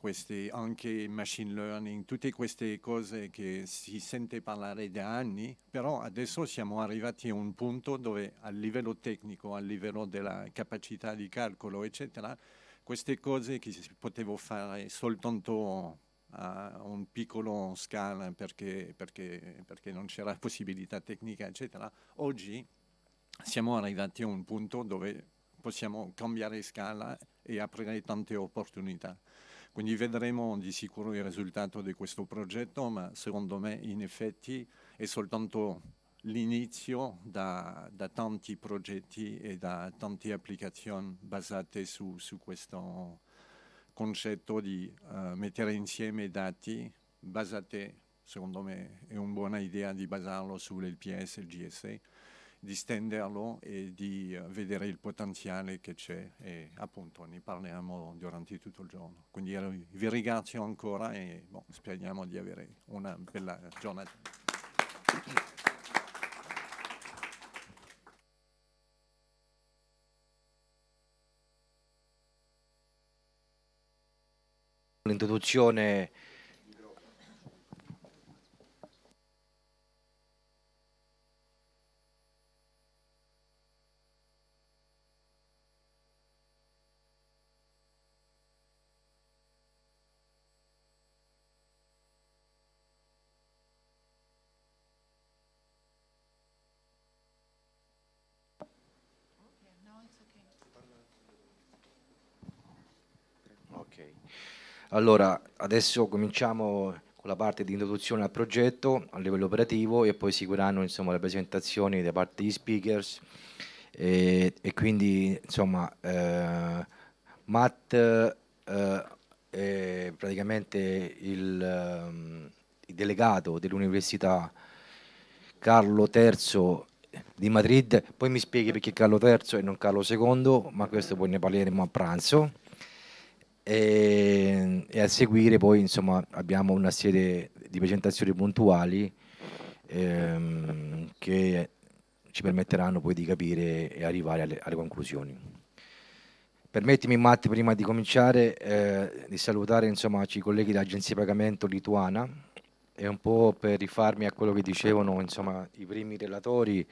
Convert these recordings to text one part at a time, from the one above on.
questi, anche machine learning, tutte queste cose che si sente parlare da anni, però adesso siamo arrivati a un punto dove a livello tecnico, a livello della capacità di calcolo, eccetera, queste cose che si potevo fare soltanto a un piccolo scala perché, perché, perché non c'era possibilità tecnica, eccetera, oggi siamo arrivati a un punto dove possiamo cambiare scala e aprire tante opportunità. Quindi vedremo di sicuro il risultato di questo progetto, ma secondo me in effetti è soltanto l'inizio da, da, tanti progetti e da tante applicazioni basate su, su questo concetto di uh, mettere insieme dati basate, secondo me è una buona idea di basarlo sull'LPS e il GSE, di stenderlo e di eh, vedere il potenziale che c'è e appunto ne parliamo durante tutto il giorno. Quindi eh, vi ringrazio ancora e boh, speriamo di avere una bella giornata. l'introduzione Allora, adesso cominciamo con la parte di introduzione al progetto a livello operativo e poi seguiranno insomma, le presentazioni da parte di speakers e, e quindi insomma eh, Matt eh, è praticamente il, ehm, il delegato dell'università Carlo III di Madrid, poi mi spieghi perché Carlo III e non Carlo II, ma questo poi ne parleremo a pranzo e, ehm, e a seguire poi insomma, abbiamo una serie di presentazioni puntuali ehm, che ci permetteranno poi di capire e arrivare alle, alle conclusioni. Permettimi Matt, prima di cominciare, eh, di salutare insomma, i colleghi dell'Agenzia Pagamento Lituana e un po' per rifarmi a quello che dicevano insomma, i primi relatori,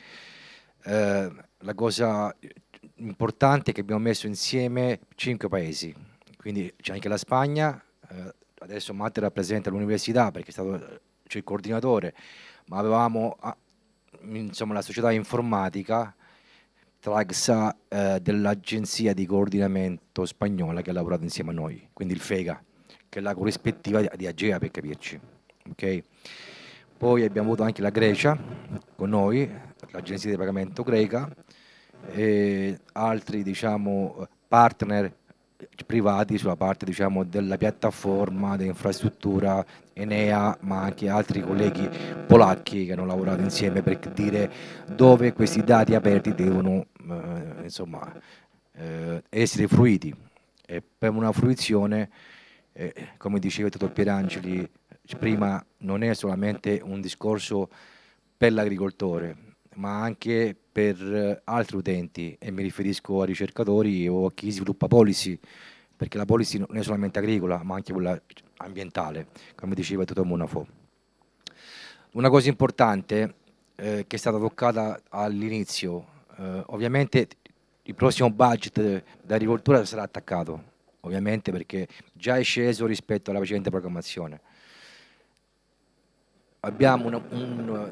eh, la cosa importante è che abbiamo messo insieme cinque paesi, quindi c'è anche la Spagna, eh, adesso Matte rappresenta l'università perché è stato eh, cioè, il coordinatore, ma avevamo ah, insomma, la società informatica Tragsa eh, dell'agenzia di coordinamento spagnola che ha lavorato insieme a noi, quindi il FEGA, che è la corrispettiva di, di Agea per capirci. Okay? Poi abbiamo avuto anche la Grecia con noi, l'agenzia di pagamento greca, e altri diciamo, partner privati sulla parte diciamo, della piattaforma, dell'infrastruttura, Enea, ma anche altri colleghi polacchi che hanno lavorato insieme per dire dove questi dati aperti devono eh, insomma, eh, essere fruiti. E per una fruizione, eh, come diceva il Toto Pierangeli prima, non è solamente un discorso per l'agricoltore, ma anche per per eh, altri utenti e mi riferisco a ricercatori o a chi sviluppa policy, perché la policy non è solamente agricola ma anche quella ambientale, come diceva Toto Munafo. Una cosa importante eh, che è stata toccata all'inizio, eh, ovviamente il prossimo budget d'agricoltura sarà attaccato, ovviamente perché già è sceso rispetto alla precedente programmazione. Abbiamo una, un,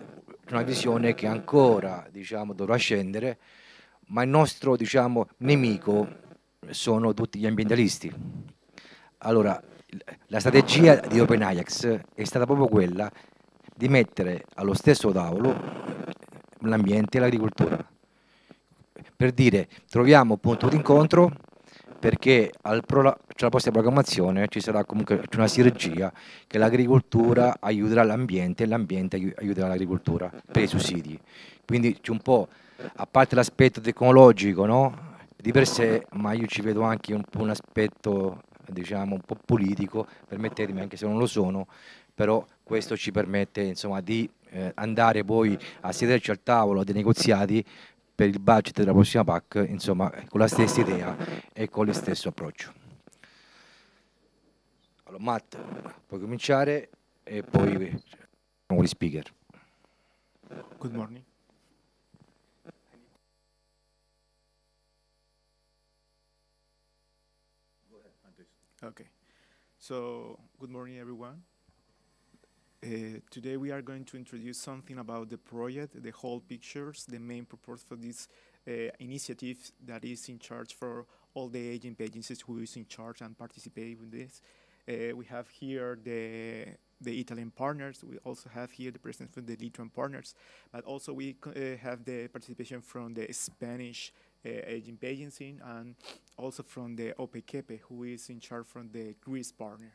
una visione che ancora diciamo, dovrà scendere, ma il nostro diciamo, nemico sono tutti gli ambientalisti. Allora, la strategia di Open Ajax è stata proprio quella di mettere allo stesso tavolo l'ambiente e l'agricoltura. Per dire, troviamo un punto d'incontro perché al pro, cioè posta programmazione ci sarà comunque una sinergia che l'agricoltura aiuterà l'ambiente e l'ambiente aiuterà l'agricoltura per i sussidi. Quindi c'è un po', a parte l'aspetto tecnologico no? di per sé, ma io ci vedo anche un, un aspetto diciamo, un po' politico, permettetemi anche se non lo sono, però questo ci permette insomma, di eh, andare poi a sederci al tavolo dei negoziati per il budget della prossima PAC, insomma, con la stessa idea e con lo stesso approccio. Allora, Matt, puoi cominciare e poi con gli speaker. Good morning. Okay. So, good morning everyone. Uh, today we are going to introduce something about the project, the whole pictures, the main purpose for this uh, initiative that is in charge for all the agent agencies who is in charge and participate in this. Uh, we have here the the Italian partners. We also have here the presence from the Lithuanian partners, but also we uh, have the participation from the Spanish uh, agent agency and also from the OPEKEPE who is in charge from the Greece partner.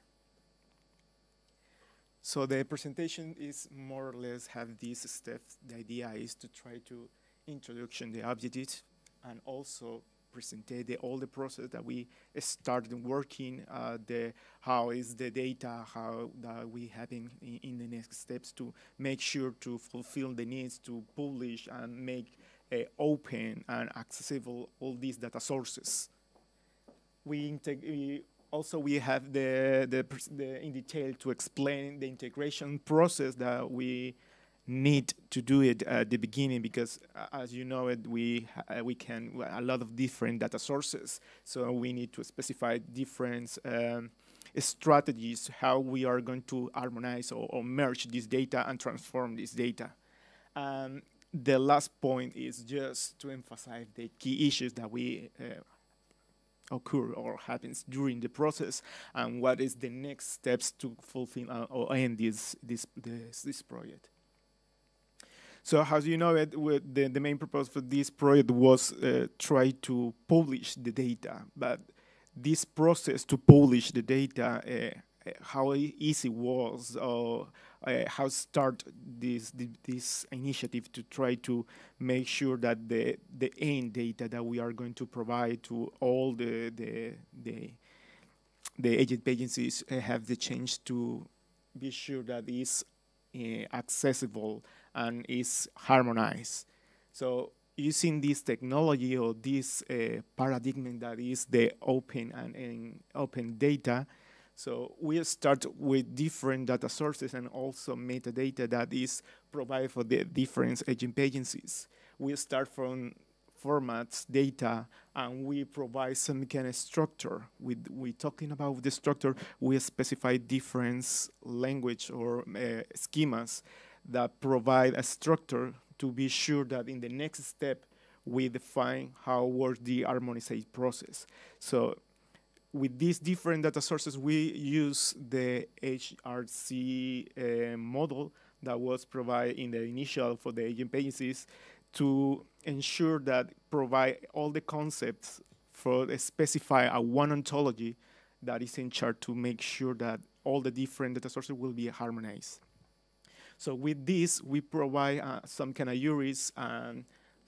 So the presentation is more or less have these steps. The idea is to try to introduction the objectives and also present the, all the process that we started working, uh, the, how is the data, how that we having in, in, the next steps to make sure to fulfill the needs to publish and make uh, open and accessible all these data sources. We, we also we have the, the, the, in detail to explain the integration process that we need to do it at the beginning because uh, as you know it we uh, we can a lot of different data sources so we need to specify different um, strategies how we are going to harmonize or, or merge this data and transform this data um, the last point is just to emphasize the key issues that we uh, occur or happens during the process, and what is the next steps to fulfill uh, or end this, this, this, this project. So as you know, it, the, the main purpose for this project was uh, try to publish the data, but this process to publish the data, uh, uh how easy was or uh, start this, this initiative to try to make sure that the, the end data that we are going to provide to all the, the, the, the agent agencies uh, have the chance to be sure that is uh, accessible and is harmonized. So using this technology or this uh, paradigm that is the open and, and open data, so we start with different data sources and also metadata that is provided for the different aging agencies. We start from formats, data, and we provide some kind of structure. We, we're talking about the structure, we specify different language or uh, schemas that provide a structure to be sure that in the next step, we define how works the harmonized process. So with these different data sources, we use the HRC uh, model that was provided in the initial for the agent agencies to ensure that provide all the concepts for uh, specify a one ontology that is in charge to make sure that all the different data sources will be harmonized. So with this, we provide uh, some kind of uris and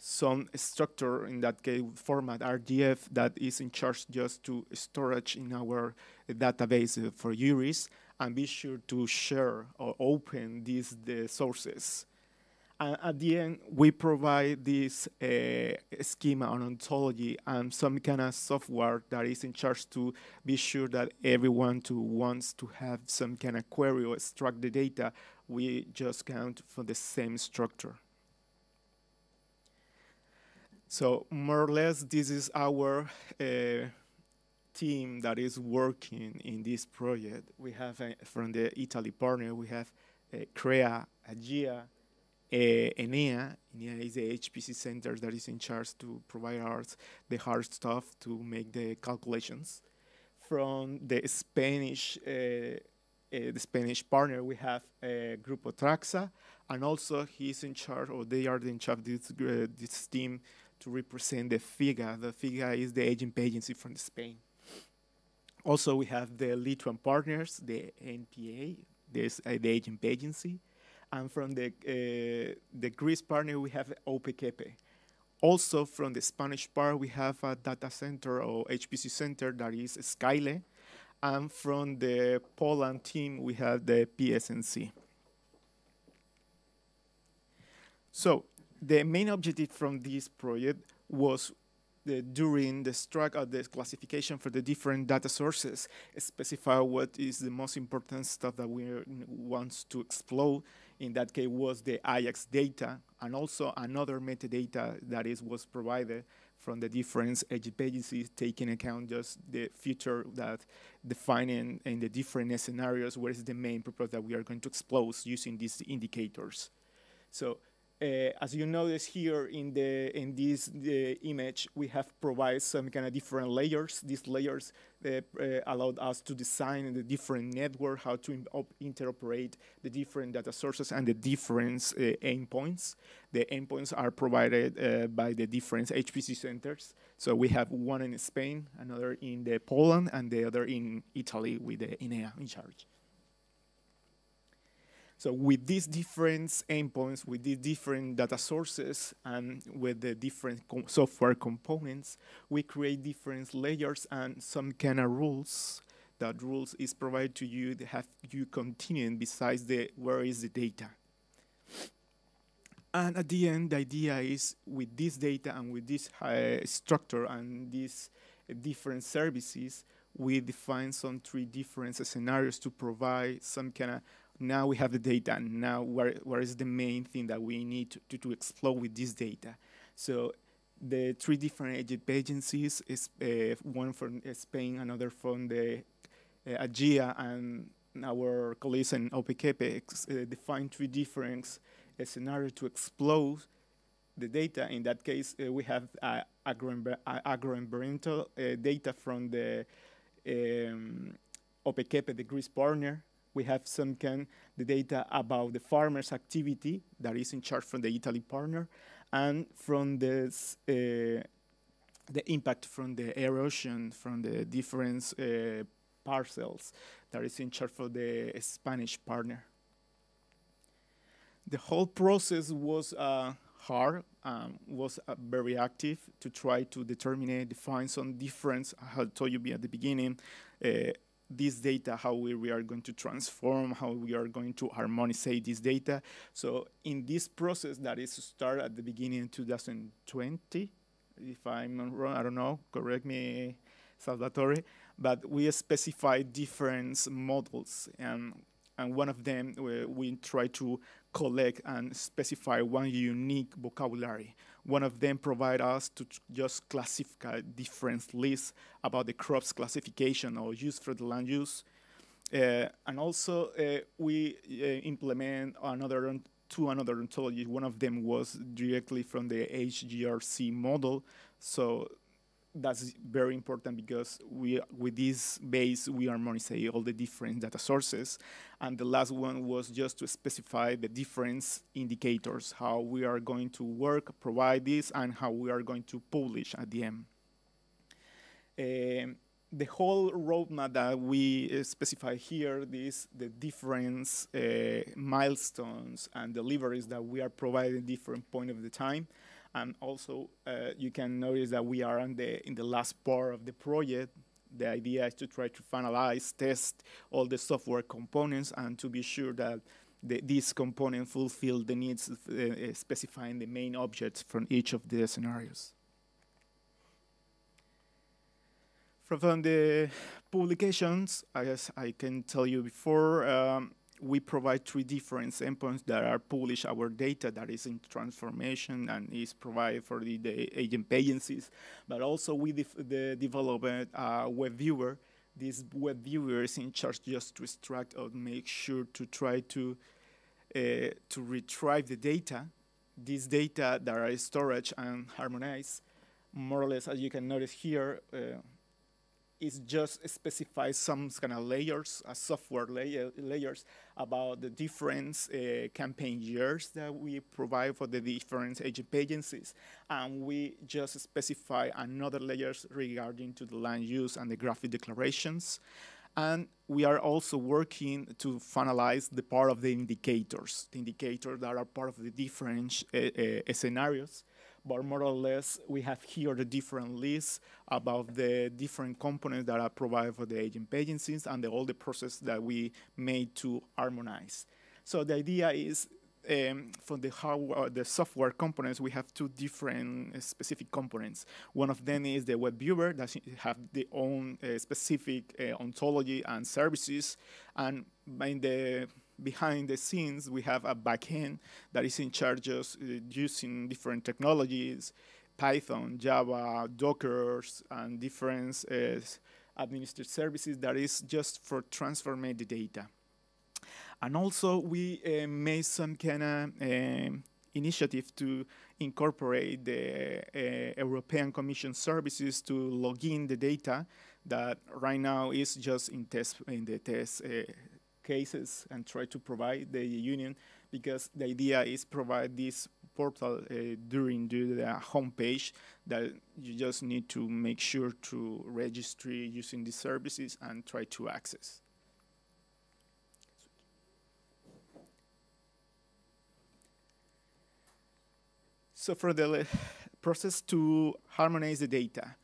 some structure, in that case format, RDF, that is in charge just to storage in our database for URIs, and be sure to share or open these the sources. And at the end, we provide this uh, schema on ontology and some kind of software that is in charge to be sure that everyone who wants to have some kind of query or extract the data, we just count for the same structure. So more or less, this is our uh, team that is working in this project. We have uh, from the Italy partner, we have uh, CREA, AGIA, uh, ENEA. ENEA is the HPC center that is in charge to provide us the hard stuff to make the calculations. From the Spanish, uh, uh, the Spanish partner, we have Grupo Traxa, and also he's in charge, or they are in charge of this, this team to represent the figure. The figure is the aging agency from Spain. Also, we have the Lithuanian partners, the NPA, this, uh, the aging agency, and from the uh, the Greece partner we have OPKP. Also, from the Spanish part we have a data center or HPC center that is Skyle, and from the Poland team we have the PSNC. So the main objective from this project was the, uh, during the struct of the classification for the different data sources, specify what is the most important stuff that we want to explore. In that case, was the IX data, and also another metadata that is was provided from the different edge pages, taking account just the feature that defining in the different scenarios where is the main purpose that we are going to explore using these indicators. So uh, as you notice here in the in this uh, image, we have provided some kind of different layers. These layers uh, allowed us to design the different network, how to interoperate the different data sources and the different endpoints. The endpoints are provided by the different HPC centers. So we have one in Spain, another in the Poland, and the other in Italy with the INEA in charge. So with these different endpoints, with these different data sources, and with the different com software components, we create different layers and some kind of rules that rules is provided to you to have you continuing besides the where is the data. And at the end, the idea is with this data and with this uh, structure and these uh, different services, we define some three different scenarios to provide some kind of now we have the data, and now where, where is the main thing that we need to, to, to explore with this data? So the three different agencies, is uh, one from uh, Spain, another from the uh, AGIA, and our colleagues in OPKP uh, define three different uh, scenarios to explore the data. In that case, uh, we have uh, uh agroenvironmental uh, data from the um, the Greece partner, we have some the data about the farmers' activity that is in charge from the Italy partner, and from this, uh, eh, the impact from the erosion from the different uh, eh, parcels that is in charge for the Spanish partner. The whole process was uh, hard, um, was uh, very active to try to determine, define eh, some difference, I had told you at the beginning, this data, how we, we, are going to transform, how we are going to harmonize this data. So in this process that is start at the beginning 2020, if I'm wrong, I don't know, correct me, Salvatore, but we specify different models and and one of them we, we try to collect and specify one unique vocabulary one of them provide us to just classify different lists about the crops classification or use for the land use. Uh, and also uh, we uh, implement another to another ontology. One of them was directly from the HGRC model. So that's very important because we, with this base, we harmonize all the different data sources. And the last one was just to specify the difference indicators, how we are going to work, provide this, and how we are going to publish at the end. Um, the whole roadmap that we uh, specify here, the different uh, milestones and deliveries that we are providing different point of the time, and also, uh, you can notice that we are in the, in the last part of the project, the idea is to try to finalize, test all the software components, and to be sure that the, these components fulfill the needs of, uh, uh, specifying the main objects from each of the scenarios. From the publications, I guess I can tell you before, um, we provide three different endpoints that are published our data that is in transformation and is provided for the, the agent agencies. But also we the develop a uh, web viewer. This web viewer is in charge just to extract or make sure to try to uh, to retrieve the data, these data that are storage and harmonized. More or less, as you can notice here, uh, is just specifies some kind of layers, uh, software layers about the different uh, campaign years that we provide for the different agencies. And we just specify another layers regarding to the land use and the graphic declarations. And we are also working to finalize the part of the indicators, the indicators that are part of the different uh, uh scenarios but more or less we have here the different lists about the different components that are provided for the agent agencies and the, all the process that we made to harmonize. So the idea is um, for the how the software components, we have two different uh, specific components. One of them is the web viewer that have their own uh, specific uh, ontology and services, and in the behind the scenes, we have a backend that is in charge of uh, using different technologies, Python, Java, Docker, and different uh, administrative services that is just for transforming the data. And also, we uh, made some kind of um, initiative to incorporate the uh, European Commission services to log in the data that right now is just in, test, in the test uh, cases and try to provide the union because the idea is provide this portal uh, during the, homepage that you just need to make sure to register using these services and try to access. So for the uh, process to harmonize the data.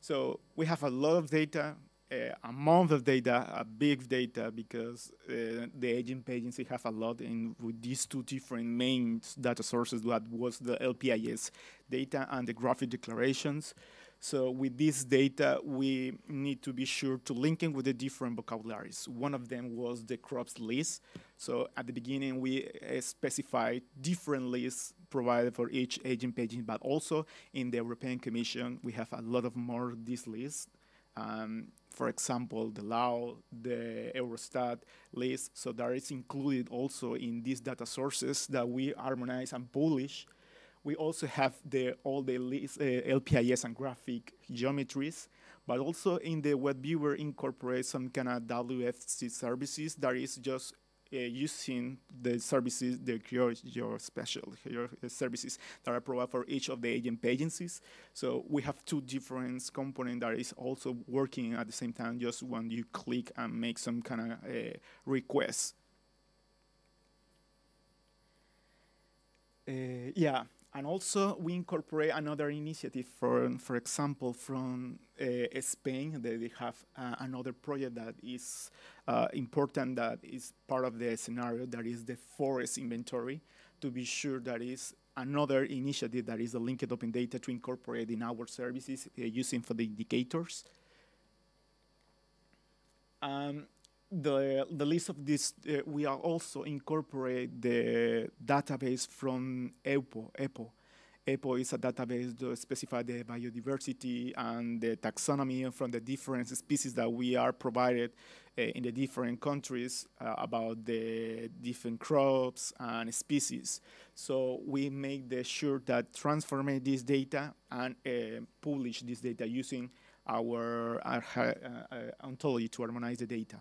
So we have a lot of data, uh, a month of data, a big data, because uh, the agent agency have a lot And with these two different main data sources that was the LPIS data and the graphic declarations. So with this data, we need to be sure to link it with the different vocabularies. One of them was the crops list. So at the beginning, we uh, specified different lists provided for each agent paging, but also in the European Commission, we have a lot of more these lists. Um, for example, the Lao, the Eurostat list. So that is included also in these data sources that we harmonize and publish. We also have the, all the list, uh, LPIS and graphic geometries, but also in the web viewer incorporate some kind of WFC services that is just uh, using the services, the, your, your special your uh, services that are provided for each of the agent agencies. So we have two different component that is also working at the same time, just when you click and make some kind of uh, request. Uh, yeah, and also we incorporate another initiative, for, for example, from uh, Spain, they have uh, another project that is uh, important, that is part of the scenario, that is the forest inventory, to be sure that is another initiative that is the linked open data to incorporate in our services eh, using for the indicators. Um, the, the list of this, uh, we are also incorporate the database from EPO. EPO. EPO is a database to specify the biodiversity and the taxonomy from the different species that we are provided uh, in the different countries uh, about the different crops and species. So we make the sure that transform this data and uh, publish this data using our, our uh, uh, ontology to harmonize the data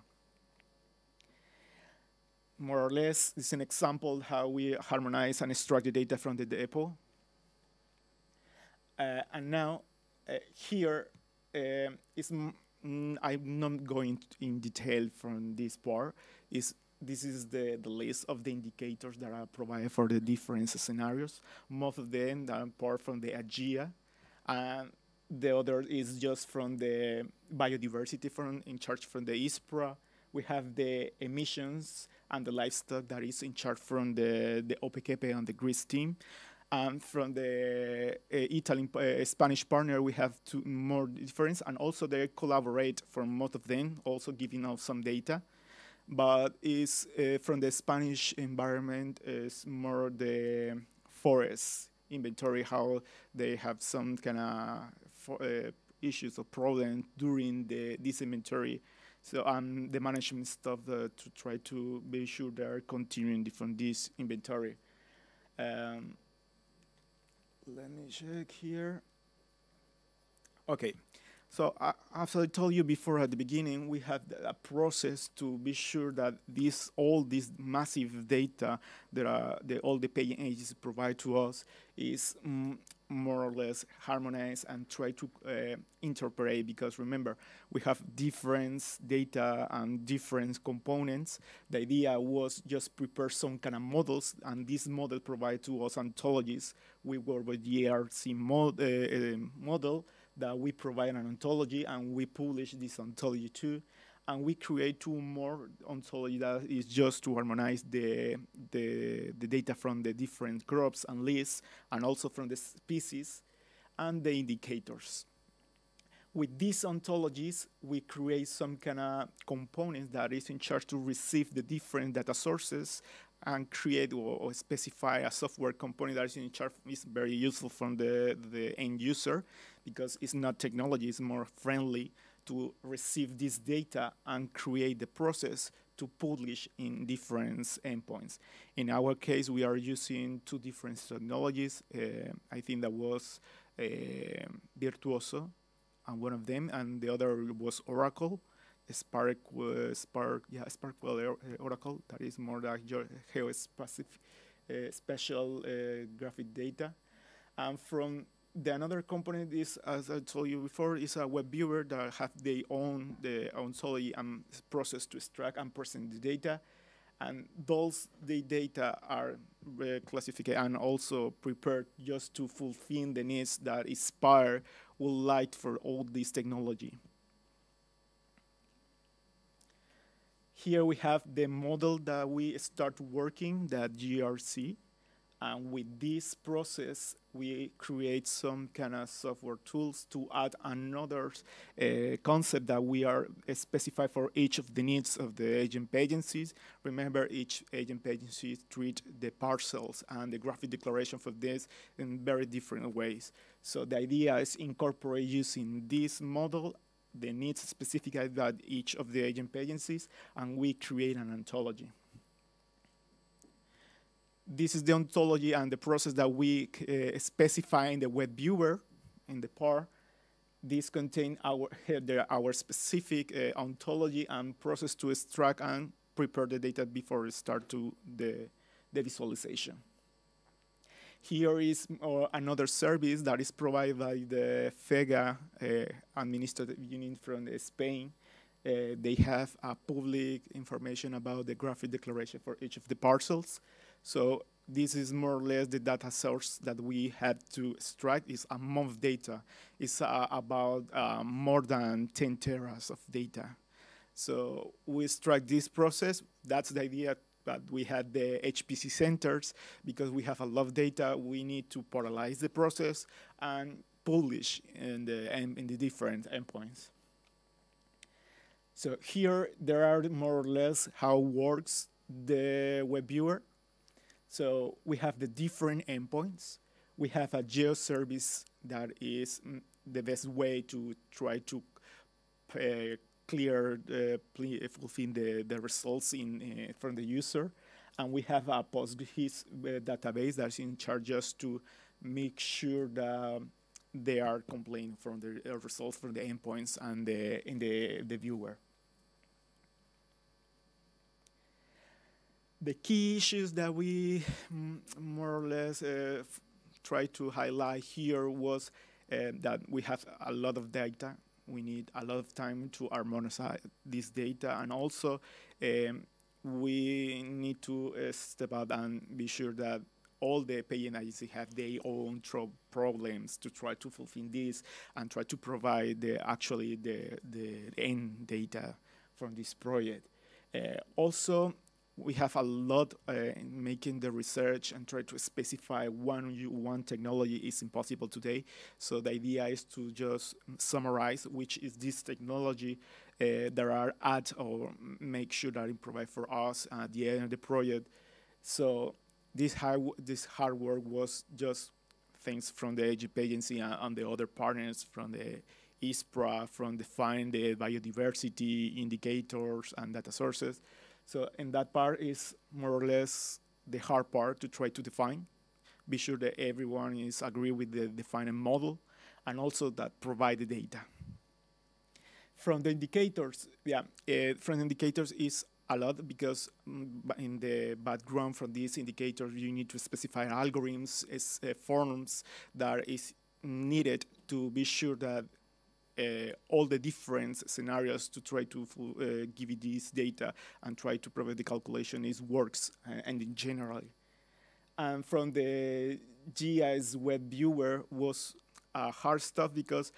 more or less is an example how we harmonize and extract the data from the depot. Uh, and now uh, here uh, is mm, I'm not going in detail from this part. Is this is the, the list of the indicators that are provided for the different scenarios. Most of them are part from the AGEA, and the other is just from the biodiversity from in charge from the ISPRA. We have the emissions, and the livestock that is in charge from the, the OPKP and the Greece team. and from the uh, Italian uh, Spanish partner, we have two more difference, and also they collaborate for most of them, also giving out some data. But is uh, from the Spanish environment is more the forest inventory, how they have some kind of uh, issues or problems during the this inventory so I'm um, the management staff to try to be sure they are continuing from this inventory. Um, let me check here. Okay, so uh, as I told you before at the beginning, we have a process to be sure that this all this massive data that, uh, are, all the paying agencies provide to us is mm, more or less harmonize and try to uh, interpret because remember we have different data and different components the idea was just prepare some kind of models and this model provide to us ontologies we work with the mod, uh, uh, model that we provide an ontology and we publish this ontology too and we create two more until is just to harmonize the, the, the data from the different crops and lists and also from the species and the indicators. With these ontologies, we create some kind of components that is in charge to receive the different data sources and create or, or, specify a software component that is in charge is very useful from the, the end user because it's not technology, it's more friendly to receive this data and create the process to publish in different endpoints. In our case, we are using two different technologies. Uh, I think that was uh, Virtuoso, and uh, one of them, and the other was Oracle. Spark, was Spark, yeah, SparkQuel uh, Oracle. That is more like geospecific, uh, special uh, graphic data, and from the another component is, as I told you before, is a web viewer that have their own the ontology and process to extract and present the data, and those the data are uh, classified and also prepared just to fulfill the needs that Inspire will light for all this technology. Here we have the model that we start working, that GRC. And with this process, we create some kind of software tools to add another uh, concept that we are uh, specified for each of the needs of the agent agencies. Remember, each agent agency treats the parcels and the graphic declaration for this in very different ways. So the idea is incorporate using this model the needs specified by each of the agent agencies, and we create an ontology this is the ontology and the process that we uh, specify in the web viewer, in the par. This contain our, our specific uh, ontology and process to extract and prepare the data before we start to the, the visualization. Here is uh, another service that is provided by the FEGA uh, administrative unit from Spain. Uh, they have a public information about the graphic declaration for each of the parcels. So this is more or less the data source that we had to extract. It's a month data. It's uh, about uh, more than 10 teras of data. So we extract this process. That's the idea that we had the HPC centers because we have a lot of data. We need to parallelize the process and publish in the, in the different endpoints. So here, there are more or less how works the web viewer. So we have the different endpoints. We have a geo service that is mm, the best way to try to uh, clear, uh, fulfill the, the results in, uh, from the user. And we have a PostGIS uh, database that's in charge just to make sure that they are complaining from the results from the endpoints and the, in the, the viewer. the key issues that we mm, more or less uh, try to highlight here was uh, that we have a lot of data. We need a lot of time to harmonize this data, and also um, we need to uh, step up and be sure that all the paying agencies have their own problems to try to fulfill this and try to provide the, actually the, the end data from this project. Uh, also, we have a lot uh, in making the research and try to specify one one technology is impossible today. So the idea is to just summarize which is this technology uh, that are at or make sure that it provide for us at the end of the project. So this hard this hard work was just things from the AGP agency and, and the other partners from the ISPRA, from defining the biodiversity indicators and data sources. So, and that part is more or less the hard part to try to define. Be sure that everyone is agree with the defined model and also that provide the data. From the indicators, yeah, uh, from indicators is a lot because mm, in the background from these indicators, you need to specify algorithms, is, uh, eh, forms that is needed to be sure that uh, all the different scenarios to try to uh, give it this data and try to prove the calculation is works uh, and in general. And from the GIS web viewer was hard stuff because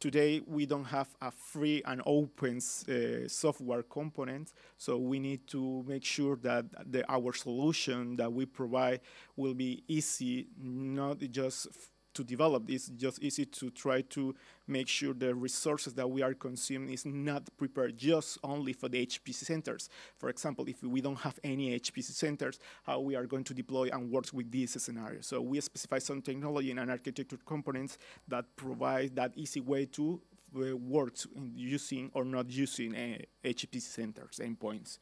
today we don't have a free and open uh, software component so we need to make sure that the, our solution that we provide will be easy not just to develop. It's just easy to try to make sure the resources that we are consuming is not prepared just only for the HPC centers. For example, if we don't have any HPC centers, how we are going to deploy and work with this scenario. So we specify some technology and architecture components that provide that easy way to uh, work using or not using uh, HPC centers endpoints.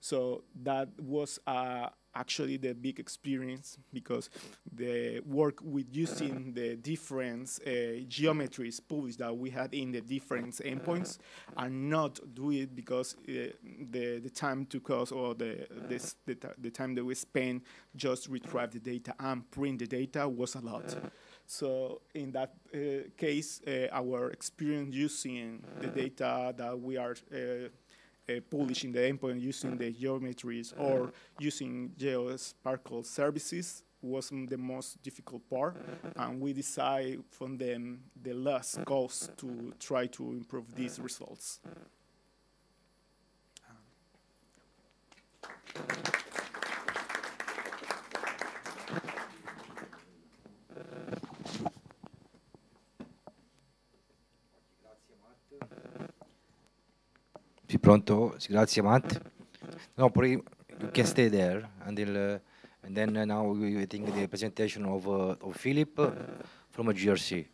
So that was a actually the big experience because the work with using the different uh, geometries pools that we had in the different endpoints and not do it because uh, the, the time to cause or the, this, the, the, time that we spend just retrieve the data and print the data was a lot. So in that uh, case, uh, our experience using the data that we are uh, uh, publishing the endpoint using the geometries or using GeoSparkle services was the most difficult part, and we decide from them the last goals to try to improve these results. Pronto? Grazie, Matt. No, pre you can stay there until, uh, and then uh, now we, think the presentation of, uh, of Philip from GRC.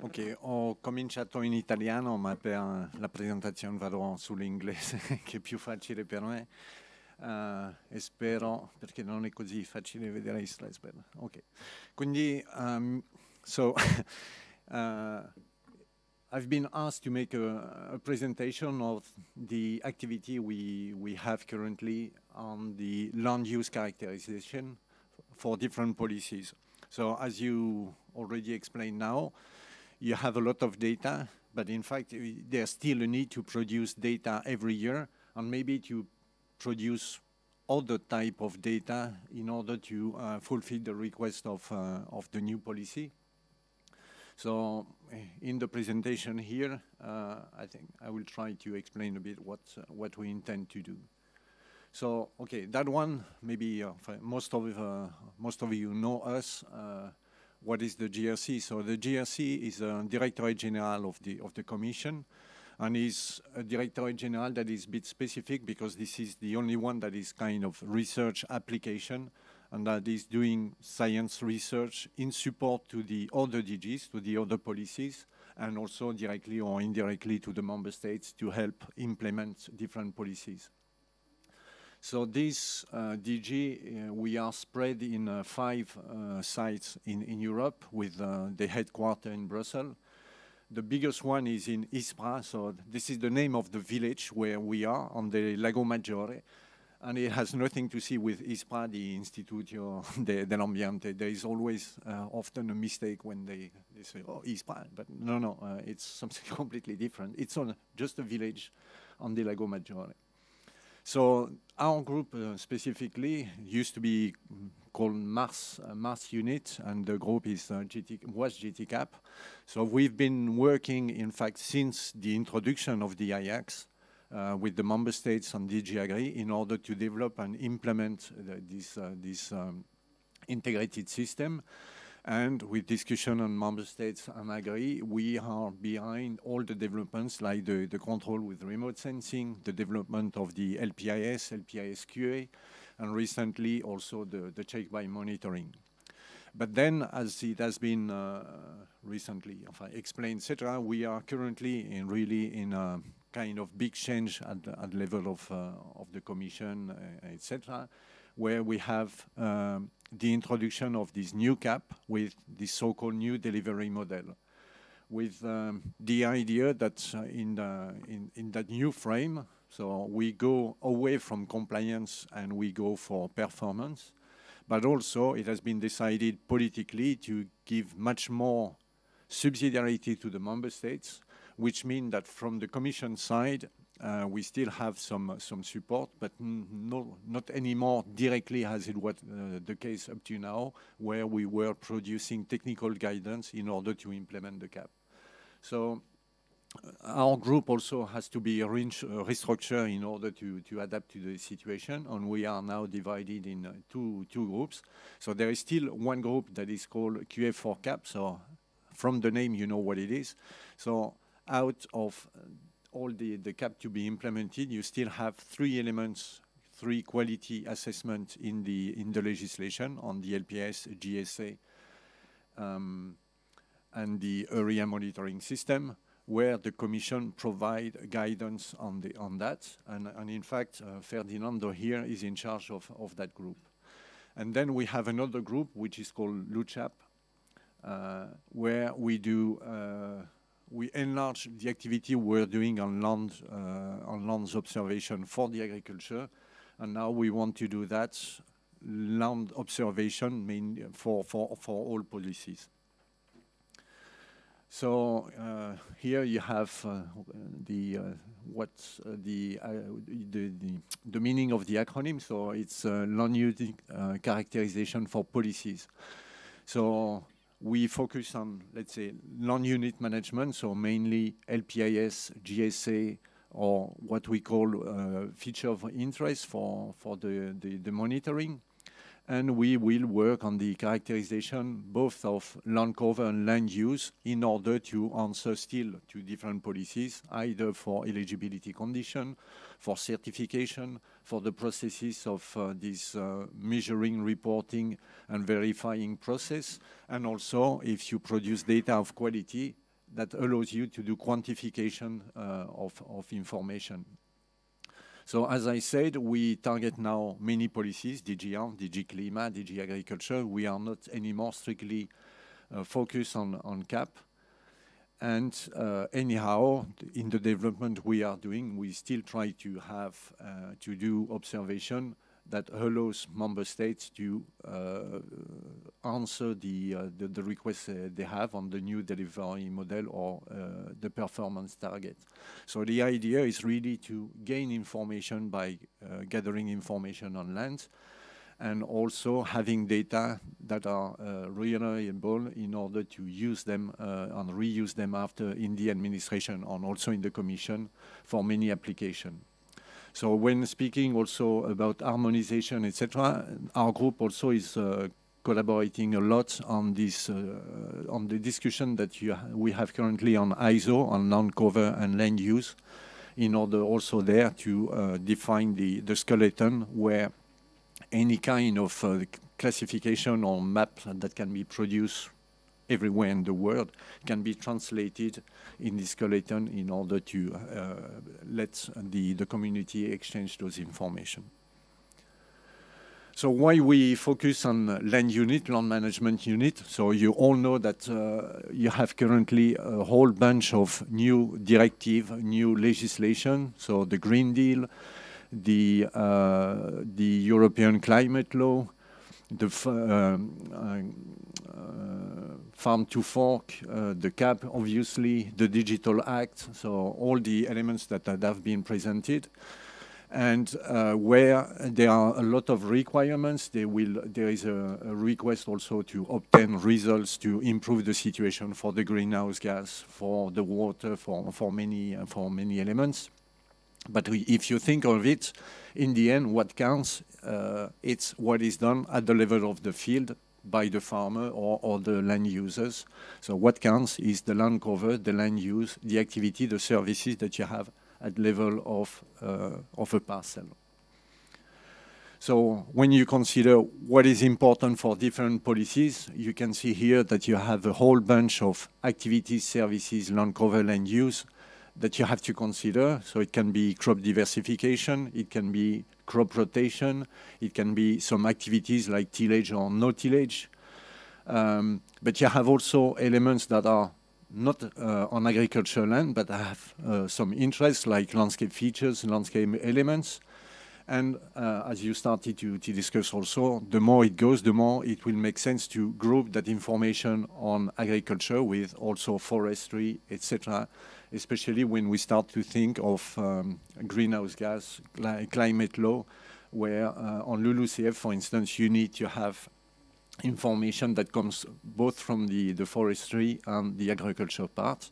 Ok, ho cominciato in italiano, ma per la presentazione vado sull'inglese, che è più facile per me. Uh, e spero, perché non è così facile vedere i slide. Ok, quindi um, So uh, I've been asked to make a, a, presentation of the activity we, we have currently on the land use characterization for different policies. So as you already explained now, you have a lot of data, but in fact, eh, there's still a need to produce data every year, and maybe to produce other type of data in order to uh, fulfill the request of, uh, of the new policy. So eh, in the presentation here, uh, I think I will try to explain a bit what, uh, what we intend to do. So, okay, that one, maybe uh, most, of, most of you know us, what is the GRC? So the GRC is a Directorate General of the, of the Commission and is a Directorate General that is a bit specific because this is the only one that is kind of research application and that is doing science research in support to the other DGs, to the other policies, and also directly or indirectly to the member states to help implement different policies. So this uh, DG, uh, we are spread in uh, five uh, sites in, in Europe with uh, the headquarters in Brussels. The biggest one is in Ispra, so this is the name of the village where we are on the Lago Maggiore and it has nothing to see with ISPRA, the Instituto de, del Ambiente. There is always uh, often a mistake when they, they say, oh, ISPRA, but no, no, uh, it's something completely different. It's on just a village on the Lago Maggiore. So our group uh, specifically used to be called Mars, uh, Mars Unit, and the group is uh, GT, was GTCAP. So we've been working, in fact, since the introduction of the IAX uh, with the member states on DG Agri in order to develop and implement the, this, uh, this um, integrated system. And with discussion on member states and Agri, we are behind all the developments like the, the control with remote sensing, the development of the LPIS, LPIS QA, and recently also the, the check by monitoring. But then, as it has been uh, recently explained, etc., we are currently in really in a kind of big change at, at level of, uh, of the Commission, uh, etc., where we have um, the introduction of this new cap with the so-called new delivery model with um, the idea that uh, in, the, in, in, that new frame, so we go away from compliance and we go for performance, but also it has been decided politically to give much more subsidiarity to the member states which mean that from the commission side, uh, we still have some support, but not anymore directly as it was uh, the case up to now, where we were producing technical guidance in order to implement the cap. So uh, our group also has to be restructured in order to adapt to the situation, and we are now divided in two groups. So there is still one group that is called QA4 Cap. So from the name, you know what it is. So out of uh, all the, the cap to be implemented, you still have three elements, three quality assessments in the in the legislation on the LPS, GSA, um, and the area monitoring system, where the Commission provide guidance on the on that. And, and in fact, uh, Ferdinando here is in charge of, of that group. And then we have another group which is called LUCHAP, uh, where we do uh, we enlarge the activity we're doing on land uh, on land observation for the agriculture, and now we want to do that land observation mean for for for all policies. So uh, here you have uh, the what's the, the the meaning of the acronym. So it's land use characterization for policies. So we focus on, let's say, non-unit management, so mainly LPIS, GSA, or what we call uh, feature of interest for, for the, the, the monitoring and we will work on the characterization both of land cover and land use in order to answer still to different policies, either for eligibility condition, for certification, for the processes of uh, this uh, measuring, reporting, and verifying process, and also if you produce data of quality that allows you to do quantification uh, of, of information. So as I said, we target now many policies, DG Health, DG Clima, DG Agriculture. We are not anymore strictly uh, focused on, on CAP. And uh, anyhow, in the development we are doing, we still try to have, uh, to do observation that allows member states to uh, answer the, uh, the, the, requests they have on the new delivery model or uh, the performance target. So the idea is really to gain information by gathering information on land, and also having data that are uh, reliable in order to use them uh, and reuse them after in the administration and also in the commission for many applications. So when speaking also about harmonization, etc., our group also is uh, collaborating a lot on this uh, on the discussion that ha we have currently on ISO on non cover and land use, in order also there to uh, define the the skeleton where any kind of classification or map that can be produced everywhere in the world can be translated in this skeleton in order to uh, let the, the community exchange those information. So why we focus on land unit, land management unit? So you all know that uh, you have currently a whole bunch of new directive, new legislation. So the Green Deal, the uh, the European Climate Law, the um, uh, farm to fork, uh, the CAP, obviously, the Digital Act, so all the elements that, that have been presented. And uh, where there are a lot of requirements, will, there is a, a, request also to obtain results to improve the situation for the greenhouse gas, for the water, for, for, many, uh, for many elements. But if you think of it, in the end, what counts, uh, it's what is done at the level of the field by the farmer or, or the land users. So what counts is the land cover, the land use, the activity, the services that you have at level of, uh, of a parcel. So when you consider what is important for different policies, you can see here that you have a whole bunch of activities, services, land cover, land use, that you have to consider. So it can be crop diversification, it can be crop rotation, it can be some activities like tillage or no tillage. Um, but you have also elements that are not uh, on agricultural land, but have uh, some interest like landscape features, landscape elements. And uh, as you started to, to, discuss also, the more it goes, the more it will make sense to group that information on agriculture with also forestry, etc., especially when we start to think of um, greenhouse gas cli climate law, where uh, on LULUCF, for instance, you need to have information that comes both from the, the forestry and the agriculture part.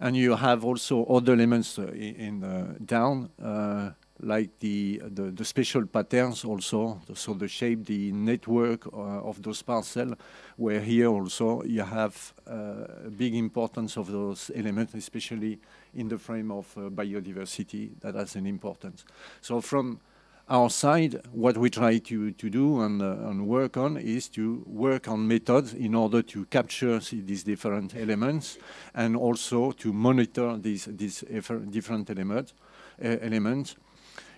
And you have also other elements uh, in, the uh, down uh, like the, the, the special patterns also, so the shape, the network uh, of those parcels, where here also you have uh, a big importance of those elements, especially in the frame of uh, biodiversity, that has an importance. So from our side, what we try to, to do and, uh, and work on is to work on methods in order to capture see, these different elements and also to monitor these, these different elements uh, elements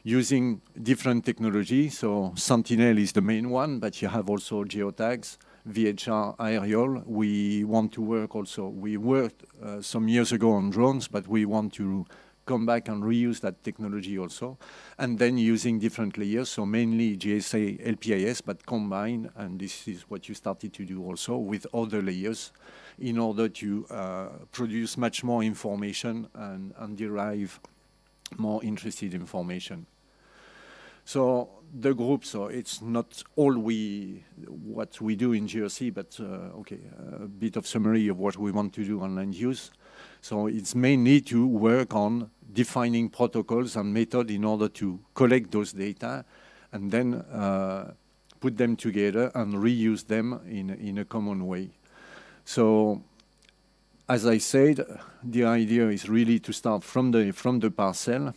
using different technology. So Sentinel is the main one, but you have also geotags, VHR, aerial. We want to work also, we worked uh, some years ago on drones, but we want to come back and reuse that technology also. And then using different layers, so mainly GSA, LPIS, but combine, and this is what you started to do also with other layers in order to uh, produce much more information and, and derive more interested information. So the group, so it's not all we what we do in GRC, but uh, okay, a bit of summary of what we want to do on land use. So it's mainly to work on defining protocols and method in order to collect those data and then uh, put them together and reuse them in, in a common way. So as I said, the idea is really to start from the, from the parcel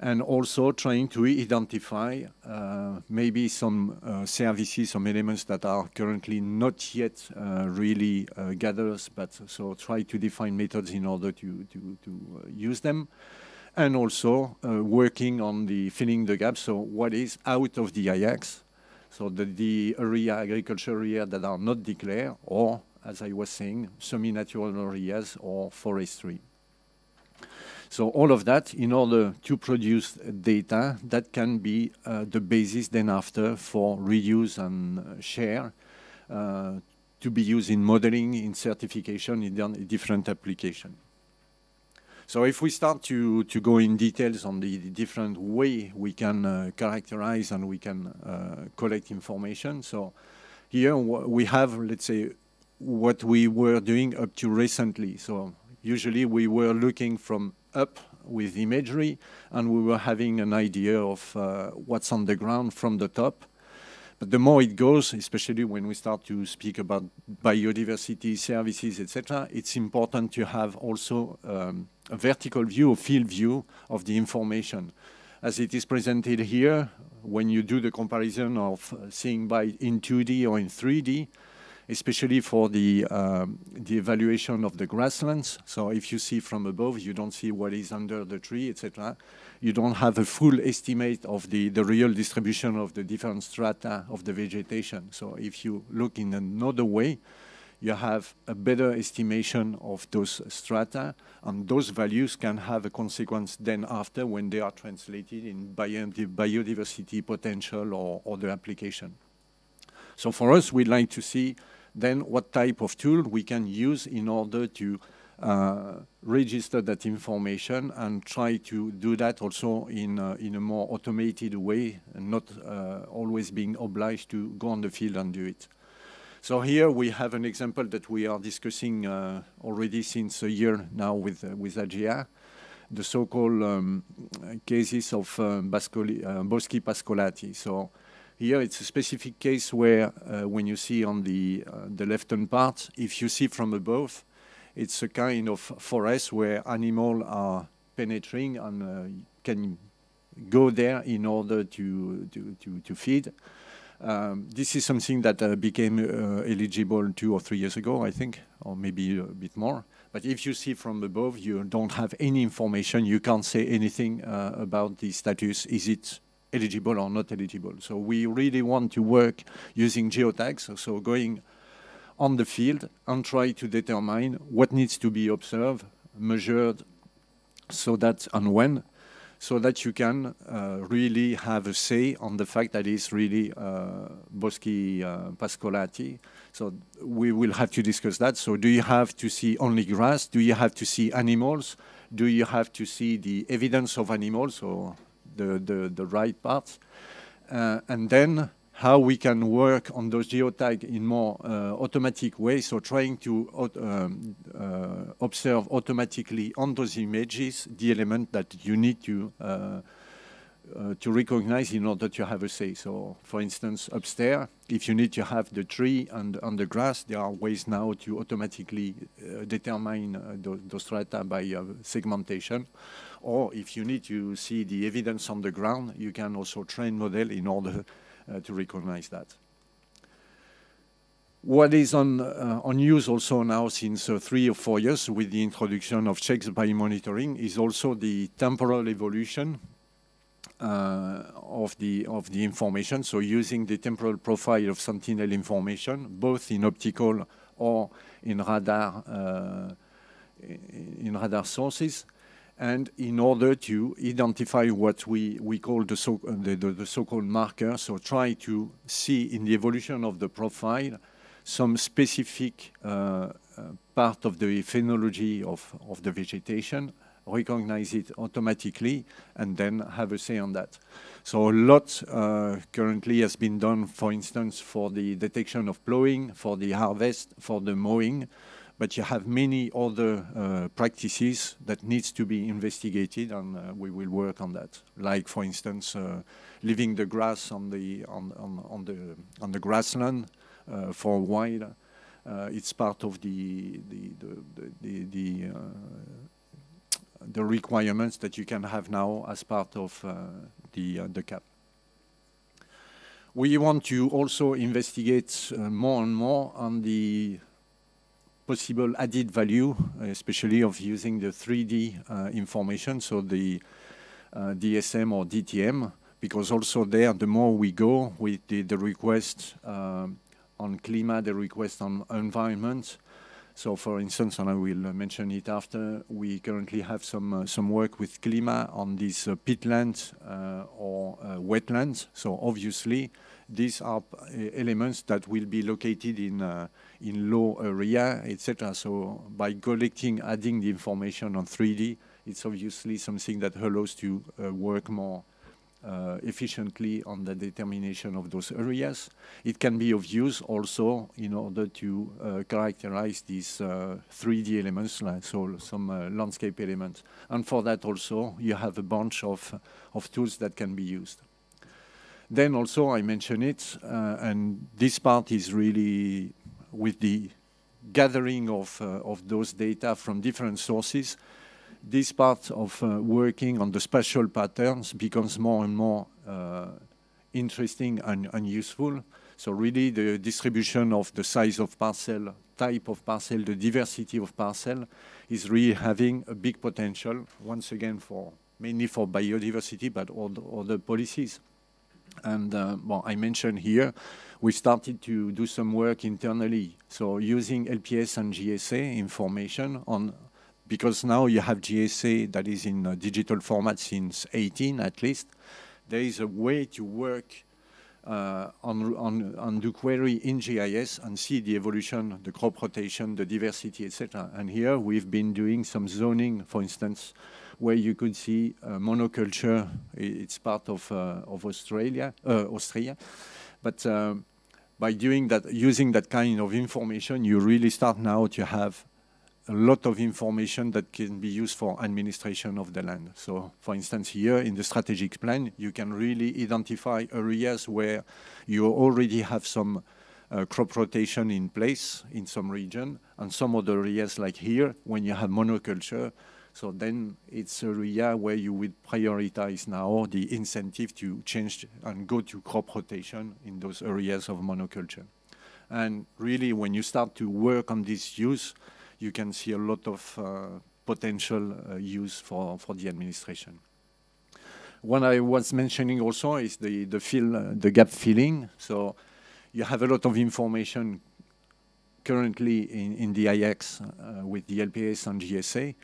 and also trying to identify uh, maybe some uh, services, some elements that are currently not yet uh, really uh, gathered, but so try to define methods in order to, to, to uh, use them. And also uh, working on the filling the gap, so what is out of the IX, so the, the area, agriculture area that are not declared or as I was saying, semi-natural areas or forestry. So all of that in order to produce data that can be uh, the basis then after for reuse and uh, share uh, to be used in modeling, in certification, in different applications. So if we start to, to go in details on the, the different way we can uh, characterize and we can uh, collect information, so here we have, let's say, what we were doing up to recently. So usually we were looking from up with imagery and we were having an idea of uh, what's on the ground from the top. But the more it goes, especially when we start to speak about biodiversity services, etc., it's important to have also um, a vertical view, a field view of the information. As it is presented here, when you do the comparison of uh, seeing by in 2D or in 3D, especially for the, um, the evaluation of the grasslands. So if you see from above, you don't see what is under the tree, etc. You don't have a full estimate of the, the real distribution of the different strata of the vegetation. So if you look in another way, you have a better estimation of those strata, and those values can have a consequence then after when they are translated in biodiversity potential or other application. So for us, we'd like to see then what type of tool we can use in order to uh, register that information and try to do that also in, uh, in a more automated way and not uh, always being obliged to go on the field and do it. So here we have an example that we are discussing uh, already since a year now with, uh, with AGA, the so-called um, cases of uh, Boschi Pascolati. So here it's a specific case where uh, when you see on the, uh, the left-hand part, if you see from above, it's a kind of forest where animals are penetrating and uh, can go there in order to, to, to, to feed. Um, this is something that uh, became uh, eligible two or three years ago, I think, or maybe a bit more. But if you see from above, you don't have any information. You can't say anything uh, about the status. Is it eligible or not eligible. So we really want to work using geotags, so going on the field and try to determine what needs to be observed, measured, so that and when, so that you can uh, really have a say on the fact that it's really uh, Boschi uh, Pascolati. So we will have to discuss that. So do you have to see only grass? Do you have to see animals? Do you have to see the evidence of animals? Or the, the, the right parts. Uh, and then how we can work on those geotag in more uh, automatic way. So trying to um, uh, observe automatically on those images the element that you need to uh, uh, to recognize in order to have a say. So for instance, upstairs, if you need to have the tree and, on the grass, there are ways now to automatically uh, determine those, those strata by segmentation. Or if you need to see the evidence on the ground, you can also train model in order uh, to recognize that. What is on, uh, on use also now since uh, three or four years with the introduction of checks by monitoring is also the temporal evolution uh, of the of the information. So using the temporal profile of Sentinel information, both in optical or in radar uh, in radar sources, and in order to identify what we, we call the, so, uh, the, the, the so-called marker, so try to see in the evolution of the profile some specific uh, uh, part of the phenology of, of the vegetation, recognize it automatically, and then have a say on that. So a lot uh, currently has been done, for instance, for the detection of plowing, for the harvest, for the mowing, but you have many other uh, practices that needs to be investigated, and uh, we will work on that. Like, for instance, uh, leaving the grass on the on on, on the on the grassland uh, for a while. Uh, it's part of the the the the, the, uh, the, requirements that you can have now as part of the the cap. We want to also investigate more and more on the possible added value, especially of using the 3D uh, information, so the uh, DSM or DTM, because also there, the more we go with the, the request uh, on climate, the request on environment. So for instance, and I will mention it after, we currently have some, uh, some work with Klima on these uh, uh, or wetlands. So obviously, these are uh, elements that will be located in uh, in low area, etc. So by collecting, adding the information on 3D, it's obviously something that allows to uh, work more uh, efficiently on the determination of those areas. It can be of use also in order to uh, characterize these uh, 3D elements, like so some uh, landscape elements. And for that also, you have a bunch of, of tools that can be used. Then also I mention it, uh, and this part is really with the gathering of, uh, of those data from different sources. This part of uh, working on the spatial patterns becomes more and more uh, interesting and, and useful. So really the distribution of the size of parcel, type of parcel, the diversity of parcel is really having a big potential, once again, for mainly for biodiversity, but all the, all the policies. And uh, well, I mentioned here, we started to do some work internally. So using LPS and GSA information on, because now you have GSA that is in digital format since 18 at least, there is a way to work uh, on, on, on do query in GIS and see the evolution, the crop rotation, the diversity, etc. And here we've been doing some zoning, for instance, where you could see uh, monoculture. It's part of, uh, of Australia, uh, Austria. But by doing that, using that kind of information, you really start now to have a lot of information that can be used for administration of the land. So, for instance, here in the strategic plan, you can really identify areas where you already have some uh, crop rotation in place in some region, and some other areas like here, when you have monoculture, so then it's a area where you would prioritize now the incentive to change and go to crop rotation in those areas of monoculture. And really, when you start to work on this use, you can see a lot of uh, potential uh, use for, for the administration. What I was mentioning also is the, the, fill, uh, the gap filling. So you have a lot of information currently in, in the IX uh, with the LPS and GSA.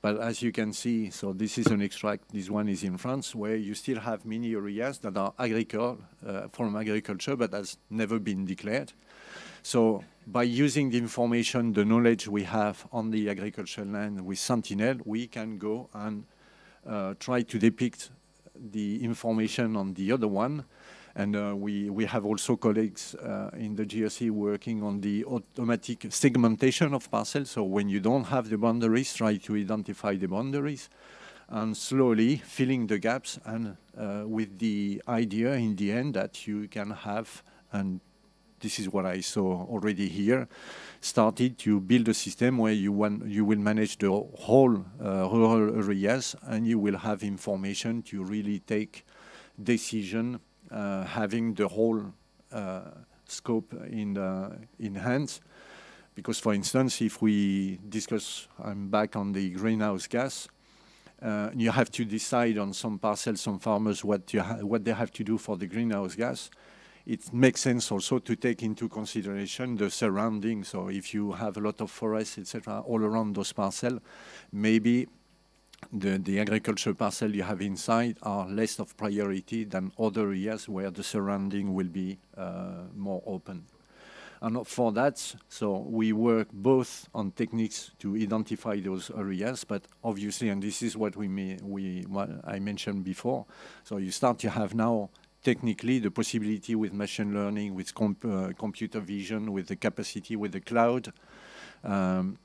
But as you can see, so this is an extract. This one is in France, where you still have many areas that are agricole, uh, from agriculture, but has never been declared. So by using the information, the knowledge we have on the agricultural land with Sentinel, we can go and uh, try to depict the information on the other one and uh, we, we have also colleagues uh, in the GSC working on the automatic segmentation of parcels. So when you don't have the boundaries, try to identify the boundaries and slowly filling the gaps and uh, with the idea in the end that you can have, and this is what I saw already here, started to build a system where you, want, you will manage the whole uh, rural areas and you will have information to really take decision uh, having the whole uh, scope in, uh, in hand. Because, for instance, if we discuss, I'm back on the greenhouse gas, uh, you have to decide on some parcels, some farmers, what, what they have to do for the greenhouse gas. It makes sense also to take into consideration the surroundings. So if you have a lot of forests, etc., all around those parcels, maybe the, the agriculture parcel you have inside are less of priority than other areas where the surrounding will be uh, more open. And for that, so we work both on techniques to identify those areas, but obviously, and this is what we, we what I mentioned before. So you start to have now technically the possibility with machine learning, with uh, computer vision, with the capacity, with the cloud. Um,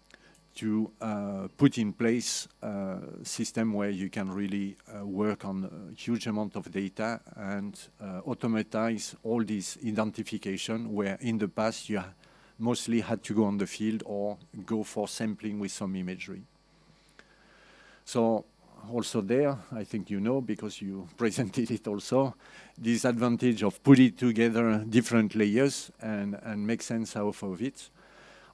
to uh, put in place a system where you can really uh, work on a huge amount of data and uh, automatize all this identification where in the past you mostly had to go on the field or go for sampling with some imagery. So also there, I think you know because you presented it also, this advantage of putting together different layers and, and make sense out of it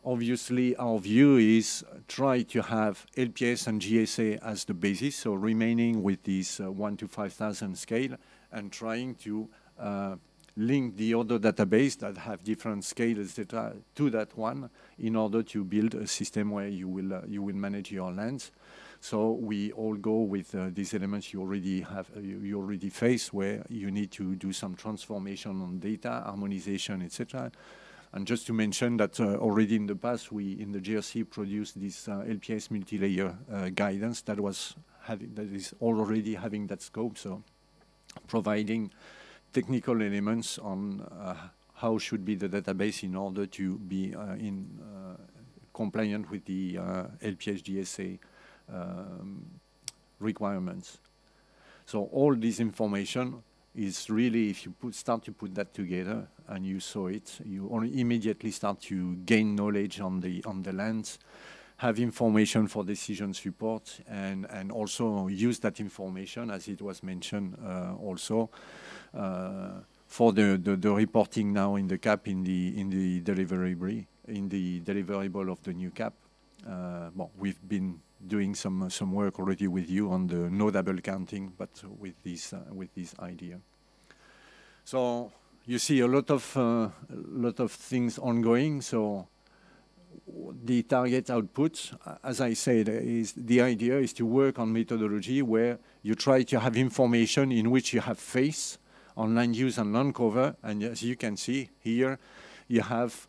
obviously our view is uh, try to have LPS and GSA as the basis, so remaining with this uh, 1 to 5,000 scale and trying to uh, link the other database that have different scales etc. to that one in order to build a system where you will, uh, you will manage your lands. So we all go with uh, these elements you already have, uh, you, you, already face, where you need to do some transformation on data, harmonization, etc. And just to mention that uh, already in the past, we in the GRC produced this uh, LPS multi-layer uh, guidance that was having that is already having that scope. So providing technical elements on uh, how should be the database in order to be uh, in uh, compliant with the LPS GSA um, requirements. So all this information is really if you put, start to put that together and you saw it, you only immediately start to gain knowledge on the on the land, have information for decision support, and and also use that information as it was mentioned uh, also. Uh, for the, the, the, reporting now in the cap in the in the deliverable in the deliverable of the new cap, uh, well, we've been doing some uh, some work already with you on the no double counting, but with this uh, with this idea. So you see a lot of uh, lot of things ongoing. So the target output, as I said, is the idea is to work on methodology where you try to have information in which you have face on land use and land cover, and as you can see here, you have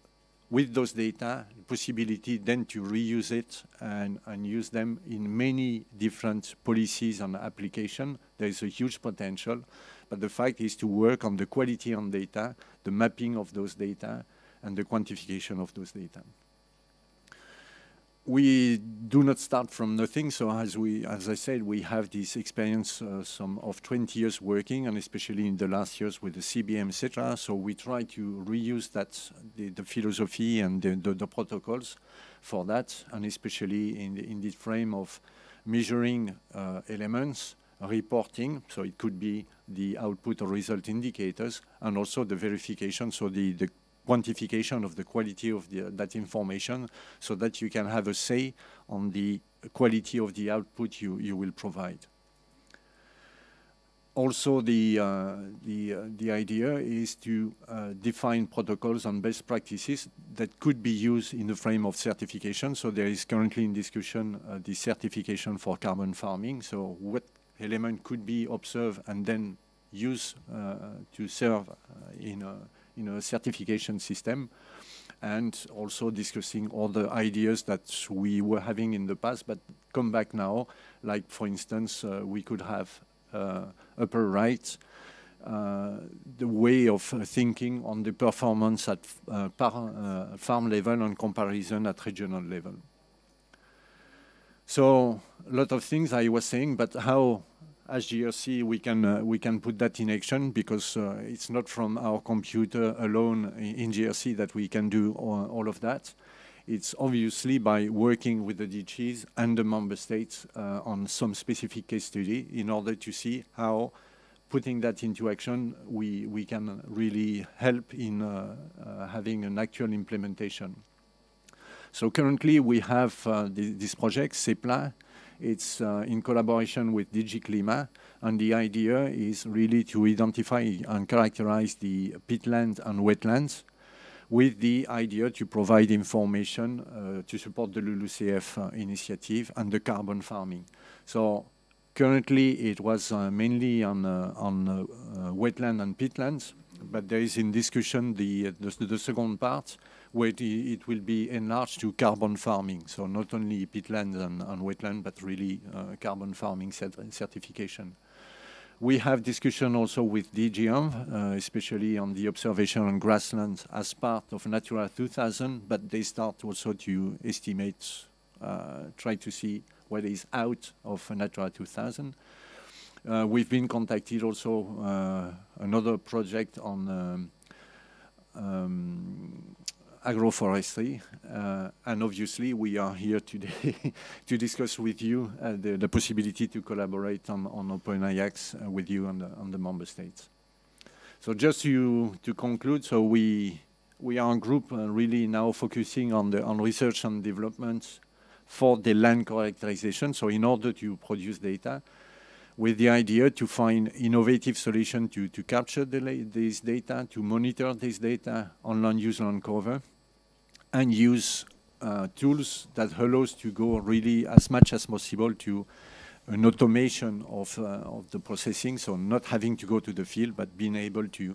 with those data, the possibility then to reuse it and, and use them in many different policies and application. There is a huge potential, but the fact is to work on the quality on data, the mapping of those data, and the quantification of those data we do not start from nothing. So as we, as I said, we have this experience uh, some of 20 years working, and especially in the last years with the CBM, etc. So we try to reuse that the, the philosophy and the, the, the, protocols for that, and especially in the, in the frame of measuring uh, elements, reporting. So it could be the output or result indicators, and also the verification. So the, the quantification of the quality of the, that information so that you can have a say on the quality of the output you, you will provide. Also, the, uh, the, uh, the idea is to uh, define protocols and best practices that could be used in the frame of certification. So there is currently in discussion uh, the certification for carbon farming. So what element could be observed and then used uh, to serve uh, in a you know, certification system, and also discussing all the ideas that we were having in the past, but come back now. Like for instance, uh, we could have uh, upper right. Uh, the way of uh, thinking on the performance at uh, uh, farm level and comparison at regional level. So a lot of things I was saying, but how as GRC, we can uh, we can put that in action because uh, it's not from our computer alone in GRC that we can do all, all of that. It's obviously by working with the DGs and the member states uh, on some specific case study in order to see how putting that into action we we can really help in uh, uh, having an actual implementation. So currently we have uh, this, this project CEPLA, it's uh, in collaboration with DigiClima, and the idea is really to identify and characterize the peatlands and wetlands with the idea to provide information uh, to support the LULUCF uh, initiative and the carbon farming. So currently it was uh, mainly on, uh, on uh, wetland and peatlands, but there is in discussion the, the, the second part where it, will be enlarged to carbon farming. So not only peatland and, and wetland, but really uh, carbon farming cert certification. We have discussion also with DGM, uh, especially on the observation on grasslands as part of Natura 2000, but they start also to estimate, uh, try to see what is out of Natura 2000. Uh, we've been contacted also uh, another project on um, um, agroforestry. Uh, and obviously, we are here today to discuss with you uh, the, the, possibility to collaborate on, on uh, with you and the, the member states. So just to, to conclude, so we, we are a group really now focusing on, the, on research and development for the land characterization. So in order to produce data, with the idea to find innovative solution to, to capture the, this data, to monitor this data on use, land cover, and use uh, tools that allows to go really as much as possible to an automation of, uh, of the processing, so not having to go to the field, but being able to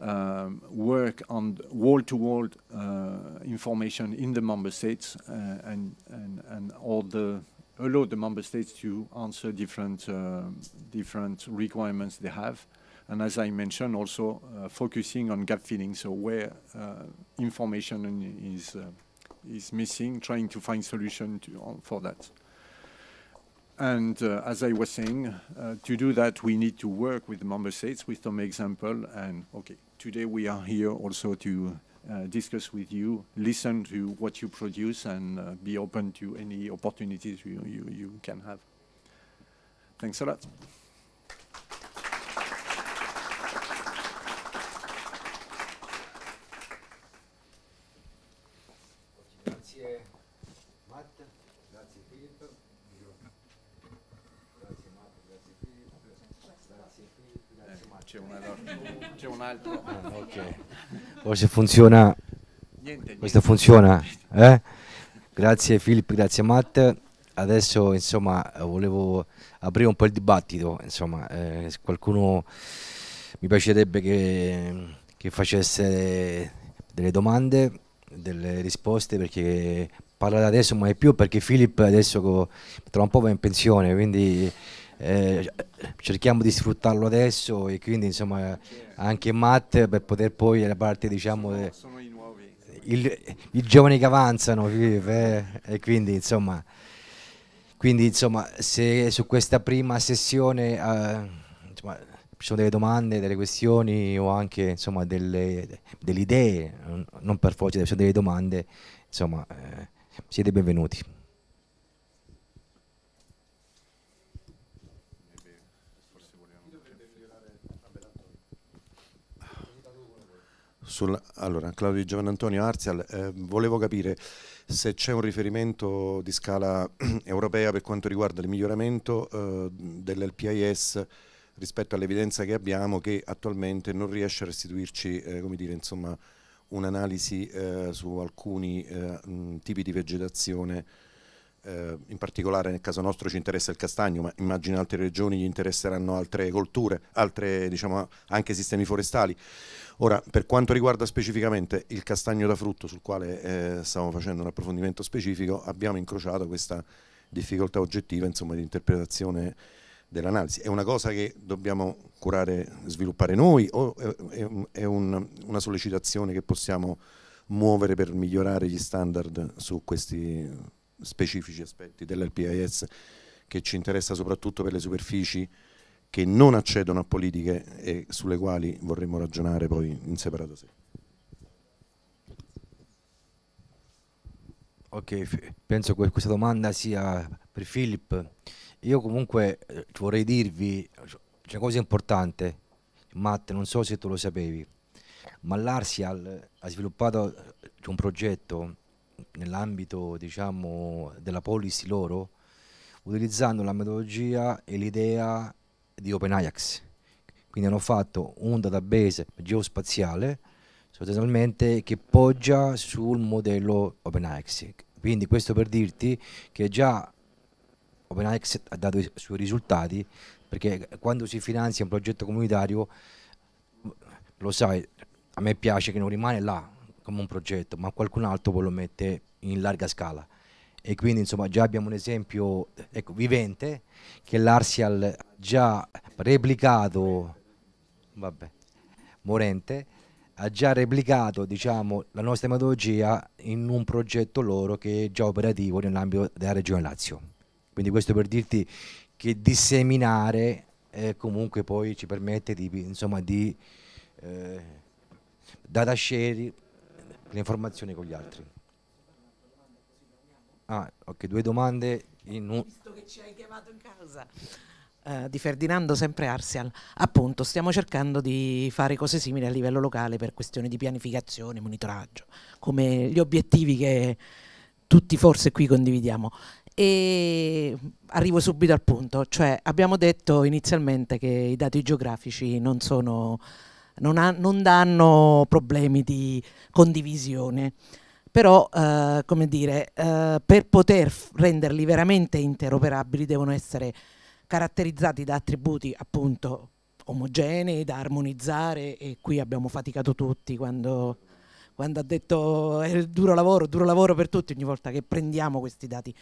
um, work on wall-to-wall -wall, uh, information in the member states uh, and, and, and all the allow the member states to answer different, uh, different requirements they have. And as I mentioned, also uh, focusing on gap filling, so where uh, information is, uh, is missing, trying to find solution to, uh, for that. And as I was saying, to do that, we need to work with the member states with some example. And okay, today we are here also to uh, discuss with you, listen to what you produce, and uh, be open to any opportunities you, you, you can have. Thanks a lot. Eh, ok. Forse funziona. Questo funziona. Eh? Grazie Filippo, grazie Matt. Adesso insomma volevo aprire un po' il dibattito. Insomma, eh, qualcuno mi piacerebbe che, che facesse delle domande, delle risposte perché parla da adesso ma è più perché Filippo adesso tra un po' va in pensione quindi eh, cerchiamo di sfruttarlo adesso e quindi insomma anche Matt per poter poi la parte diciamo sono, eh, sono i, nuovi, il, i giovani che avanzano eh, e quindi insomma quindi insomma se su questa prima sessione eh, insomma, ci sono delle domande, delle questioni o anche insomma delle, delle idee non per forza ci sono delle domande insomma eh, siete benvenuti sul, allora, Claudio Giovanni Antonio Arzial, eh, volevo capire se c'è un riferimento di scala europea per quanto riguarda il miglioramento eh, dell'LPIS rispetto all'evidenza che abbiamo che attualmente non riesce a restituirci eh, come dire, insomma, un'analisi eh, su alcuni eh, tipi di vegetazione eh, in particolare nel caso nostro ci interessa il castagno, ma immagino in altre regioni gli interesseranno altre colture, altre, diciamo, anche sistemi forestali. Ora, per quanto riguarda specificamente il castagno da frutto, sul quale eh, stiamo facendo un approfondimento specifico, abbiamo incrociato questa difficoltà oggettiva insomma, di interpretazione dell'analisi. È una cosa che dobbiamo curare, sviluppare noi o è, è un, una sollecitazione che possiamo muovere per migliorare gli standard su questi specifici aspetti dell'LPIS che ci interessa soprattutto per le superfici che non accedono a politiche e sulle quali vorremmo ragionare poi in separato sé. Ok, penso che questa domanda sia per Filippo. Io comunque eh, vorrei dirvi, c'è una cosa importante, Matt, non so se tu lo sapevi, ma l'Arsial ha sviluppato eh, un progetto nell'ambito diciamo, della policy loro utilizzando la metodologia e l'idea di OpenAjax. Quindi hanno fatto un database geospaziale sostanzialmente che poggia sul modello OpenAjax. Quindi questo per dirti che già OpenAjax ha dato i suoi risultati perché quando si finanzia un progetto comunitario lo sai, a me piace che non rimane là come un progetto, ma qualcun altro poi lo mette in larga scala. E quindi insomma già abbiamo un esempio ecco, vivente che l'Arsial ha già replicato, vabbè, morente, ha già replicato diciamo, la nostra metodologia in un progetto loro che è già operativo nell'ambito della Regione Lazio. Quindi questo per dirti che disseminare eh, comunque poi ci permette di, insomma, di eh, data share le informazioni con gli altri. Ah, ok, due domande in un... Visto che ci hai chiamato in casa. Uh, di Ferdinando, sempre Arsial. Appunto, stiamo cercando di fare cose simili a livello locale per questioni di pianificazione, monitoraggio, come gli obiettivi che tutti forse qui condividiamo. E arrivo subito al punto, cioè abbiamo detto inizialmente che i dati geografici non, sono, non, ha, non danno problemi di condivisione però eh, come dire, eh, per poter renderli veramente interoperabili devono essere caratterizzati da attributi appunto omogenei, da armonizzare e qui abbiamo faticato tutti quando, quando ha detto è il duro lavoro, duro lavoro per tutti ogni volta che prendiamo questi dati.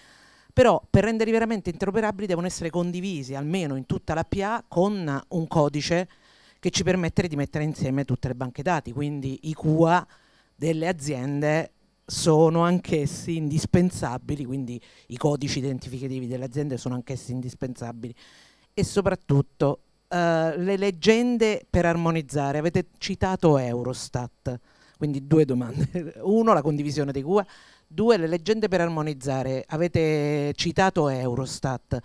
Però per renderli veramente interoperabili devono essere condivisi almeno in tutta la PA con un codice che ci permette di mettere insieme tutte le banche dati, quindi i QA delle aziende sono anch'essi indispensabili, quindi i codici identificativi delle aziende sono anch'essi indispensabili e soprattutto eh, le leggende per armonizzare. Avete citato Eurostat, quindi due domande. Uno, la condivisione dei QA. Due, le leggende per armonizzare. Avete citato Eurostat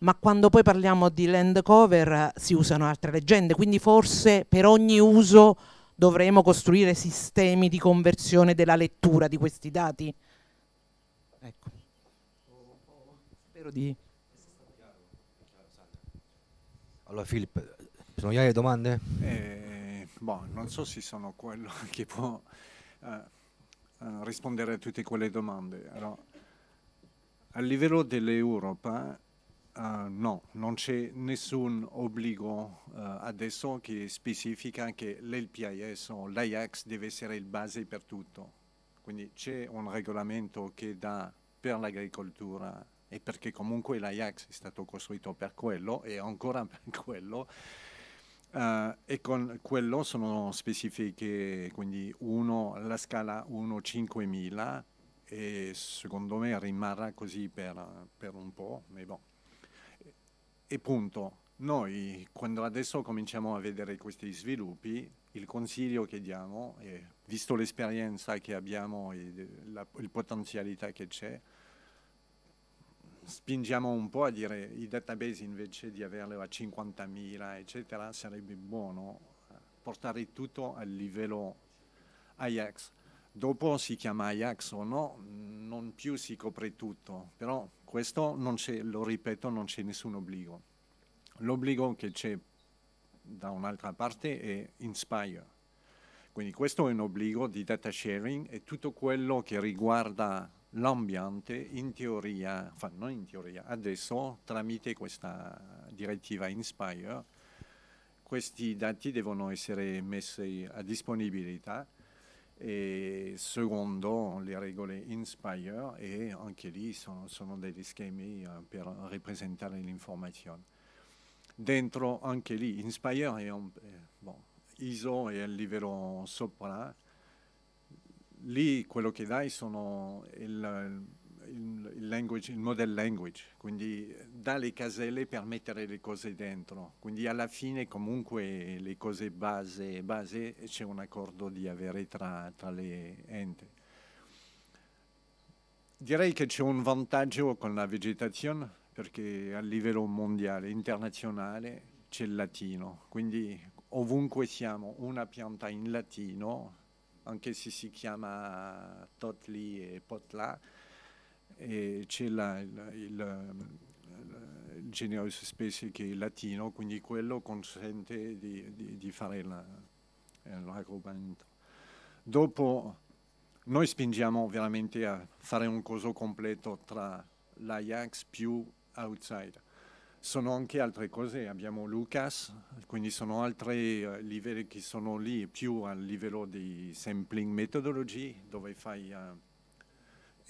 ma quando poi parliamo di land cover si usano altre leggende, quindi forse per ogni uso dovremo costruire sistemi di conversione della lettura di questi dati? Ecco. Spero di... Allora Filippo, sono io le domande? Eh, boh, non so se sono quello che può eh, eh, rispondere a tutte quelle domande. Allora, a livello dell'Europa Uh, no, non c'è nessun obbligo uh, adesso che specifica che l'LPIS o l'AIAX deve essere il base per tutto. Quindi c'è un regolamento che dà per l'agricoltura e perché comunque l'AIAX è stato costruito per quello e ancora per quello. Uh, e con quello sono specifiche, quindi uno, la scala 1-5000 e secondo me rimarrà così per, per un po', ma bon e punto. Noi quando adesso cominciamo a vedere questi sviluppi, il consiglio che diamo, è, visto l'esperienza che abbiamo e la, la potenzialità che c'è, spingiamo un po' a dire i database invece di averli a 50.000 eccetera sarebbe buono eh, portare tutto al livello Ajax Dopo si chiama Ajax o no, non più si copre tutto, però questo non c'è, lo ripeto, non c'è nessun obbligo. L'obbligo che c'è da un'altra parte è Inspire. Quindi questo è un obbligo di data sharing e tutto quello che riguarda l'ambiente in teoria, enfin non in teoria, adesso tramite questa direttiva Inspire questi dati devono essere messi a disponibilità e secondo le regole Inspire e anche lì sono, sono degli schemi uh, per rappresentare l'informazione. Dentro anche lì Inspire è un, eh, bon, ISO è il livello sopra, lì quello che dai sono il, il, language, il model language, quindi eh, dalle caselle per mettere le cose dentro. Quindi alla fine comunque le cose base, base c'è un accordo di avere tra, tra le ente. Direi che c'è un vantaggio con la vegetazione perché a livello mondiale, internazionale, c'è il latino. Quindi ovunque siamo, una pianta in latino, anche se si chiama Totli e Potla, e c'è la, il, il, il, genere specie che è latino, quindi quello consente di, di, di fare eh, l'argomento. La Dopo noi spingiamo veramente a fare un coso completo tra l'Ajax più outside. Sono anche altre cose, abbiamo Lucas, quindi sono altri uh, eh, livelli che sono lì più a livello di sampling methodology, dove fai... Uh,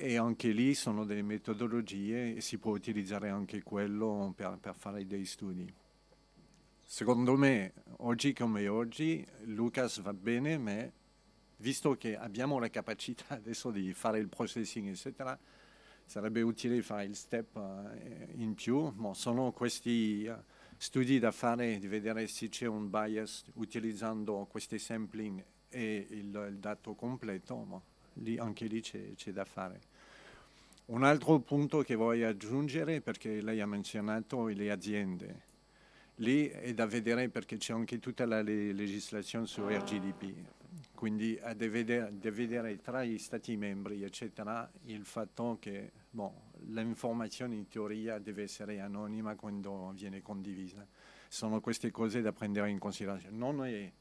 e anche lì sono delle metodologie e si può utilizzare anche quello per, per fare dei studi. Secondo me, oggi come oggi, Lucas va bene, ma visto che abbiamo la capacità adesso di fare il processing, eccetera, sarebbe utile fare il step uh, in più, ma sono questi uh, studi da fare, di vedere se c'è un bias utilizzando questi sampling e il, il dato completo, ma lì, anche lì c'è, da fare. Un altro punto che voglio aggiungere, perché lei ha menzionato le aziende, lì è da vedere perché c'è anche tutta la legislazione su RGDP, quindi da vedere, vedere tra gli Stati membri, eccetera, il fatto che bon, l'informazione in teoria deve essere anonima quando viene condivisa. Sono queste cose da prendere in considerazione. Non è,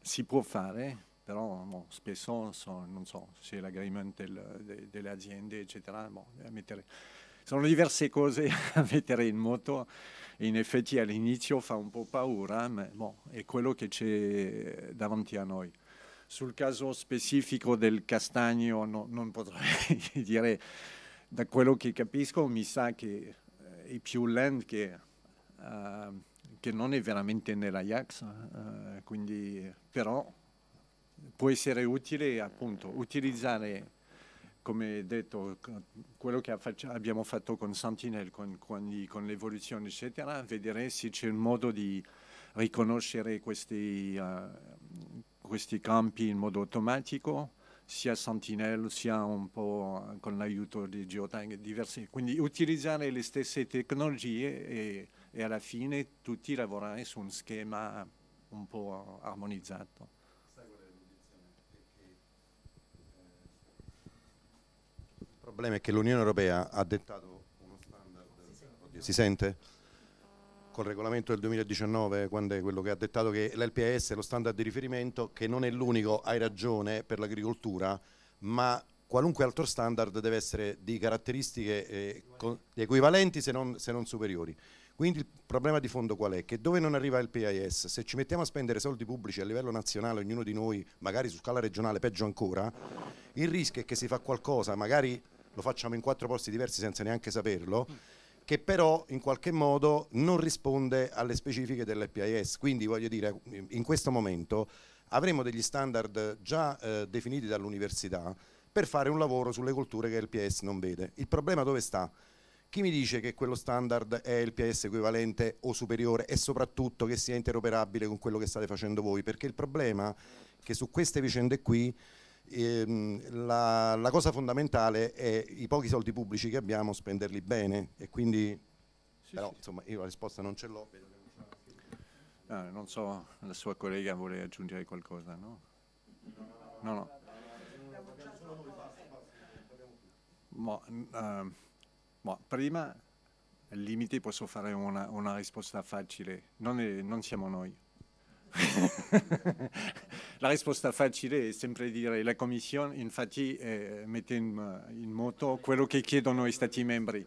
si può fare, però boh, spesso so, non so se l'agreement del, de, delle aziende eccetera boh, mettere, sono diverse cose a mettere in moto in effetti all'inizio fa un po' paura ma boh, è quello che c'è davanti a noi sul caso specifico del castagno no, non potrei dire da quello che capisco mi sa che è eh, più land che uh, che non è veramente nell'Ajax, uh, eh, quindi però può essere utile appunto utilizzare come detto, quello che abbiamo fatto con Sentinel, con, con, con l'evoluzione, eccetera, vedere se c'è un modo di riconoscere questi, uh, questi, campi in modo automatico, sia Sentinel, sia un po' con l'aiuto di geotag diversi. Quindi utilizzare le stesse tecnologie e, e alla fine tutti lavorare su un schema un po' armonizzato. problema è che l'Unione Europea ha dettato uno standard, oddio, si sente? Col regolamento del 2019, quando è quello che ha dettato che l'LPS è lo standard di riferimento, che non è l'unico, hai ragione, per l'agricoltura, ma qualunque altro standard deve essere di caratteristiche eh, equivalenti se non, se non, superiori. Quindi il problema di fondo qual è? Che dove non arriva il PIS, se ci mettiamo a spendere soldi pubblici a livello nazionale, ognuno di noi, magari su scala regionale, peggio ancora, il rischio è che si fa qualcosa, magari lo facciamo in quattro posti diversi senza neanche saperlo, mm. che però in qualche modo non risponde alle specifiche dell'EPIS. Quindi voglio dire, in questo momento avremo degli standard già eh, definiti dall'università per fare un lavoro sulle culture che il PS non vede. Il problema dove sta? Chi mi dice che quello standard è il PS equivalente o superiore e soprattutto che sia interoperabile con quello che state facendo voi? Perché il problema è che su queste vicende qui Ehm, la, la, cosa fondamentale è i pochi soldi pubblici che abbiamo spenderli bene e quindi sì, però sì. insomma io la risposta non ce l'ho ah, non so la sua collega vuole aggiungere qualcosa no? no no ma, uh, ehm, ma prima al limite posso fare una, una risposta facile non, è, non siamo noi la risposta facile è sempre dire la Commissione infatti eh, mette in, in moto quello che chiedono i Stati membri.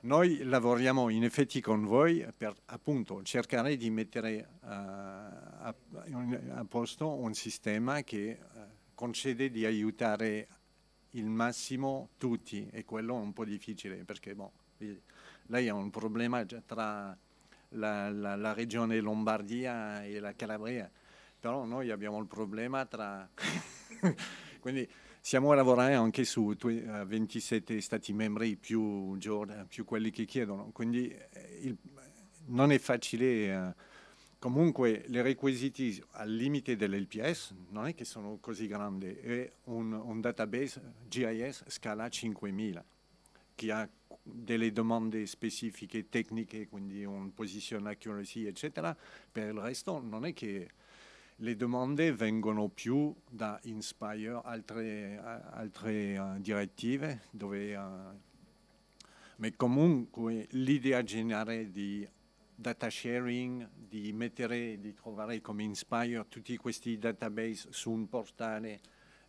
Noi lavoriamo in effetti con voi per appunto cercare di mettere uh, a, a, posto un sistema che uh, concede di aiutare il massimo tutti e quello è un po' difficile perché bon, lei ha un problema già tra la, la, la regione Lombardia e la Calabria. Però noi abbiamo il problema tra... Quindi siamo a lavorare anche su 27 eh, Stati membri più, più quelli che chiedono. Quindi eh, il, non è facile... Eh, comunque i requisiti al limite dell'LPS non è che sono così grandi, è un, un database GIS scala 5000 che ha delle domande specifiche tecniche, quindi un position accuracy, eccetera. Per il resto non è che le domande vengono più da Inspire, altre, altre uh, direttive, dove, uh, ma comunque l'idea generale di data sharing, di mettere, di trovare come Inspire tutti questi database su un portale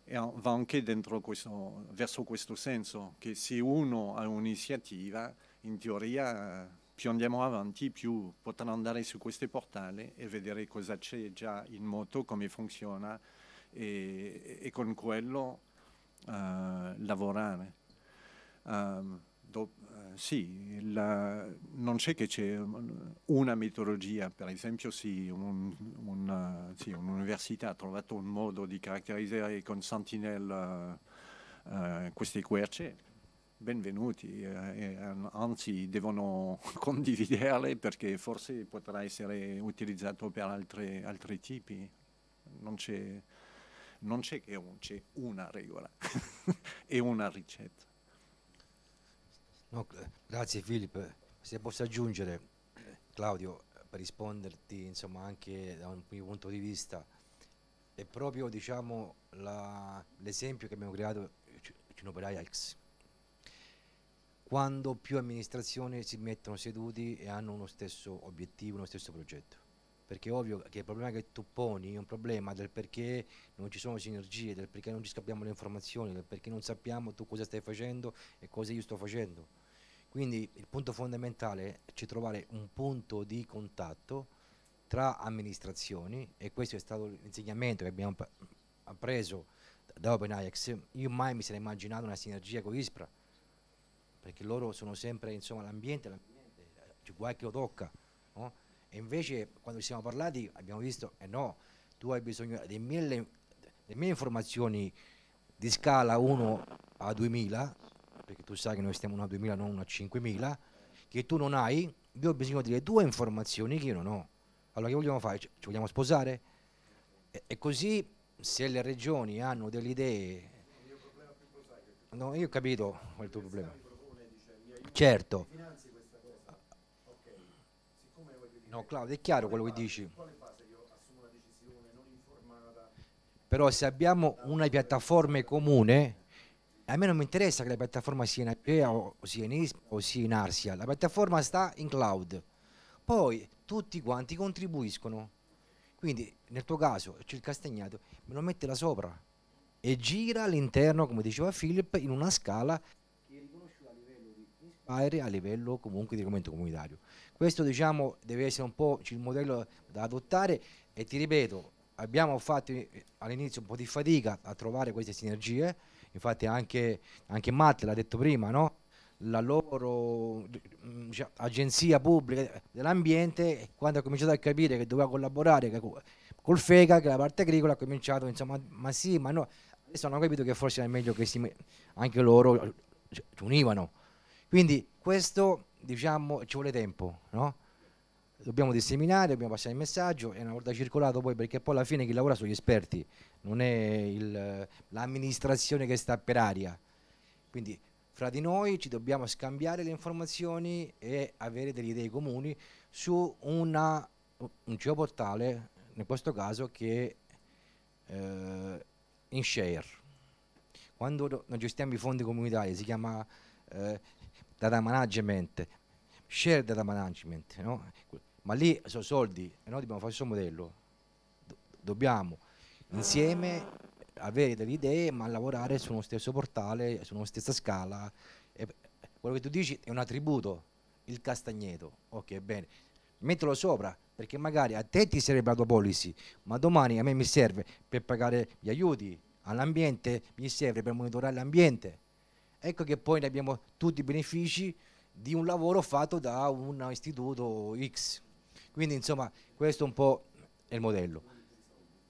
e va anche questo, verso questo senso, che se uno ha un'iniziativa, in teoria più andiamo avanti, più potranno andare su questi portali e vedere cosa c'è già in moto, come funziona e, e con quello uh, lavorare. Um, Do, eh, sì, la, non c'è che c'è una metodologia, per esempio sì, un, una, sì, un'università ha trovato un modo di caratterizzare con Sentinel eh, queste querce, benvenuti, eh, eh anzi devono condividerle perché forse potrà essere utilizzato per altre, altri tipi, non c'è, non c'è che un, c'è una regola e una ricetta. No, grazie Filippo, se posso aggiungere Claudio per risponderti insomma, anche da un mio punto di vista è proprio diciamo, l'esempio che abbiamo creato in Operaia X quando più amministrazioni si mettono seduti e hanno uno stesso obiettivo, uno stesso progetto perché è ovvio che il problema che tu poni è un problema del perché non ci sono sinergie, del perché non ci scappiamo le informazioni, del perché non sappiamo tu cosa stai facendo e cosa io sto facendo quindi il punto fondamentale è trovare un punto di contatto tra amministrazioni e questo è stato l'insegnamento che abbiamo appreso da OpenAIX. Io mai mi sarei immaginato una sinergia con ISPRA perché loro sono sempre insomma l'ambiente, l'ambiente cioè, guai che lo tocca. No? E invece quando ci siamo parlati abbiamo visto che eh no, tu hai bisogno di mille, di mille informazioni di scala 1 a 2000 perché tu sai che noi stiamo a una 2000, non a 5000, che tu non hai, io ho bisogno di delle due informazioni che io non ho. Allora che vogliamo fare? Ci, ci vogliamo sposare? E, e, così se le regioni hanno delle idee... No, io ho capito qual è il tuo problema. Certo. No, Claudio, è chiaro quello che dici. Però se abbiamo una piattaforma comune a me non mi interessa che la piattaforma sia in Agea eh, o sia in ISP o sia in Arsia, la piattaforma sta in cloud. Poi tutti quanti contribuiscono. Quindi nel tuo caso c'è il castagnato, me lo mette là sopra e gira all'interno, come diceva Philip, in una scala che è riconosciuta a livello di Inspire a livello comunque di documento comunitario. Questo diciamo deve essere un po' il modello da adottare e ti ripeto, abbiamo fatto eh, all'inizio un po' di fatica a trovare queste sinergie, Infatti anche, anche Matt l'ha detto prima, no? la loro diciamo, agenzia pubblica dell'ambiente, quando ha cominciato a capire che doveva collaborare col FECA, che la parte agricola ha cominciato, insomma, ma sì, ma no, adesso hanno capito che forse era meglio che si, anche loro cioè, ci univano. Quindi questo, diciamo, ci vuole tempo, no? dobbiamo disseminare, dobbiamo passare il messaggio e una volta circolato poi perché poi alla fine chi lavora sono gli esperti, non è l'amministrazione che sta per aria. Quindi fra di noi ci dobbiamo scambiare le informazioni e avere delle idee comuni su una, un geoportale, in questo caso che eh, in share. Quando noi gestiamo i fondi comunitari si chiama eh, data management, share data management, no? ma lì sono soldi e noi dobbiamo fare il suo modello. Do dobbiamo insieme avere delle idee, ma lavorare su uno stesso portale, su una stessa scala. E quello che tu dici è un attributo, il castagneto. Ok, bene, metterlo sopra perché magari a te ti serve la tua policy, ma domani a me mi serve per pagare gli aiuti all'ambiente, mi serve per monitorare l'ambiente. Ecco che poi ne abbiamo tutti i benefici di un lavoro fatto da un istituto X. Quindi insomma questo un po' è il modello.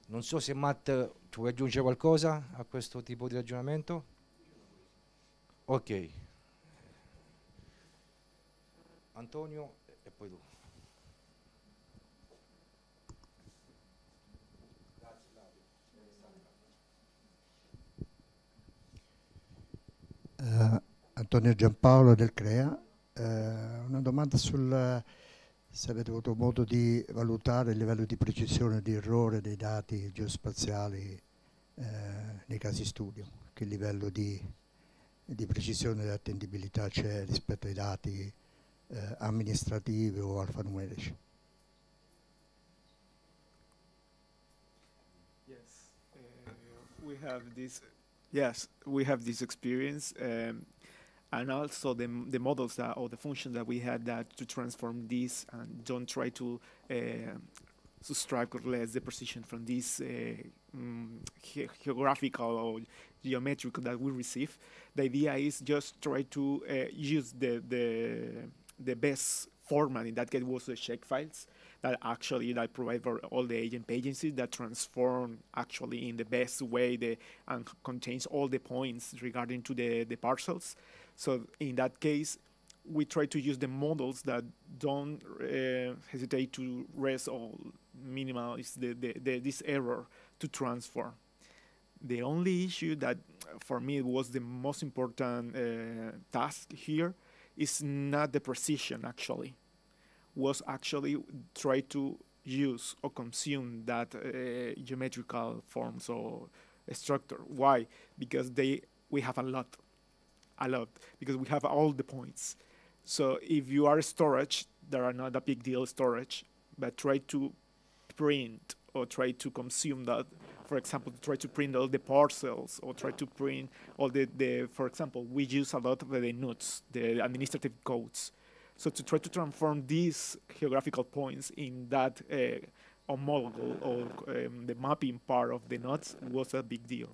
Non so se Matt ci vuoi aggiungere qualcosa a questo tipo di ragionamento. Ok. Antonio e poi tu. Uh, Antonio Giampaolo del CREA, uh, una domanda sul se avete avuto modo di valutare il livello di precisione di errore dei dati geospaziali eh, nei casi studio, che livello di, di precisione e attendibilità c'è rispetto ai dati eh, amministrativi o alfanumerici. Yes, uh, we have this. Yes, we have this experience. Um, and also the, the models that, or the functions that we had that to transform this and don't try to uh, subtract or less the precision from this uh, um, ge geographical or geometric that we receive. The idea is just try to uh, use the, the, the best format, in that case was the files that actually that provide for all the agent agencies that transform actually in the best way the, and contains all the points regarding to the, the parcels. So in that case, we try to use the models that don't uh, hesitate to rest or minimize the, the, the, this error to transform. The only issue that for me was the most important uh, task here is not the precision actually, was actually try to use or consume that uh, geometrical forms or structure. Why? Because they we have a lot a lot because we have all the points. So if you are storage, there are not a big deal storage, but try to print or try to consume that. For example, try to print all the parcels or try to print all the, the for example, we use a lot of the notes, the administrative codes. So to try to transform these geographical points in that uh, homologable or um, the mapping part of the nodes was a big deal.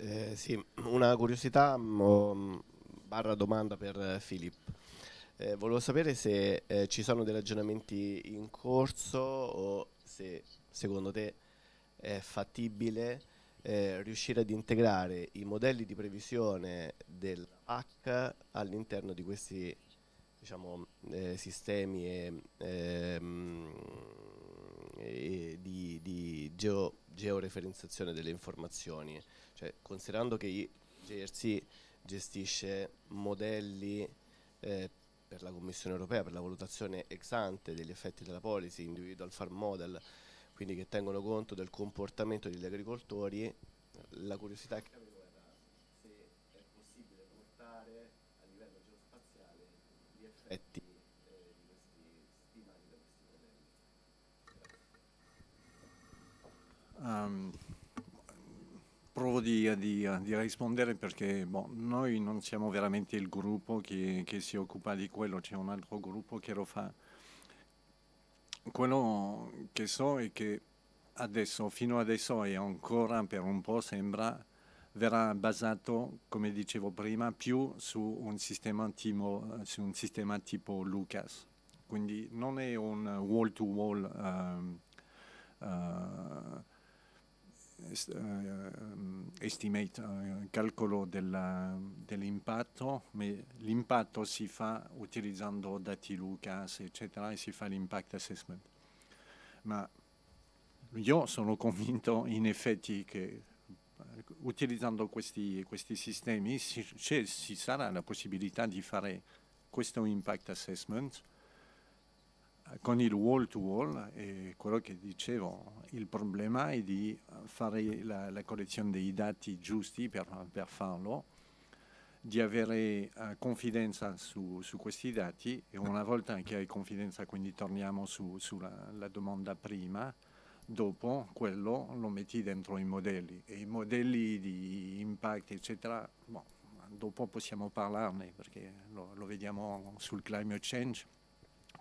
Eh, sì, una curiosità mh, mm, mm, barra domanda per eh, Filippo. Eh, volevo sapere se eh, ci sono dei ragionamenti in corso o se secondo te è fattibile eh, riuscire ad integrare i modelli di previsione del PAC all'interno di questi diciamo, eh, sistemi e, ehm, e di, di geo, georeferenziazione delle informazioni. Cioè, considerando che JRC gestisce modelli eh, per la Commissione europea, per la valutazione ex ante degli effetti della policy, individual farm model, quindi che tengono conto del comportamento degli agricoltori, la curiosità che avevo era se è possibile portare a livello geospaziale gli effetti eh, di questi stimati da questi modelli. Um provo di, di, di rispondere perché boh, noi non siamo veramente il gruppo che, che si occupa di quello, c'è un altro gruppo che lo fa. Quello che so è che adesso, fino adesso e ancora per un po' sembra, verrà basato, come dicevo prima, più su un sistema, timo, su un sistema tipo Lucas. Quindi non è un wall-to-wall -wall, uh, est, eh, estimate, eh, calcolo dell'impatto, ma l'impatto si fa utilizzando dati Lucas, eccetera, e si fa l'impact assessment. Ma io sono convinto in effetti che eh, utilizzando questi, questi sistemi ci sarà la possibilità di fare questo impact assessment con il wall to wall è quello che dicevo, il problema è di fare la, la collezione dei dati giusti per, per farlo, di avere uh, confidenza su, su, questi dati e una volta che hai confidenza, quindi torniamo su, sulla domanda prima, dopo quello lo metti dentro i modelli e i modelli di impact eccetera, boh, dopo possiamo parlarne perché lo, lo vediamo sul climate change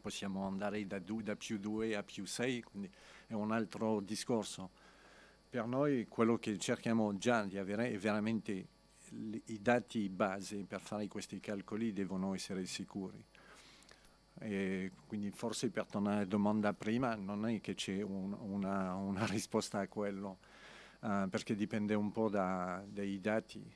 possiamo andare da, du, da più 2 a più 6, quindi è un altro discorso. Per noi quello che cerchiamo già di avere è veramente i dati base per fare questi calcoli devono essere sicuri. E quindi forse per tornare alla domanda prima non è che c'è un, una, una, risposta a quello, uh, perché dipende un po' dai dati.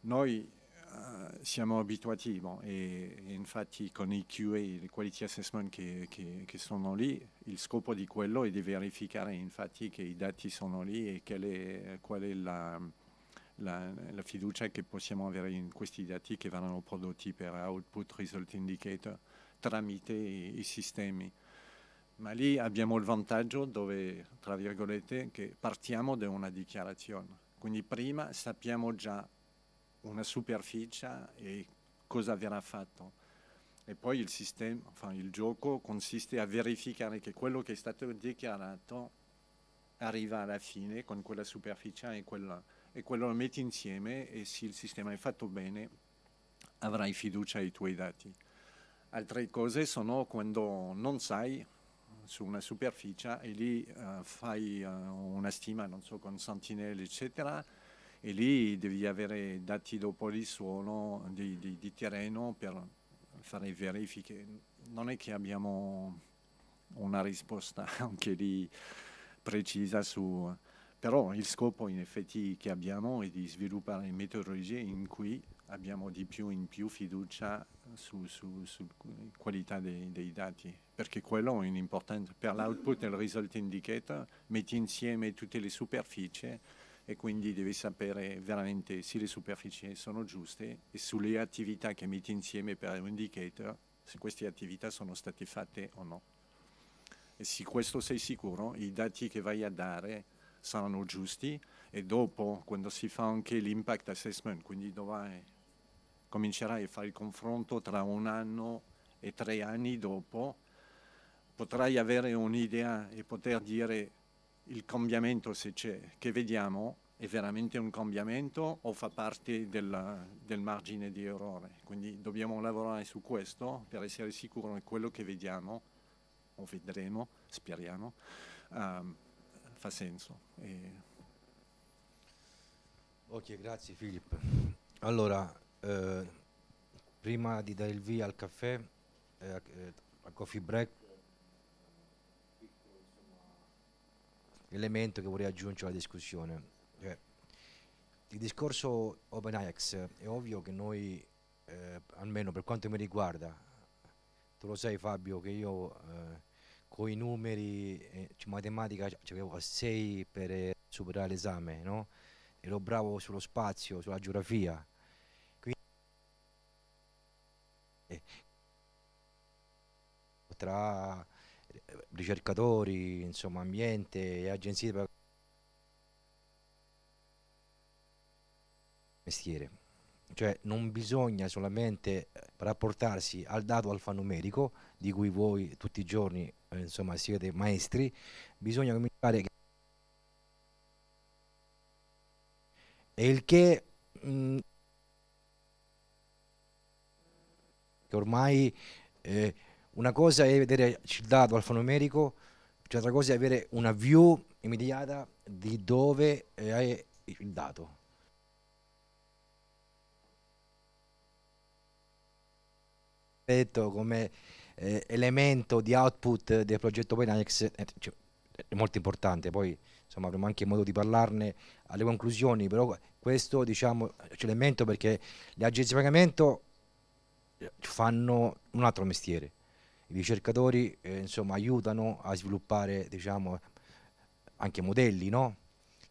Noi eh, siamo abituati bon, e, e, infatti con i QA, i quality assessment che, che, che, sono lì, il scopo di quello è di verificare infatti che i dati sono lì e qual è, qual è la, la, la, fiducia che possiamo avere in questi dati che vanno prodotti per output result indicator tramite i, i sistemi. Ma lì abbiamo il vantaggio dove, tra virgolette, che partiamo da una dichiarazione. Quindi prima sappiamo già una superficie e cosa verrà fatto. E poi il, sistema, enfin, il gioco consiste a verificare che quello che è stato dichiarato arriva alla fine con quella superficie e, quella, e quello lo metti insieme e se il sistema è fatto bene avrai fiducia ai tuoi dati. Altre cose sono quando non sai su una superficie e lì uh, fai uh, una stima, non so, con sentinelle, eccetera, e lì devi avere dati dopo il suono di, di, di terreno per fare verifiche. Non è che abbiamo una risposta anche lì precisa su... Però il scopo in effetti che abbiamo è di sviluppare metodologie in cui abbiamo di più in più fiducia sulla su, su qualità dei, dei, dati, perché quello è importante. Per l'output e il result indicator metti insieme tutte le superfici e quindi devi sapere veramente se le superfici sono giuste e sulle attività che metti insieme per un indicator se queste attività sono state fatte o no. E se questo sei sicuro, i dati che vai a dare saranno giusti e dopo quando si fa anche l'impact assessment, quindi dovrai, comincerai a fare il confronto tra un anno e tre anni dopo, potrai avere un'idea e poter dire il cambiamento, se c'è, che vediamo, è veramente un cambiamento o fa parte del, del, margine di errore? Quindi dobbiamo lavorare su questo per essere sicuri che quello che vediamo, o vedremo, speriamo, um, fa senso. E... Ok, grazie Filippo. Allora, eh, prima di dare il via al caffè, eh, a eh, Coffee Break, elemento che vorrei aggiungere alla discussione. Cioè, il discorso OpenAIX è ovvio che noi, eh, almeno per quanto mi riguarda, tu lo sai Fabio che io eh, con i numeri, eh, cioè matematica, cioè, avevo 6 per eh, superare l'esame, no? ero bravo sullo spazio, sulla geografia. Quindi, eh, tra ricercatori, insomma, ambiente e agenzie per mestiere. Cioè non bisogna solamente rapportarsi al dato alfanumerico di cui voi tutti i giorni eh, insomma, siete maestri, bisogna cominciare e il che mh, mm, ormai eh, una cosa è vedere il dato alfanumerico, cioè cosa è avere una view immediata di dove è il dato. come eh, elemento di output del progetto Pinax è, eh, cioè, è molto importante, poi insomma, avremo anche modo di parlarne alle conclusioni, però questo diciamo ce l'elemento perché le agenzie di pagamento eh, fanno un altro mestiere i ricercatori eh, insomma, aiutano a sviluppare diciamo, anche modelli, no?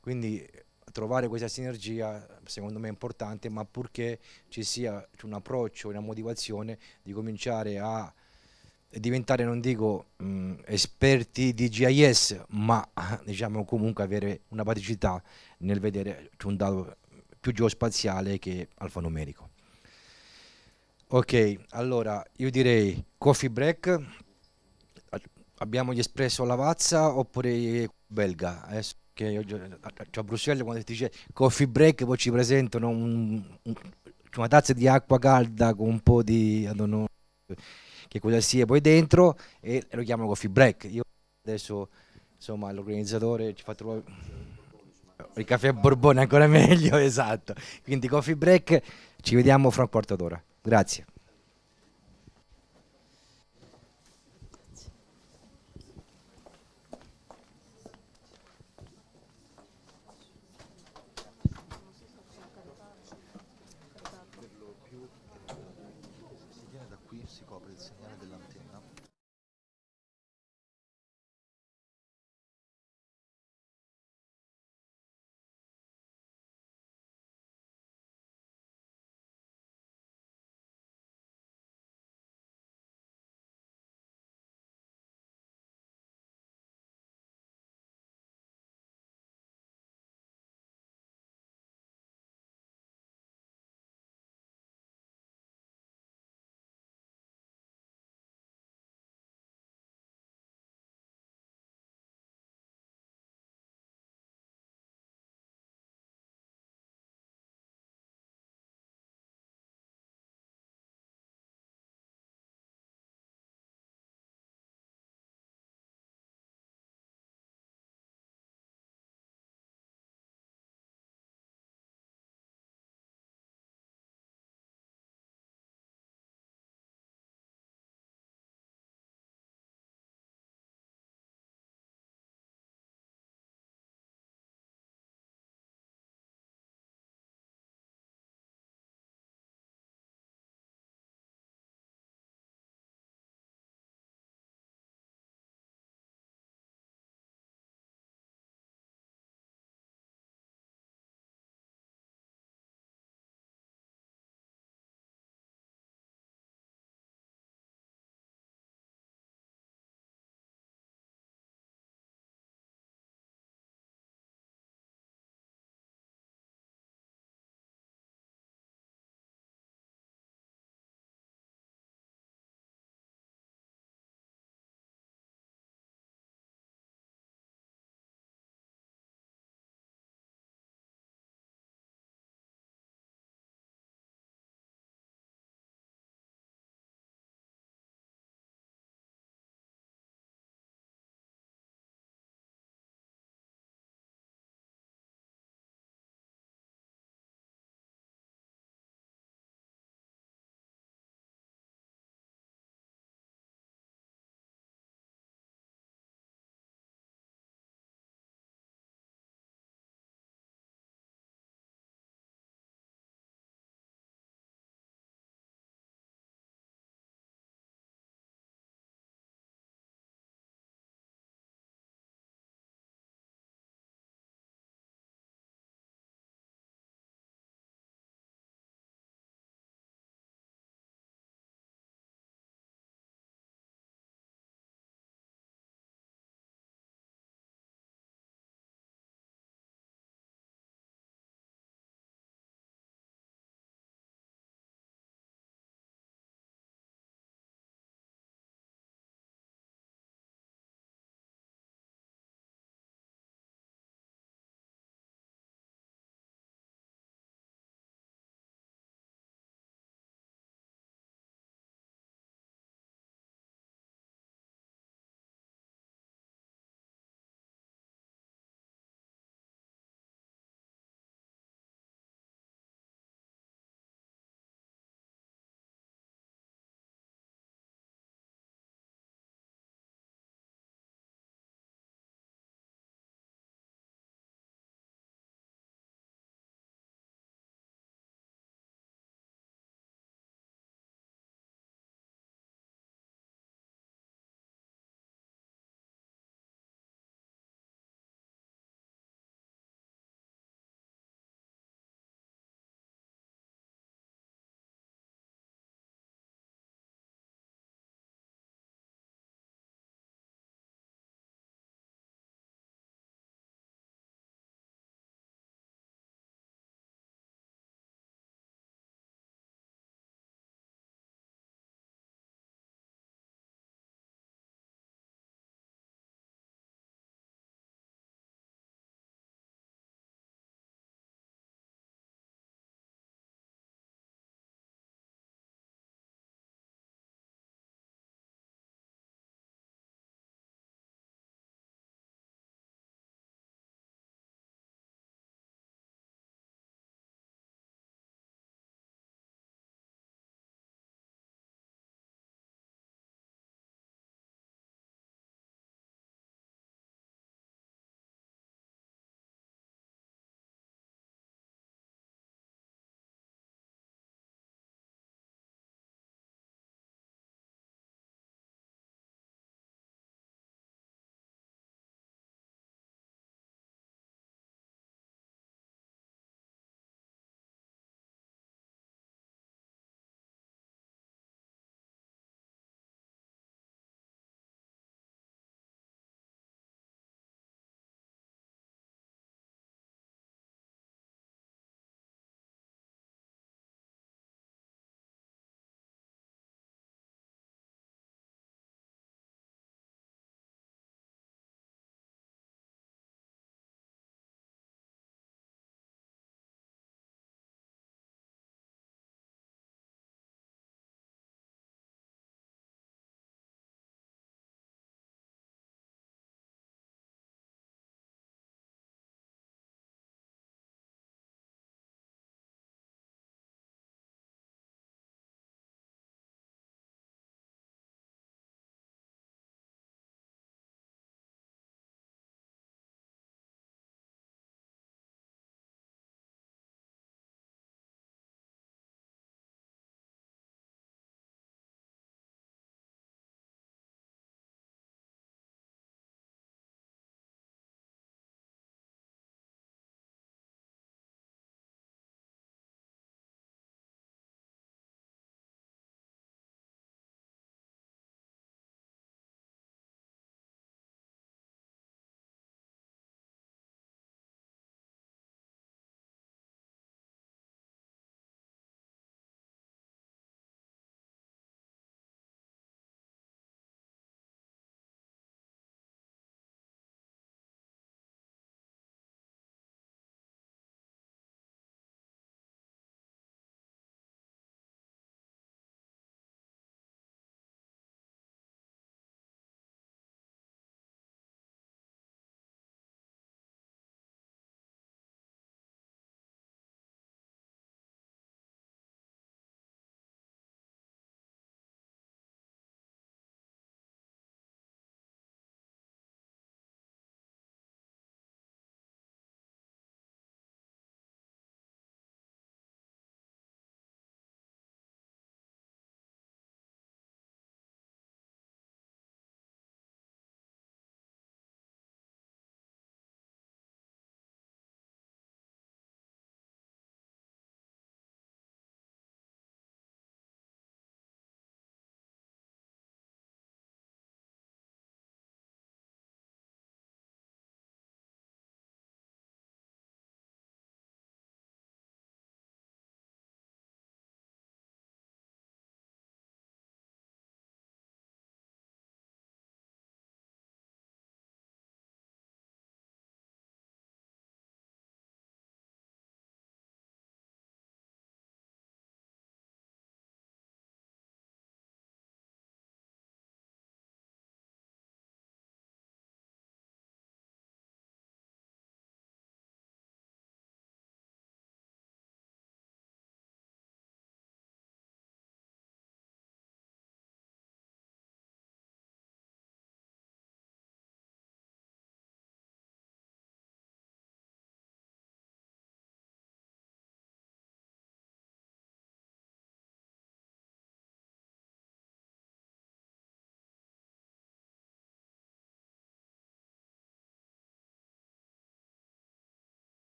quindi trovare questa sinergia secondo me è importante, ma purché ci sia un approccio, una motivazione di cominciare a diventare, non dico mh, mm, esperti di GIS, ma diciamo comunque avere una praticità nel vedere un dato più geospaziale che alfanumerico. Ok, allora io direi coffee break. Abbiamo gli espresso Lavazza oppure belga? Adesso eh, che io, a Bruxelles quando ti dice coffee break poi ci presentano un, un, una tazza di acqua calda con un po' di... Know, che cosa sia poi dentro e lo chiamano coffee break. Io adesso insomma l'organizzatore ci fa trovare il caffè Borbone ancora meglio, esatto. Quindi coffee break, ci vediamo fra un quarto d'ora. Grazie.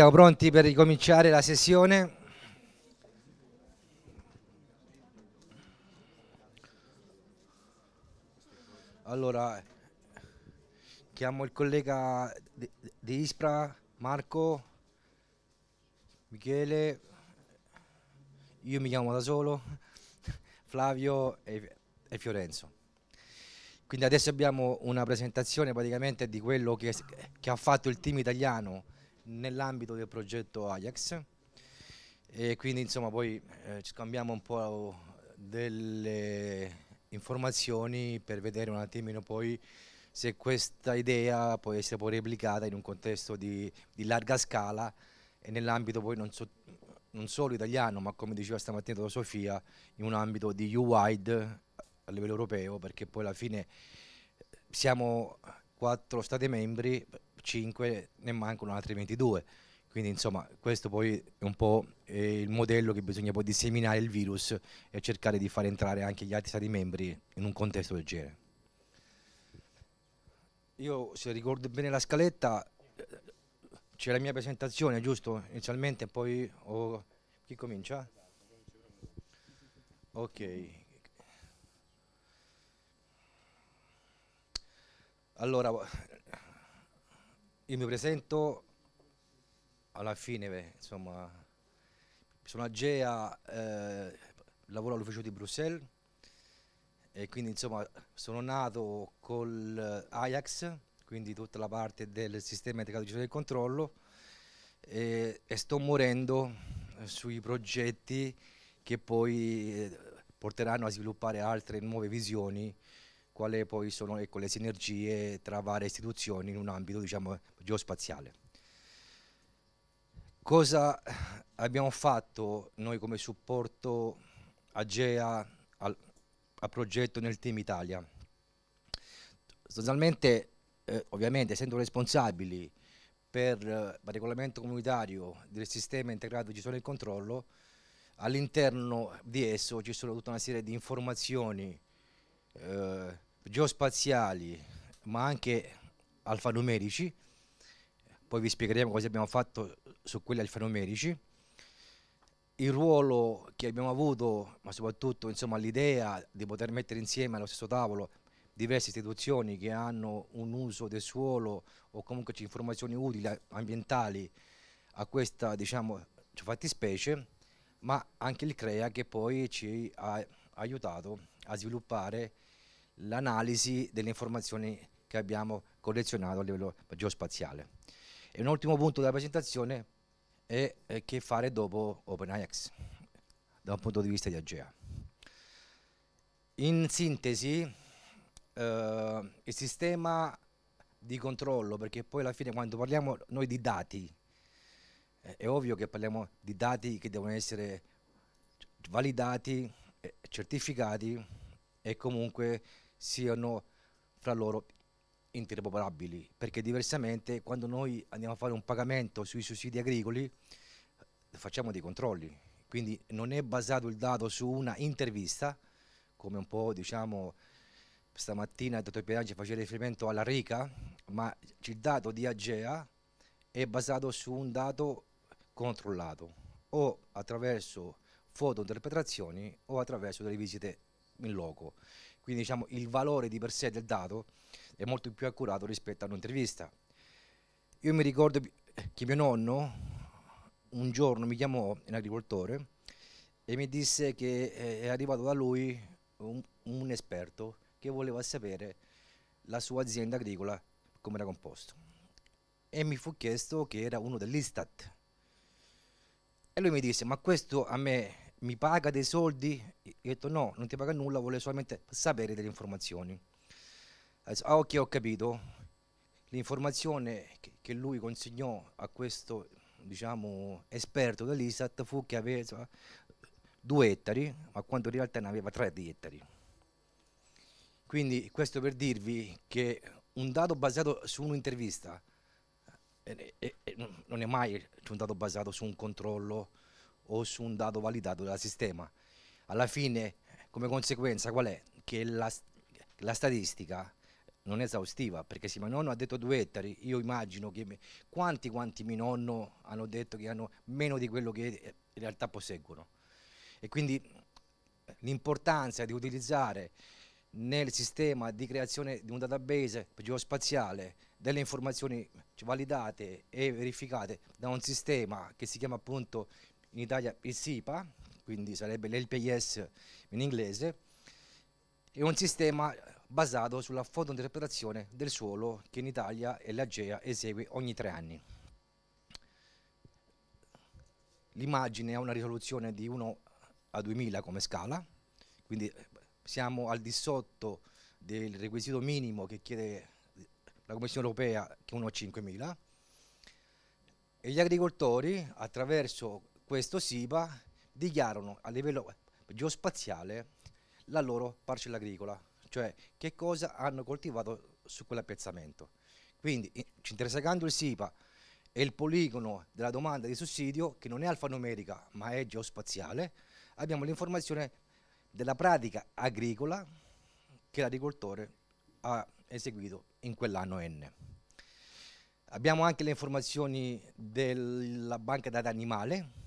Siamo pronti per ricominciare la sessione. Allora, chiamo il collega di Ispra, Marco, Michele, io mi chiamo da solo, Flavio e, e Fiorenzo. Quindi adesso abbiamo una presentazione praticamente di quello che, che ha fatto il team italiano nell'ambito del progetto Ajax e quindi insomma poi eh, ci scambiamo un po' delle informazioni per vedere un attimino poi se questa idea può essere poi replicata in un contesto di, di larga scala e nell'ambito poi non, so, non, solo italiano ma come diceva stamattina Sofia in un ambito di U-wide a livello europeo perché poi alla fine siamo quattro stati membri 5 ne mancano altri 22. Quindi insomma questo poi è un po' il modello che bisogna poi disseminare il virus e cercare di far entrare anche gli altri Stati membri in un contesto del genere. Io se ricordo bene la scaletta c'è la mia presentazione giusto inizialmente poi oh, chi comincia? Ok. Allora io mi presento alla fine, insomma, sono Agea, eh, lavoro all'ufficio di Bruxelles e quindi insomma sono nato con Ajax, quindi tutta la parte del sistema integrato di gestione del controllo e, e sto morendo sui progetti che poi eh, porteranno a sviluppare altre nuove visioni quali poi sono ecco, le sinergie tra varie istituzioni in un ambito diciamo, geospaziale. Cosa abbiamo fatto noi come supporto AGEA al, al progetto nel Team Italia? Sostanzialmente, eh, ovviamente, essendo responsabili per eh, il regolamento comunitario del sistema integrato di gestione e controllo, all'interno di esso ci sono tutta una serie di informazioni eh, geospaziali, ma anche alfanumerici. Poi vi spiegheremo cosa abbiamo fatto su quelli alfanumerici. Il ruolo che abbiamo avuto, ma soprattutto insomma, l'idea di poter mettere insieme allo stesso tavolo diverse istituzioni che hanno un uso del suolo o comunque informazioni utili ambientali a questa diciamo, fattispecie, ma anche il CREA che poi ci ha aiutato a sviluppare l'analisi delle informazioni che abbiamo collezionato a livello geospaziale. E un ultimo punto della presentazione è, è eh, che fare dopo OpenAX da un punto di vista di Agea. In sintesi, eh, il sistema di controllo, perché poi alla fine quando parliamo noi di dati, eh, è ovvio che parliamo di dati che devono essere validati, eh, certificati e comunque siano fra loro interoperabili, perché diversamente quando noi andiamo a fare un pagamento sui sussidi agricoli facciamo dei controlli, quindi non è basato il dato su una intervista, come un po' diciamo stamattina il dottor Pierangi faceva riferimento alla RICA, ma il dato di Agea è basato su un dato controllato o attraverso foto interpretazioni o attraverso delle visite in loco. Quindi diciamo il valore di per sé del dato è molto più accurato rispetto a un'intervista. Io mi ricordo che mio nonno un giorno mi chiamò un agricoltore e mi disse che eh, è arrivato da lui un, un esperto che voleva sapere la sua azienda agricola come era composto. E mi fu chiesto che era uno dell'Istat. E lui mi disse, ma questo a me mi paga dei soldi? Io ho detto no, non ti paga nulla, vuole solamente sapere delle informazioni. Adesso, ah ok, ho capito. L'informazione che, lui consegnò a questo diciamo, esperto dell'ISAT fu che aveva due ettari, ma quando in realtà ne aveva tre di ettari. Quindi questo per dirvi che un dato basato su un'intervista eh, eh, eh non è mai un dato basato su un controllo, o su un dato validato dal sistema. Alla fine, come conseguenza, qual è? Che la, la statistica non è esaustiva, perché se mio nonno ha detto due ettari, io immagino che quanti quanti mio nonno hanno detto che hanno meno di quello che eh, in realtà posseggono. E quindi eh, l'importanza di utilizzare nel sistema di creazione di un database geospaziale delle informazioni validate e verificate da un sistema che si chiama appunto in Italia il SIPA, quindi sarebbe l'LPIS in inglese, è un sistema basato sulla fotointerpretazione del suolo che in Italia e l'AGEA esegue ogni tre anni. L'immagine ha una risoluzione di 1 a 2000 come scala, quindi siamo al di sotto del requisito minimo che chiede la Commissione europea che è 1 a 5000 e gli agricoltori attraverso questo SIBA dichiarano a livello eh, geospaziale la loro parcella agricola, cioè che cosa hanno coltivato su quell'appezzamento. Quindi intersecando il SIPA e il poligono della domanda di sussidio, che non è alfanumerica ma è geospaziale, abbiamo l'informazione della pratica agricola che l'agricoltore ha eseguito in quell'anno N. Abbiamo anche le informazioni della banca dati animale,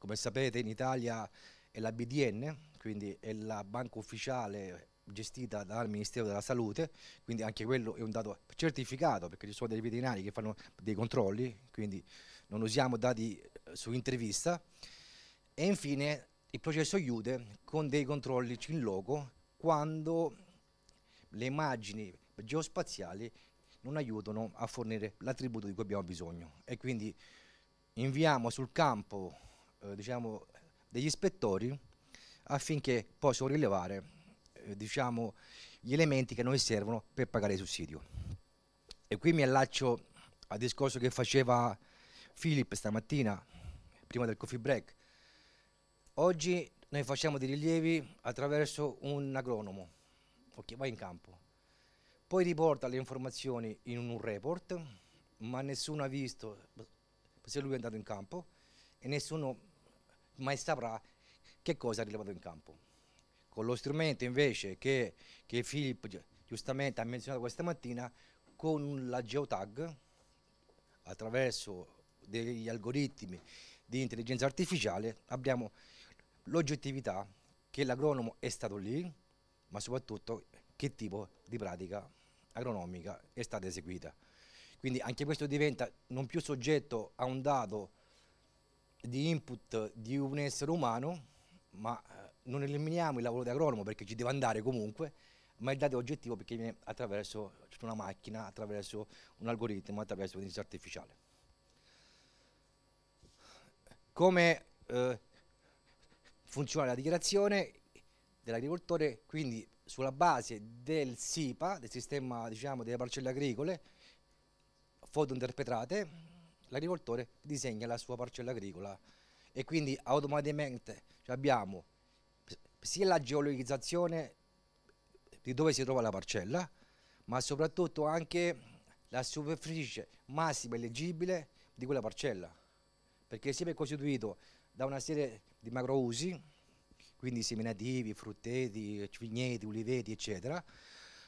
come sapete in Italia è la BDN, quindi è la banca ufficiale gestita dal Ministero della Salute, quindi anche quello è un dato certificato perché ci sono dei veterinari che fanno dei controlli, quindi non usiamo dati eh, su intervista. E infine il processo IUDE con dei controlli in loco quando le immagini geospaziali non aiutano a fornire l'attributo di cui abbiamo bisogno e quindi inviamo sul campo eh, diciamo, degli ispettori affinché possano rilevare eh, diciamo, gli elementi che noi servono per pagare il sussidio. E qui mi allaccio al discorso che faceva Filippo stamattina, prima del coffee break. Oggi noi facciamo dei rilievi attraverso un agronomo che va in campo, poi riporta le informazioni in un report, ma nessuno ha visto se lui è andato in campo e nessuno mai saprà che cosa ha rilevato in campo. Con lo strumento invece che, che Filippo giustamente ha menzionato questa mattina, con la geotag, attraverso degli algoritmi di intelligenza artificiale, abbiamo l'oggettività che l'agronomo è stato lì, ma soprattutto che tipo di pratica agronomica è stata eseguita. Quindi anche questo diventa non più soggetto a un dato di input di un essere umano, ma eh, non eliminiamo il lavoro di agronomo perché ci deve andare comunque, ma il dato è oggettivo perché viene attraverso una macchina, attraverso un algoritmo, attraverso l'intelligenza artificiale. Come eh, funziona la dichiarazione dell'agricoltore? Quindi sulla base del SIPA, del sistema diciamo, delle parcelle agricole, foto fotointerpretate, l'agricoltore disegna la sua parcella agricola e quindi automaticamente cioè, abbiamo sia la geologizzazione di dove si trova la parcella, ma soprattutto anche la superficie massima e di quella parcella, perché il è costituito da una serie di macrousi, quindi seminativi, frutteti, vigneti, uliveti, eccetera,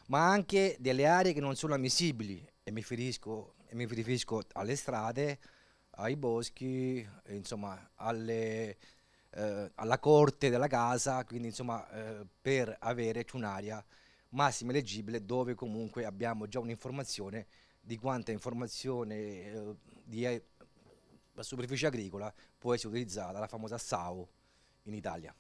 ma anche delle aree che non sono ammissibili, e mi riferisco e mi riferisco alle strade, ai boschi, eh, insomma, alle, eh, alla corte della casa, quindi insomma, eh, per avere un'area massima leggibile dove comunque abbiamo già un'informazione di quanta informazione eh, di eh, la superficie agricola può essere utilizzata, la famosa SAU in Italia,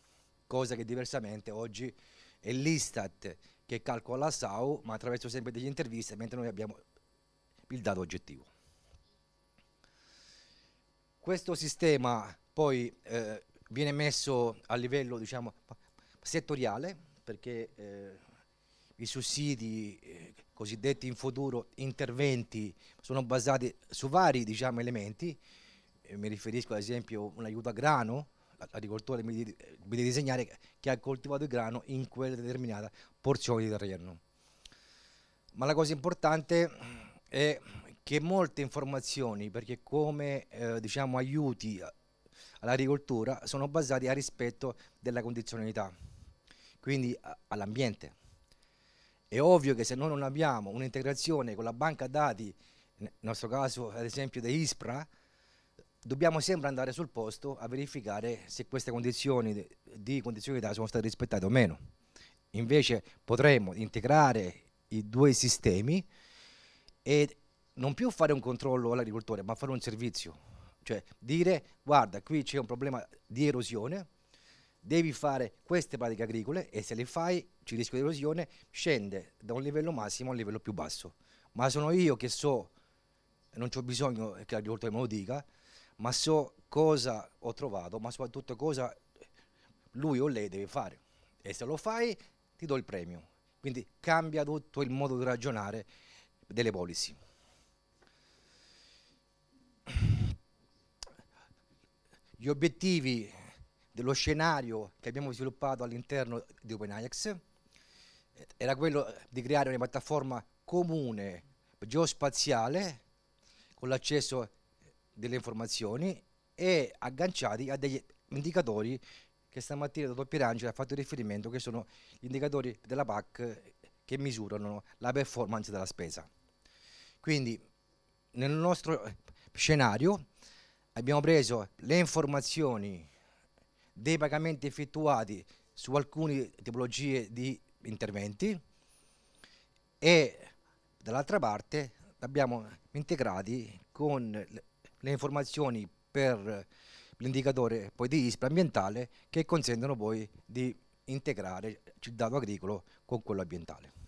cosa che diversamente oggi è l'Istat che calcola la SAU, ma attraverso sempre delle interviste, mentre noi abbiamo il dato oggettivo. Questo sistema poi eh, viene messo a livello diciamo, settoriale perché eh, i sussidi eh, cosiddetti in futuro interventi sono basati su vari diciamo, elementi, eh, mi riferisco ad esempio un aiuto a grano, l'agricoltore mi, mi deve disegnare che ha coltivato il grano in quella determinata porzione di terreno. Ma la cosa importante è che molte informazioni, perché come eh, diciamo, aiuti all'agricoltura sono basate al rispetto della condizionalità, quindi all'ambiente. È ovvio che se noi non abbiamo un'integrazione con la banca dati, nel nostro caso ad esempio di ISPRA, dobbiamo sempre andare sul posto a verificare se queste condizioni di condizionalità sono state rispettate o meno. Invece potremmo integrare i due sistemi e non più fare un controllo all'agricoltore, ma fare un servizio. Cioè dire guarda qui c'è un problema di erosione, devi fare queste pratiche agricole e se le fai il rischio di erosione scende da un livello massimo a un livello più basso. Ma sono io che so, non ho bisogno che l'agricoltore me lo dica, ma so cosa ho trovato, ma soprattutto cosa lui o lei deve fare. E se lo fai ti do il premio. Quindi cambia tutto il modo di ragionare delle policy. Gli obiettivi dello scenario che abbiamo sviluppato all'interno di OpenAIX eh, era quello di creare una piattaforma comune geospaziale con l'accesso delle informazioni e agganciati a degli indicatori che stamattina il dottor Angela ha fatto riferimento, che sono gli indicatori della PAC che misurano la performance della spesa. Quindi nel nostro eh, scenario abbiamo preso le informazioni dei pagamenti effettuati su alcune tipologie di interventi e dall'altra parte l'abbiamo integrati con le informazioni per l'indicatore poi di ISPRA ambientale che consentono poi di integrare il dato agricolo con quello ambientale.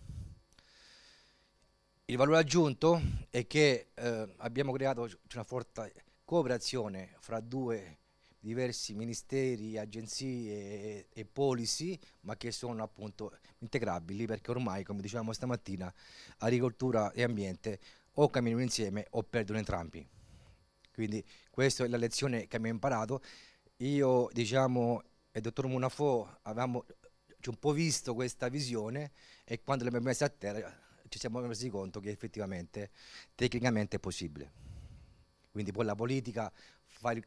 Il valore aggiunto è che eh, abbiamo creato una forte cooperazione fra due diversi ministeri, agenzie e, e, policy, ma che sono appunto integrabili perché ormai, come dicevamo stamattina, agricoltura e ambiente o camminano insieme o perdono entrambi. Quindi questa è la lezione che abbiamo imparato. Io, diciamo, e il dottor Munafo avevamo un po' visto questa visione e quando l'abbiamo messa a terra ci siamo resi conto che effettivamente tecnicamente è possibile. Quindi poi la politica fa il,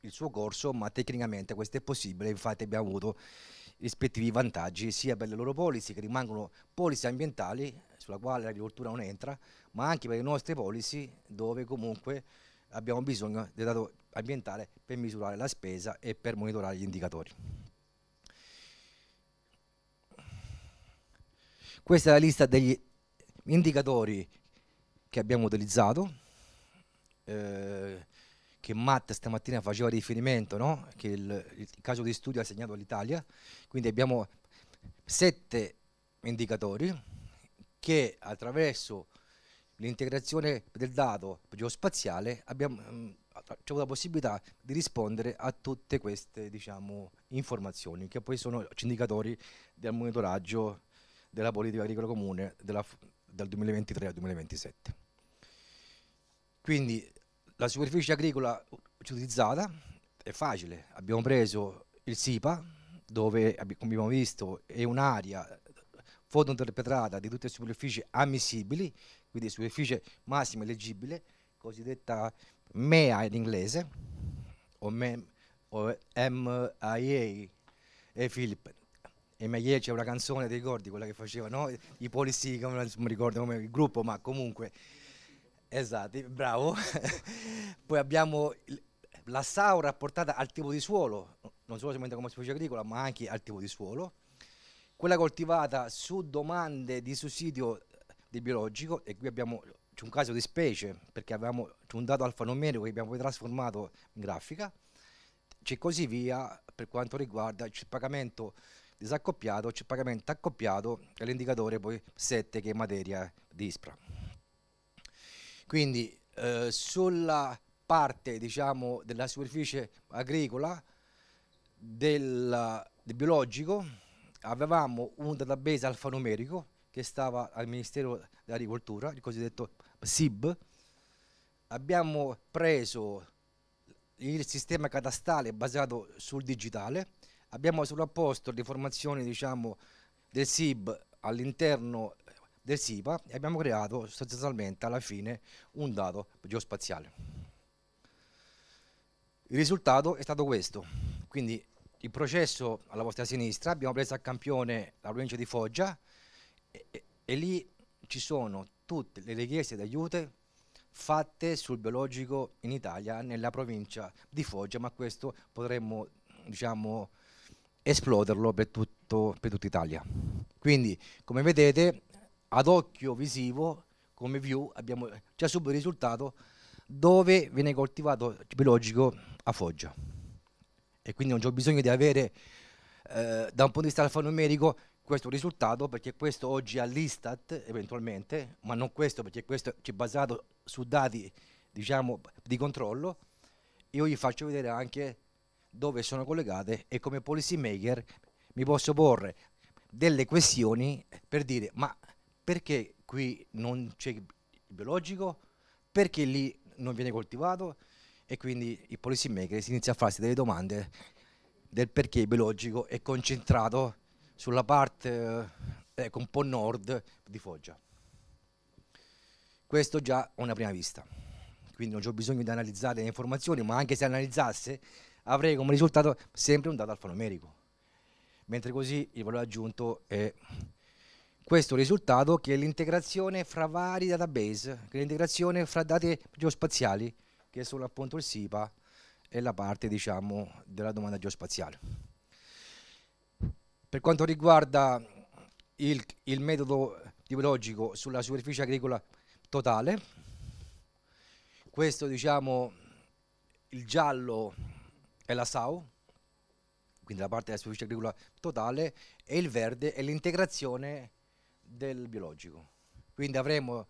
il suo corso, ma tecnicamente questo è possibile, infatti abbiamo avuto i rispettivi vantaggi sia per le loro policy che rimangono policy ambientali sulla quale l'agricoltura non entra, ma anche per le nostre policy dove comunque abbiamo bisogno del dato ambientale per misurare la spesa e per monitorare gli indicatori. Questa è la lista degli indicatori che abbiamo utilizzato, eh, che Matt stamattina faceva riferimento, no? che il, il, caso di studio ha segnato l'Italia, quindi abbiamo sette indicatori che attraverso l'integrazione del dato geospaziale abbiamo mh, mm, avuto la possibilità di rispondere a tutte queste diciamo, informazioni che poi sono indicatori del monitoraggio della politica agricola comune, della, dal 2023 al 2027. Quindi la superficie agricola utilizzata è facile, abbiamo preso il SIPA dove come abbiamo visto è un'area fotointerpretata di tutte le superfici ammissibili, quindi superficie massima eleggibile, cosiddetta MEA in inglese o, MEM, o MIA e Philip e Meyer c'è una canzone, ti ricordi quella che faceva, no? I Policy, come, non mi ricordo come il gruppo, ma comunque, esatto, bravo. Poi abbiamo la SAO rapportata al tipo di suolo, non solo solamente come specie agricola, ma anche al tipo di suolo. Quella coltivata su domande di sussidio eh, di biologico, e qui abbiamo c'è un caso di specie, perché avevamo un dato alfanumerico che abbiamo poi trasformato in grafica, c'è così via per quanto riguarda il pagamento disaccoppiato, c'è pagamento accoppiato e l'indicatore poi 7 che è materia di ISPRA. Quindi eh, sulla parte diciamo, della superficie agricola del, del biologico avevamo un database alfanumerico che stava al Ministero dell'Agricoltura, il cosiddetto SIB. Abbiamo preso il sistema catastale basato sul digitale abbiamo sovrapposto le formazioni diciamo, del SIB all'interno del SIPA e abbiamo creato sostanzialmente alla fine un dato geospaziale. Il risultato è stato questo, quindi il processo alla vostra sinistra, abbiamo preso a campione la provincia di Foggia e, e, e lì ci sono tutte le richieste d'aiuto fatte sul biologico in Italia, nella provincia di Foggia, ma questo potremmo diciamo, esploderlo per, tutto, per tutta Italia. Quindi, come vedete, ad occhio visivo, come view, abbiamo già subito il risultato dove viene coltivato il biologico a Foggia. E quindi non c'è bisogno di avere, eh, da un punto di vista alfanumerico, questo risultato, perché questo oggi è all'Istat, eventualmente, ma non questo, perché questo è basato su dati, diciamo, di controllo. Io gli faccio vedere anche dove sono collegate e come policy maker mi posso porre delle questioni per dire ma perché qui non c'è il biologico, perché lì non viene coltivato e quindi il policy maker si inizia a farsi delle domande del perché il biologico è concentrato sulla parte eh, ecco, un po' nord di Foggia. Questo già a una prima vista, quindi non c'è bisogno di analizzare le informazioni, ma anche se analizzasse avrei come risultato sempre un dato alfanumerico. Mentre così il valore aggiunto è questo risultato che è l'integrazione fra vari database, che è l'integrazione fra dati geospaziali, che sono appunto il SIPA e la parte diciamo, della domanda geospaziale. Per quanto riguarda il, il metodo tipologico sulla superficie agricola totale, questo diciamo il giallo è la SAU, quindi la parte della superficie agricola totale, e il verde è l'integrazione del biologico. Quindi avremo,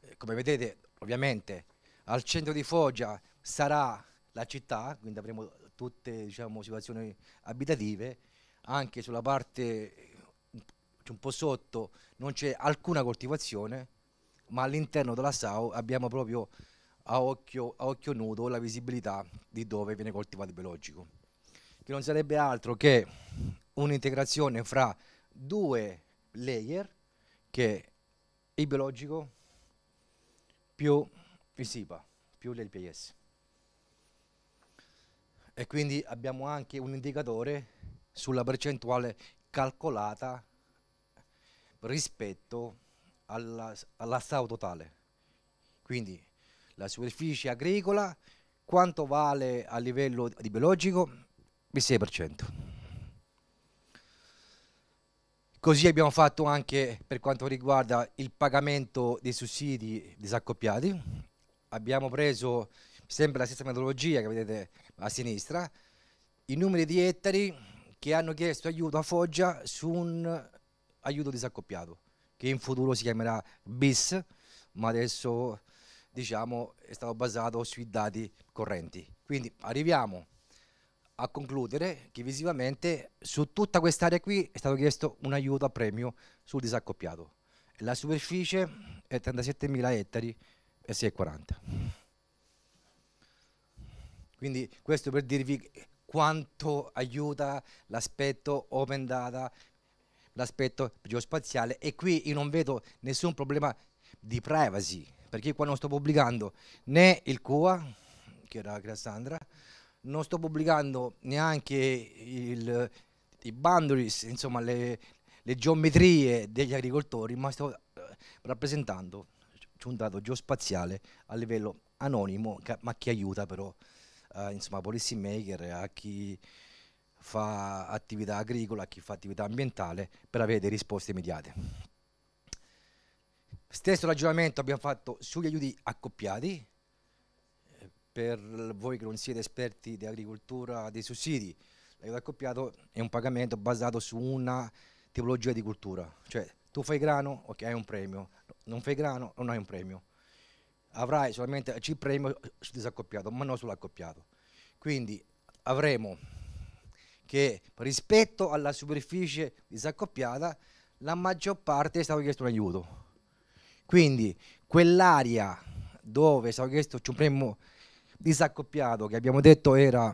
eh, come vedete, ovviamente al centro di Foggia sarà la città, quindi avremo tutte diciamo, situazioni abitative, anche sulla parte un po' sotto non c'è alcuna coltivazione, ma all'interno della SAU abbiamo proprio a occhio, a occhio nudo la visibilità di dove viene coltivato il biologico, che non sarebbe altro che un'integrazione fra due layer che è il biologico più il SIPA, più l'LPS. E quindi abbiamo anche un indicatore sulla percentuale calcolata rispetto alla, alla totale. Quindi la superficie agricola, quanto vale a livello di biologico? Il 6%. Così abbiamo fatto anche per quanto riguarda il pagamento dei sussidi disaccoppiati. Abbiamo preso sempre la stessa metodologia che vedete a sinistra, i numeri di ettari che hanno chiesto aiuto a Foggia su un aiuto disaccoppiato, che in futuro si chiamerà BIS, ma adesso diciamo, è stato basato sui dati correnti. Quindi arriviamo a concludere che visivamente su tutta quest'area qui è stato chiesto un aiuto a premio sul disaccoppiato. La superficie è 37.000 ettari e 640. Quindi questo per dirvi quanto aiuta l'aspetto open data, l'aspetto geospaziale e qui io non vedo nessun problema di privacy perché qua non sto pubblicando né il CUA, che era Cassandra, non sto pubblicando neanche il, i boundaries, insomma le, le, geometrie degli agricoltori, ma sto eh, rappresentando un dato geospaziale a livello anonimo, ma che aiuta però eh, insomma, policy maker, a chi fa attività agricola, a chi fa attività ambientale per avere delle risposte immediate. Stesso ragionamento abbiamo fatto sugli aiuti accoppiati, eh, per voi che non siete esperti di agricoltura dei sussidi, l'aiuto accoppiato è un pagamento basato su una tipologia di cultura, cioè tu fai grano, ok, hai un premio, non fai grano, non hai un premio, avrai solamente il premio sul disaccoppiato, ma non sull'accoppiato. Quindi avremo che rispetto alla superficie disaccoppiata la maggior parte è stato chiesto un aiuto quindi quell'area dove si è chiesto un premio disaccoppiato che abbiamo detto era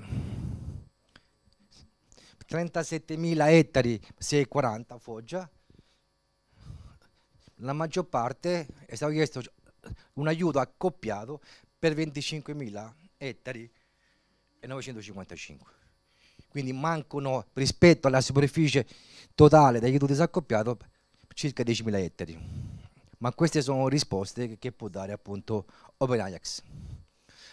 37.000 ettari, 640 Foggia, la maggior parte è stato chiesto un aiuto accoppiato per 25.000 ettari e 955. Quindi mancano rispetto alla superficie totale di aiuto disaccoppiato circa 10.000 ettari ma queste sono risposte che può dare appunto Open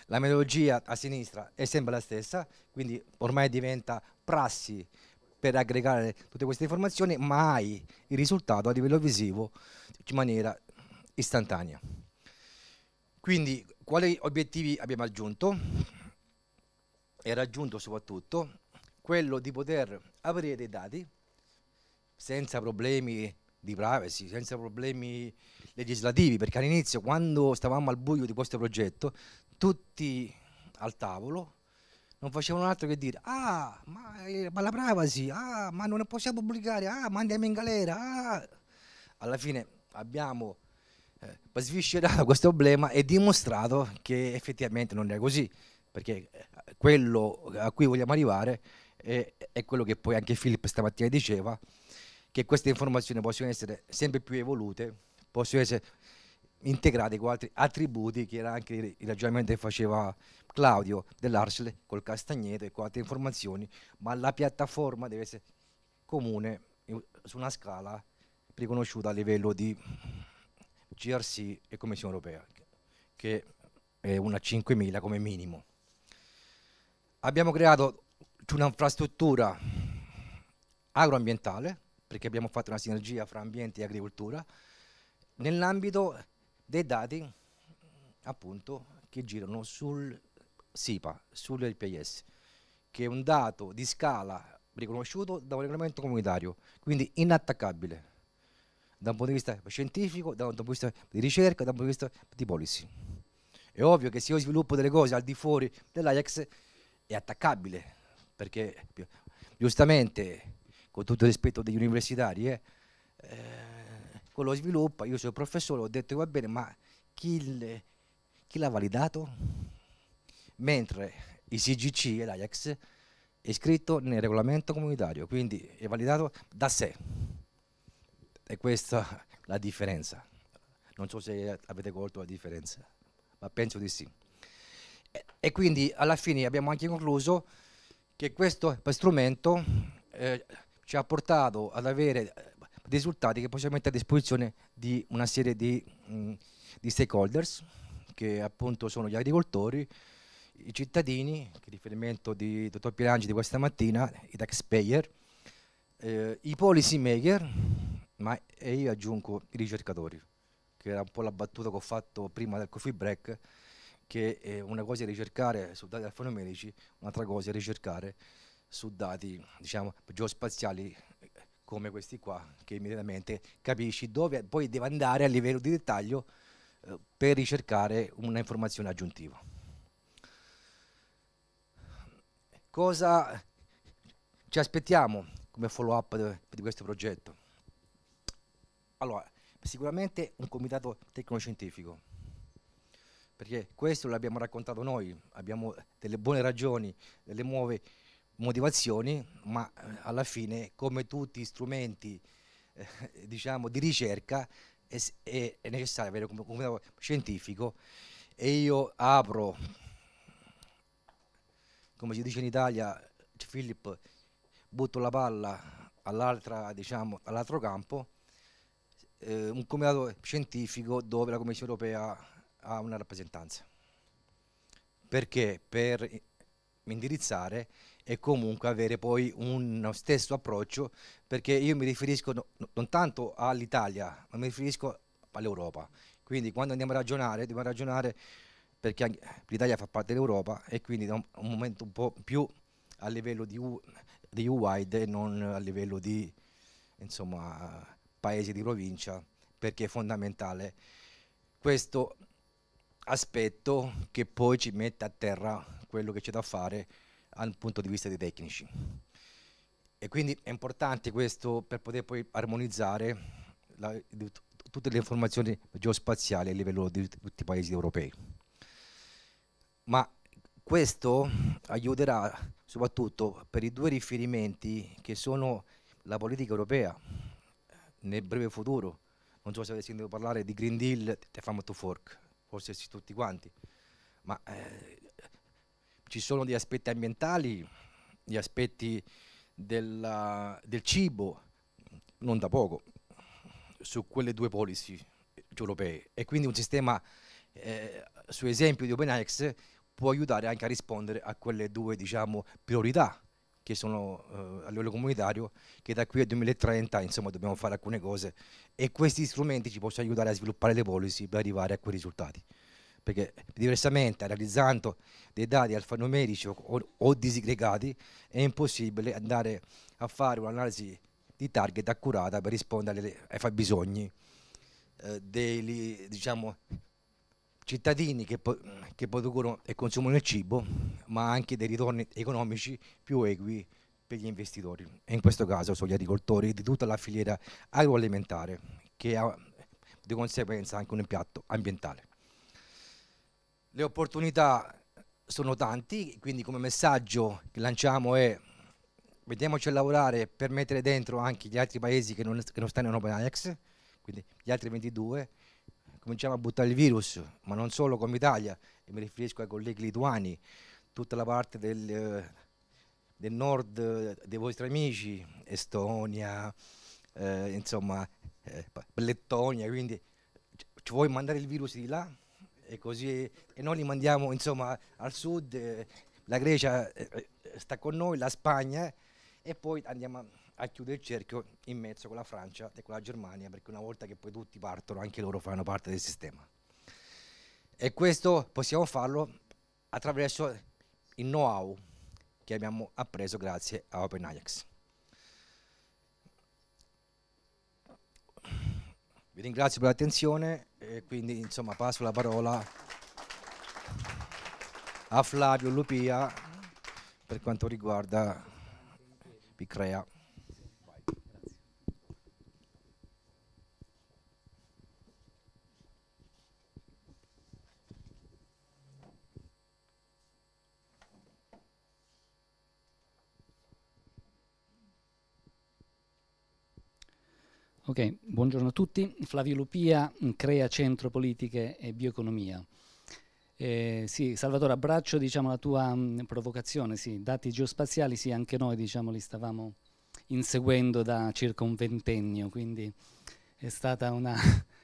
La metodologia a sinistra è sempre la stessa, quindi ormai diventa prassi per aggregare tutte queste informazioni, ma hai il risultato a livello visivo in maniera istantanea. Quindi quali obiettivi abbiamo aggiunto? E raggiunto soprattutto quello di poter aprire dei dati senza problemi di privacy, senza problemi legislativi, perché all'inizio, quando stavamo al buio di questo progetto, tutti al tavolo non facevano altro che dire ah, ma, eh, ma la privacy, ah, ma non possiamo pubblicare, ah, ma andiamo in galera, ah. Alla fine abbiamo eh, sviscerato questo problema e dimostrato che effettivamente non è così, perché eh, quello a cui vogliamo arrivare è, è quello che poi anche Filippo stamattina diceva, che queste informazioni possono essere sempre più evolute possono essere integrati con altri attributi che era anche il ragionamento che faceva Claudio dell'Arsel col Castagneto e con altre informazioni, ma la piattaforma deve essere comune su una scala riconosciuta a livello di GRC e Commissione Europea, che è una 5.000 come minimo. Abbiamo creato un'infrastruttura agroambientale, perché abbiamo fatto una sinergia fra ambiente e agricoltura, nell'ambito dei dati appunto che girano sul SIPA, sull'LPS, che è un dato di scala riconosciuto da un regolamento comunitario, quindi inattaccabile da un punto di vista scientifico, da un punto di vista di ricerca, da un punto di vista di policy. È ovvio che se io sviluppo delle cose al di fuori dell'Ajax è attaccabile, perché giustamente, con tutto il rispetto degli universitari, eh, eh, con lo sviluppa, io sono professore, ho detto va bene, ma chi, le, chi l'ha validato? Mentre il CGC e l'Ajax è scritto nel regolamento comunitario, quindi è validato da sé. E questa è la differenza. Non so se avete colto la differenza, ma penso di sì. E, e quindi alla fine abbiamo anche concluso che questo strumento eh, ci ha portato ad avere risultati che possiamo mettere a disposizione di una serie di, mh, mm, di stakeholders, che appunto sono gli agricoltori, i cittadini, che riferimento di dottor Pirangi di questa mattina, i taxpayer, eh, i policy maker, ma e io aggiungo i ricercatori, che era un po' la battuta che ho fatto prima del coffee break, che eh, una cosa è ricercare su dati alfanumerici, un'altra cosa è ricercare su dati diciamo, geospaziali come questi qua, che immediatamente capisci dove poi deve andare a livello di dettaglio eh, per ricercare una informazione aggiuntiva. Cosa ci aspettiamo come follow up di questo progetto? Allora, sicuramente un comitato tecnoscientifico, perché questo l'abbiamo raccontato noi, abbiamo delle buone ragioni, delle nuove motivazioni, ma eh, alla fine, come tutti gli strumenti eh, diciamo, di ricerca, è, è necessario avere un comitato scientifico e io apro, come si dice in Italia, Filippo, butto la palla diciamo, all'altro diciamo, all campo, eh, un comitato scientifico dove la Commissione europea ha una rappresentanza. Perché? Per indirizzare e comunque avere poi uno stesso approccio perché io mi riferisco non tanto all'Italia ma mi riferisco all'Europa quindi quando andiamo a ragionare dobbiamo ragionare perché l'Italia fa parte dell'Europa e quindi da un, momento un po' più a livello di, U, di U-wide e non a livello di insomma, paese di provincia perché è fondamentale questo aspetto che poi ci mette a terra quello che c'è da fare dal punto di vista dei tecnici. E quindi è importante questo per poter poi armonizzare la, tutte le informazioni geospaziali a livello di tutti i paesi europei. Ma questo aiuterà soprattutto per i due riferimenti che sono la politica europea eh, nel breve futuro. Non so se avete sentito parlare di Green Deal e Farm to Fork, forse tutti quanti, ma eh, ci sono degli aspetti ambientali, gli aspetti della, del cibo, non da poco, su quelle due policy europee. E quindi un sistema, eh, su esempio di OpenAX, può aiutare anche a rispondere a quelle due diciamo, priorità che sono eh, a livello comunitario, che da qui al 2030 insomma, dobbiamo fare alcune cose e questi strumenti ci possono aiutare a sviluppare le policy per arrivare a quei risultati perché diversamente analizzando dei dati alfanumerici o, o, disgregati è impossibile andare a fare un'analisi di target accurata per rispondere alle, ai fabbisogni eh, dei diciamo, cittadini che, che producono e consumano il cibo, ma anche dei ritorni economici più equi per gli investitori e in questo caso sugli agricoltori di tutta la filiera agroalimentare che ha di conseguenza anche un impatto ambientale. Le opportunità sono tante, quindi come messaggio che lanciamo è vediamoci a lavorare per mettere dentro anche gli altri paesi che non, che non stanno in OpenAX, quindi gli altri 22, cominciamo a buttare il virus, ma non solo come Italia, e mi riferisco ai colleghi lituani, tutta la parte del, del nord dei vostri amici, Estonia, eh, insomma, eh, Lettonia, quindi ci vuoi mandare il virus di là? e così e noi li mandiamo insomma al sud, eh, la Grecia eh, eh, sta con noi, la Spagna e poi andiamo a, a, chiudere il cerchio in mezzo con la Francia e con la Germania perché una volta che poi tutti partono anche loro fanno parte del sistema. E questo possiamo farlo attraverso il know-how che abbiamo appreso grazie a Open Ajax. Vi ringrazio per l'attenzione e quindi insomma passo la parola a Flavio Lupia per quanto riguarda Picrea. Ok, buongiorno a tutti. Flavio Lupia crea Centro Politiche e Bioeconomia. Eh, sì, Salvatore, abbraccio diciamo, la tua mh, mm, provocazione. Sì, dati geospaziali, sì, anche noi diciamo, li stavamo inseguendo da circa un ventennio, quindi è stata una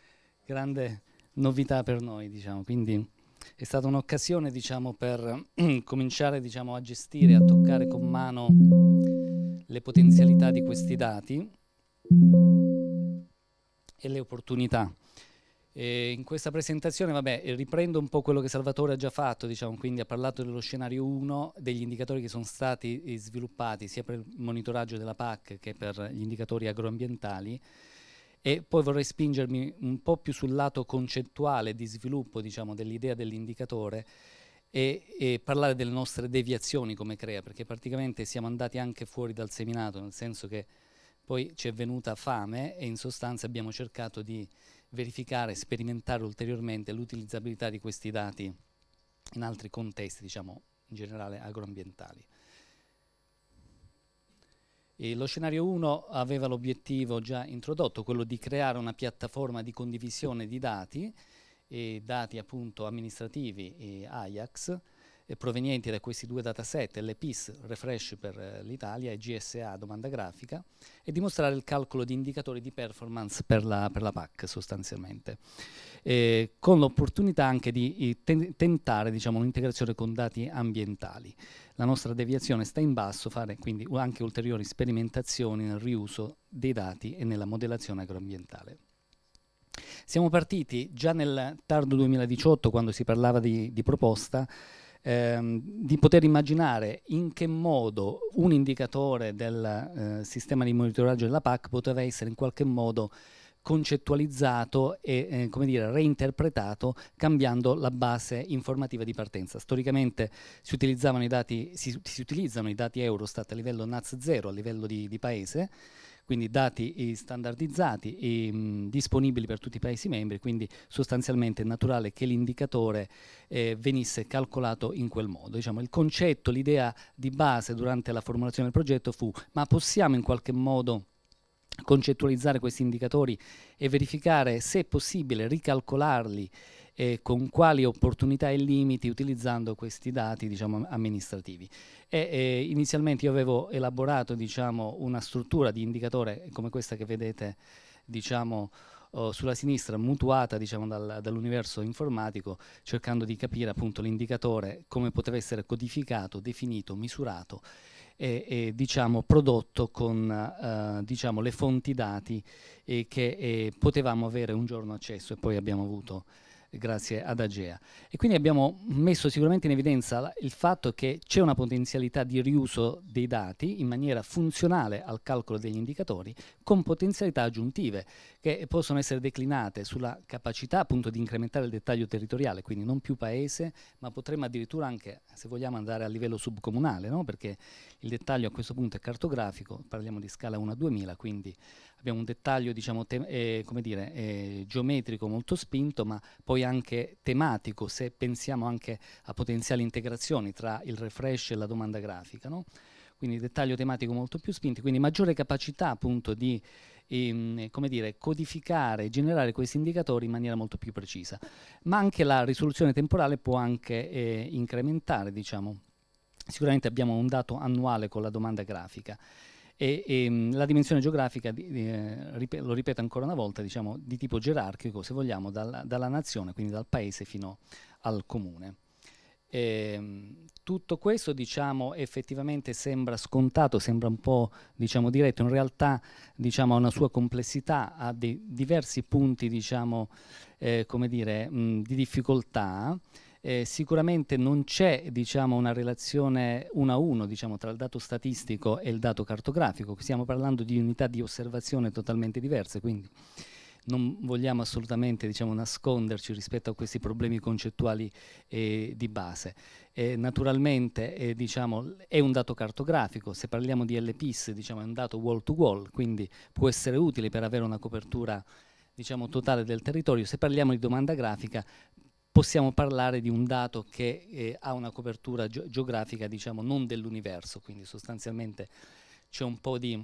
grande novità per noi. Diciamo. Quindi è stata un'occasione diciamo, per cominciare diciamo, a gestire, a toccare con mano le potenzialità di questi dati e le opportunità. E in questa presentazione vabbè, riprendo un po' quello che Salvatore ha già fatto, diciamo, quindi ha parlato dello scenario 1, degli indicatori che sono stati eh, sviluppati sia per il monitoraggio della PAC che per gli indicatori agroambientali e poi vorrei spingermi un po' più sul lato concettuale di sviluppo diciamo, dell'idea dell'indicatore e, e, parlare delle nostre deviazioni come crea, perché praticamente siamo andati anche fuori dal seminato, nel senso che poi ci è venuta fame e in sostanza abbiamo cercato di verificare, sperimentare ulteriormente l'utilizzabilità di questi dati in altri contesti, diciamo in generale agroambientali. E lo scenario 1 aveva l'obiettivo già introdotto, quello di creare una piattaforma di condivisione di dati, dati appunto amministrativi e AIAX, eh, provenienti da questi due dataset, l'EPIS refresh per eh, l'Italia e GSA, domanda grafica, e dimostrare il calcolo di indicatori di performance per la, per la PAC sostanzialmente, eh, con l'opportunità anche di tentare diciamo, un'integrazione con dati ambientali. La nostra deviazione sta in basso, fare quindi anche ulteriori sperimentazioni nel riuso dei dati e nella modellazione agroambientale. Siamo partiti già nel tardo 2018 quando si parlava di, di proposta ehm, di poter immaginare in che modo un indicatore del eh, sistema di monitoraggio della PAC poteva essere in qualche modo concettualizzato e eh, come dire, reinterpretato cambiando la base informativa di partenza. Storicamente si, utilizzavano i dati, si, si utilizzano i dati Eurostat a livello NAZ 0, a livello di, di paese, quindi dati standardizzati e mh, disponibili per tutti i Paesi membri, quindi sostanzialmente è naturale che l'indicatore eh, venisse calcolato in quel modo. Diciamo, il concetto, l'idea di base durante la formulazione del progetto fu ma possiamo in qualche modo concettualizzare questi indicatori e verificare se è possibile ricalcolarli eh, con quali opportunità e limiti utilizzando questi dati diciamo, amministrativi. E, eh, inizialmente io avevo elaborato diciamo, una struttura di indicatore come questa che vedete diciamo, oh, sulla sinistra, mutuata diciamo, dal, dall'universo informatico, cercando di capire appunto l'indicatore come poteva essere codificato, definito, misurato e, e diciamo, prodotto con eh, diciamo, le fonti dati eh, che eh, potevamo avere un giorno accesso e poi abbiamo avuto grazie ad Agea. E quindi abbiamo messo sicuramente in evidenza il fatto che c'è una potenzialità di riuso dei dati in maniera funzionale al calcolo degli indicatori con potenzialità aggiuntive che possono essere declinate sulla capacità appunto di incrementare il dettaglio territoriale, quindi non più paese, ma potremmo addirittura anche, se vogliamo, andare a livello subcomunale, no? perché il dettaglio a questo punto è cartografico, parliamo di scala 1 a 2000, quindi abbiamo un dettaglio diciamo, eh, dire, eh, geometrico molto spinto, ma poi anche tematico, se pensiamo anche a potenziali integrazioni tra il refresh e la domanda grafica. No? Quindi dettaglio tematico molto più spinto, quindi maggiore capacità appunto di ehm, come dire, codificare, e generare questi indicatori in maniera molto più precisa. Ma anche la risoluzione temporale può anche eh, incrementare, diciamo. Sicuramente abbiamo un dato annuale con la domanda grafica. E, e, ehm, la dimensione geografica, eh, ripet lo ripeto ancora una volta, diciamo, di tipo gerarchico, se vogliamo, dal, dalla nazione, quindi dal paese fino al comune. Eh, tutto questo diciamo, effettivamente sembra scontato, sembra un po' diciamo, diretto, in realtà diciamo, ha una sua complessità, ha dei diversi punti diciamo, eh, dire, mh, di difficoltà. Eh, sicuramente non c'è diciamo, una relazione uno a uno diciamo, tra il dato statistico e il dato cartografico, stiamo parlando di unità di osservazione totalmente diverse. Quindi non vogliamo assolutamente diciamo, nasconderci rispetto a questi problemi concettuali eh, di base. Eh, naturalmente eh, diciamo, è un dato cartografico, se parliamo di LPIS diciamo, è un dato wall to wall, quindi può essere utile per avere una copertura diciamo, totale del territorio. Se parliamo di domanda grafica possiamo parlare di un dato che eh, ha una copertura ge geografica diciamo, non dell'universo, quindi sostanzialmente c'è un po' di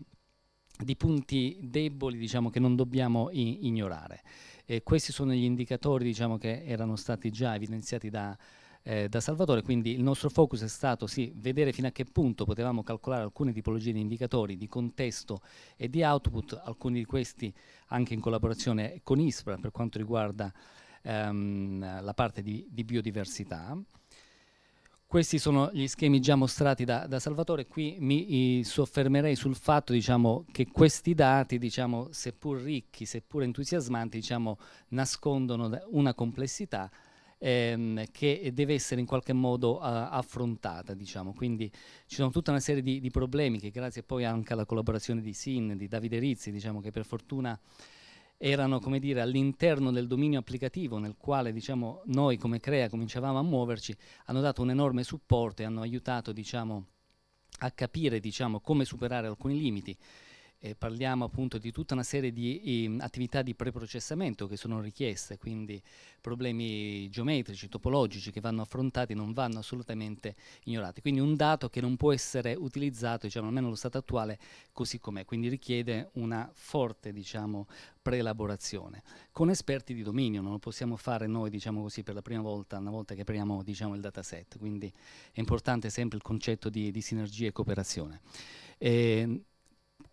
di punti deboli diciamo, che non dobbiamo ignorare. E questi sono gli indicatori diciamo, che erano stati già evidenziati da, eh, da Salvatore, quindi il nostro focus è stato sì, vedere fino a che punto potevamo calcolare alcune tipologie di indicatori di contesto e di output, alcuni di questi anche in collaborazione con ISPRA per quanto riguarda ehm, la parte di, di biodiversità. Questi sono gli schemi già mostrati da, da Salvatore, qui mi soffermerei sul fatto diciamo, che questi dati, diciamo, seppur ricchi, seppur entusiasmanti, diciamo, nascondono una complessità ehm, che deve essere in qualche modo eh, affrontata. Diciamo. Quindi ci sono tutta una serie di, di, problemi che grazie poi anche alla collaborazione di Sin, di Davide Rizzi, diciamo, che per fortuna erano come dire, all'interno del dominio applicativo nel quale diciamo, noi come Crea cominciavamo a muoverci, hanno dato un enorme supporto e hanno aiutato diciamo, a capire diciamo, come superare alcuni limiti eh, parliamo appunto di tutta una serie di eh, attività di preprocessamento che sono richieste, quindi problemi geometrici, topologici che vanno affrontati, non vanno assolutamente ignorati. Quindi un dato che non può essere utilizzato, diciamo, almeno allo stato attuale, così com'è, quindi richiede una forte, diciamo, preelaborazione con esperti di dominio, non lo possiamo fare noi, diciamo così, per la prima volta, una volta che apriamo, diciamo, il dataset, quindi è importante sempre il concetto di, di sinergia e cooperazione. Eh,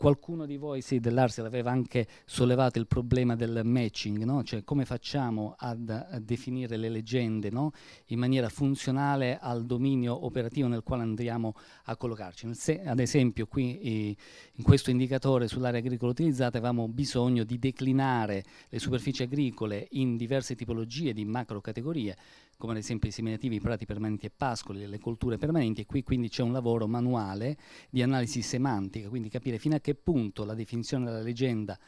Qualcuno di voi, sì, dell'Arsi aveva anche sollevato il problema del matching, no? cioè come facciamo ad, a definire le leggende no? in maniera funzionale al dominio operativo nel quale andiamo a collocarci. Se, ad esempio qui eh, in questo indicatore sull'area agricola utilizzata avevamo bisogno di declinare le superfici agricole in diverse tipologie di macrocategorie, come ad esempio i seminativi, i prati permanenti e pascoli, le colture permanenti e qui quindi c'è un lavoro manuale di analisi semantica, quindi capire fino a che punto la definizione della leggenda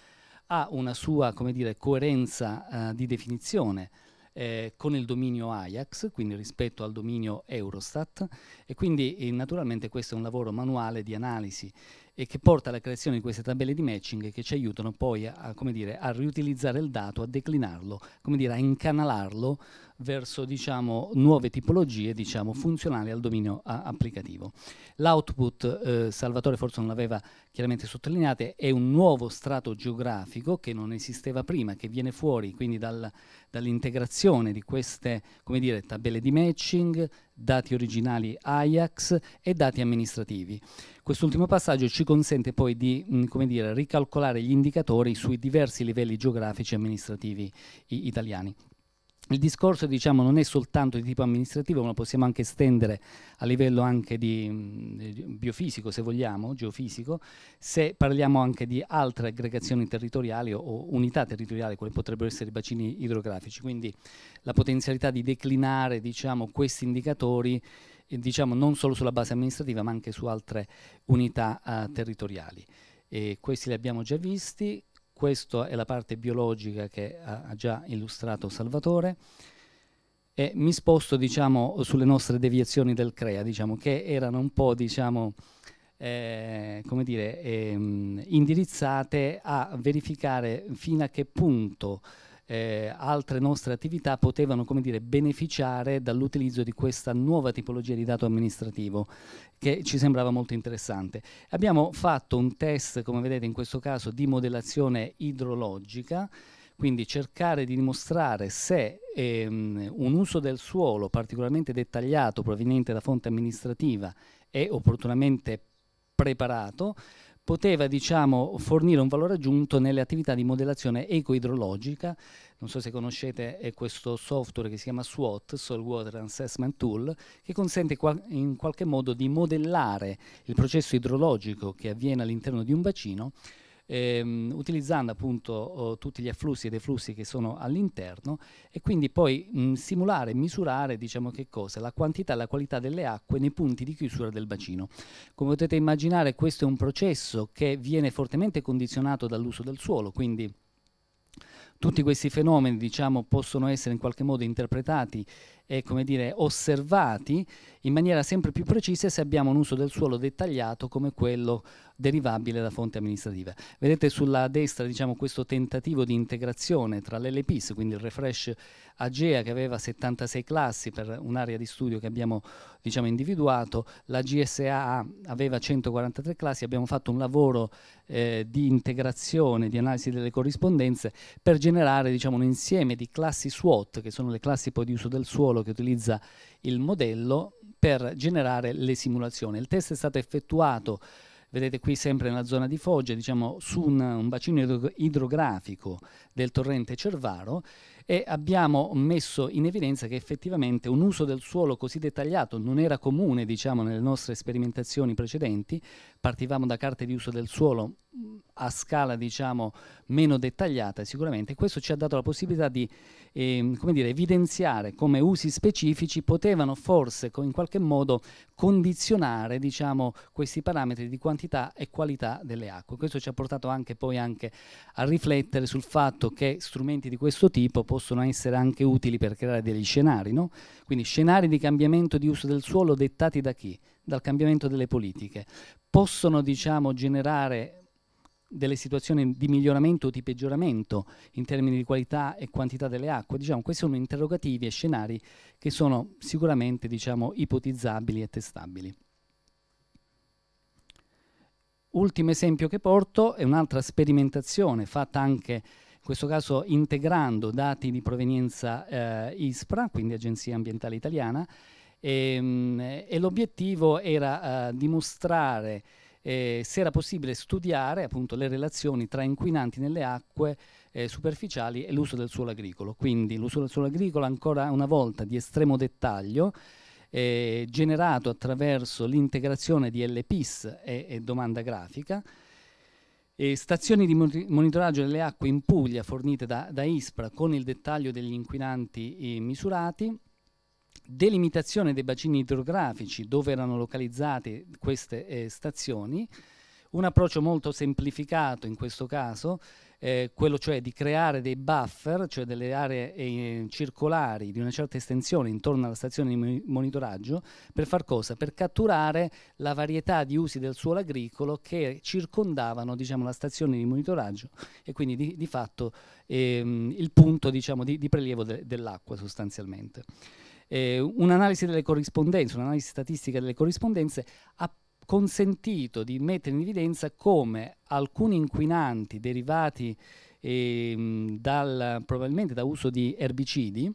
ha una sua dire, coerenza eh, di definizione eh, con il dominio Ajax, quindi rispetto al dominio Eurostat e quindi eh, naturalmente questo è un lavoro manuale di analisi e che porta alla creazione di queste tabelle di matching che ci aiutano poi a, a, dire, a riutilizzare il dato, a declinarlo, dire, a incanalarlo verso diciamo, nuove tipologie diciamo, funzionali al dominio applicativo. L'output, eh, Salvatore forse non l'aveva chiaramente sottolineato, è un nuovo strato geografico che non esisteva prima, che viene fuori quindi dal, dall'integrazione di queste dire, tabelle di matching, dati originali Ajax e dati amministrativi. Quest'ultimo passaggio ci consente poi di mh, mm, dire, ricalcolare gli indicatori sui diversi livelli geografici e amministrativi italiani. Il discorso diciamo, non è soltanto di tipo amministrativo, ma lo possiamo anche estendere a livello anche di mm, biofisico, se vogliamo, geofisico, se parliamo anche di altre aggregazioni territoriali o, unità territoriali, quali potrebbero essere i bacini idrografici. Quindi la potenzialità di declinare diciamo, questi indicatori diciamo non solo sulla base amministrativa ma anche su altre unità eh, territoriali. E questi li abbiamo già visti, questa è la parte biologica che ha già illustrato Salvatore. E mi sposto diciamo, sulle nostre deviazioni del CREA, diciamo, che erano un po' diciamo, eh, dire, ehm, indirizzate a verificare fino a che punto eh, altre nostre attività potevano come dire, beneficiare dall'utilizzo di questa nuova tipologia di dato amministrativo che ci sembrava molto interessante. Abbiamo fatto un test, come vedete in questo caso, di modellazione idrologica, quindi cercare di dimostrare se ehm, un uso del suolo particolarmente dettagliato proveniente da fonte amministrativa è opportunamente preparato poteva diciamo, fornire un valore aggiunto nelle attività di modellazione eco-idrologica. Non so se conoscete questo software che si chiama SWOT, Soil Water Assessment Tool, che consente qual in qualche modo di modellare il processo idrologico che avviene all'interno di un bacino ehm, utilizzando appunto oh, tutti gli afflussi e deflussi che sono all'interno e quindi poi mh, simulare, misurare diciamo che cosa? La quantità e la qualità delle acque nei punti di chiusura del bacino. Come potete immaginare questo è un processo che viene fortemente condizionato dall'uso del suolo, quindi tutti questi fenomeni diciamo, possono essere in qualche modo interpretati eh, come dire, osservati in maniera sempre più precisa se abbiamo un uso del suolo dettagliato come quello derivabile da fonte amministrativa. Vedete sulla destra diciamo, questo tentativo di integrazione tra l'LPIS, quindi il refresh AGEA che aveva 76 classi per un'area di studio che abbiamo diciamo, individuato, la GSA aveva 143 classi, abbiamo fatto un lavoro eh, di integrazione, di analisi delle corrispondenze per generare diciamo, un insieme di classi SWOT, che sono le classi poi di uso del suolo protocollo che utilizza il modello per generare le simulazioni. Il test è stato effettuato, vedete qui sempre nella zona di Foggia, diciamo su un, un bacino idrografico del torrente Cervaro e abbiamo messo in evidenza che effettivamente un uso del suolo così dettagliato non era comune diciamo, nelle nostre sperimentazioni precedenti, partivamo da carte di uso del suolo a scala diciamo meno dettagliata sicuramente questo ci ha dato la possibilità di eh, come dire, evidenziare come usi specifici potevano forse in qualche modo condizionare diciamo, questi parametri di quantità e qualità delle acque questo ci ha portato anche poi anche a riflettere sul fatto che strumenti di questo tipo possono essere anche utili per creare degli scenari no? quindi scenari di cambiamento di uso del suolo dettati da chi? dal cambiamento delle politiche possono diciamo generare delle situazioni di miglioramento o di peggioramento in termini di qualità e quantità delle acque. Diciamo, questi sono interrogativi e scenari che sono sicuramente diciamo, ipotizzabili e testabili. Ultimo esempio che porto è un'altra sperimentazione fatta anche in questo caso integrando dati di provenienza eh, ISPRA, quindi Agenzia Ambientale Italiana, e, ehm, e l'obiettivo era eh, dimostrare eh, se era possibile studiare appunto, le relazioni tra inquinanti nelle acque eh, superficiali e l'uso del suolo agricolo. Quindi l'uso del suolo agricolo ancora una volta di estremo dettaglio, eh, generato attraverso l'integrazione di LPIS e, e domanda grafica, e stazioni di monitoraggio delle acque in Puglia fornite da, da ISPRA con il dettaglio degli inquinanti eh, misurati, delimitazione dei bacini idrografici dove erano localizzate queste eh, stazioni, un approccio molto semplificato in questo caso, eh, quello cioè di creare dei buffer, cioè delle aree eh, circolari di una certa estensione intorno alla stazione di monitoraggio, per far cosa? Per catturare la varietà di usi del suolo agricolo che circondavano diciamo, la stazione di monitoraggio e quindi di, di fatto ehm, il punto diciamo, di, di, prelievo de dell'acqua sostanzialmente eh, un'analisi delle corrispondenze, un'analisi statistica delle corrispondenze ha consentito di mettere in evidenza come alcuni inquinanti derivati eh, dal, probabilmente da uso di erbicidi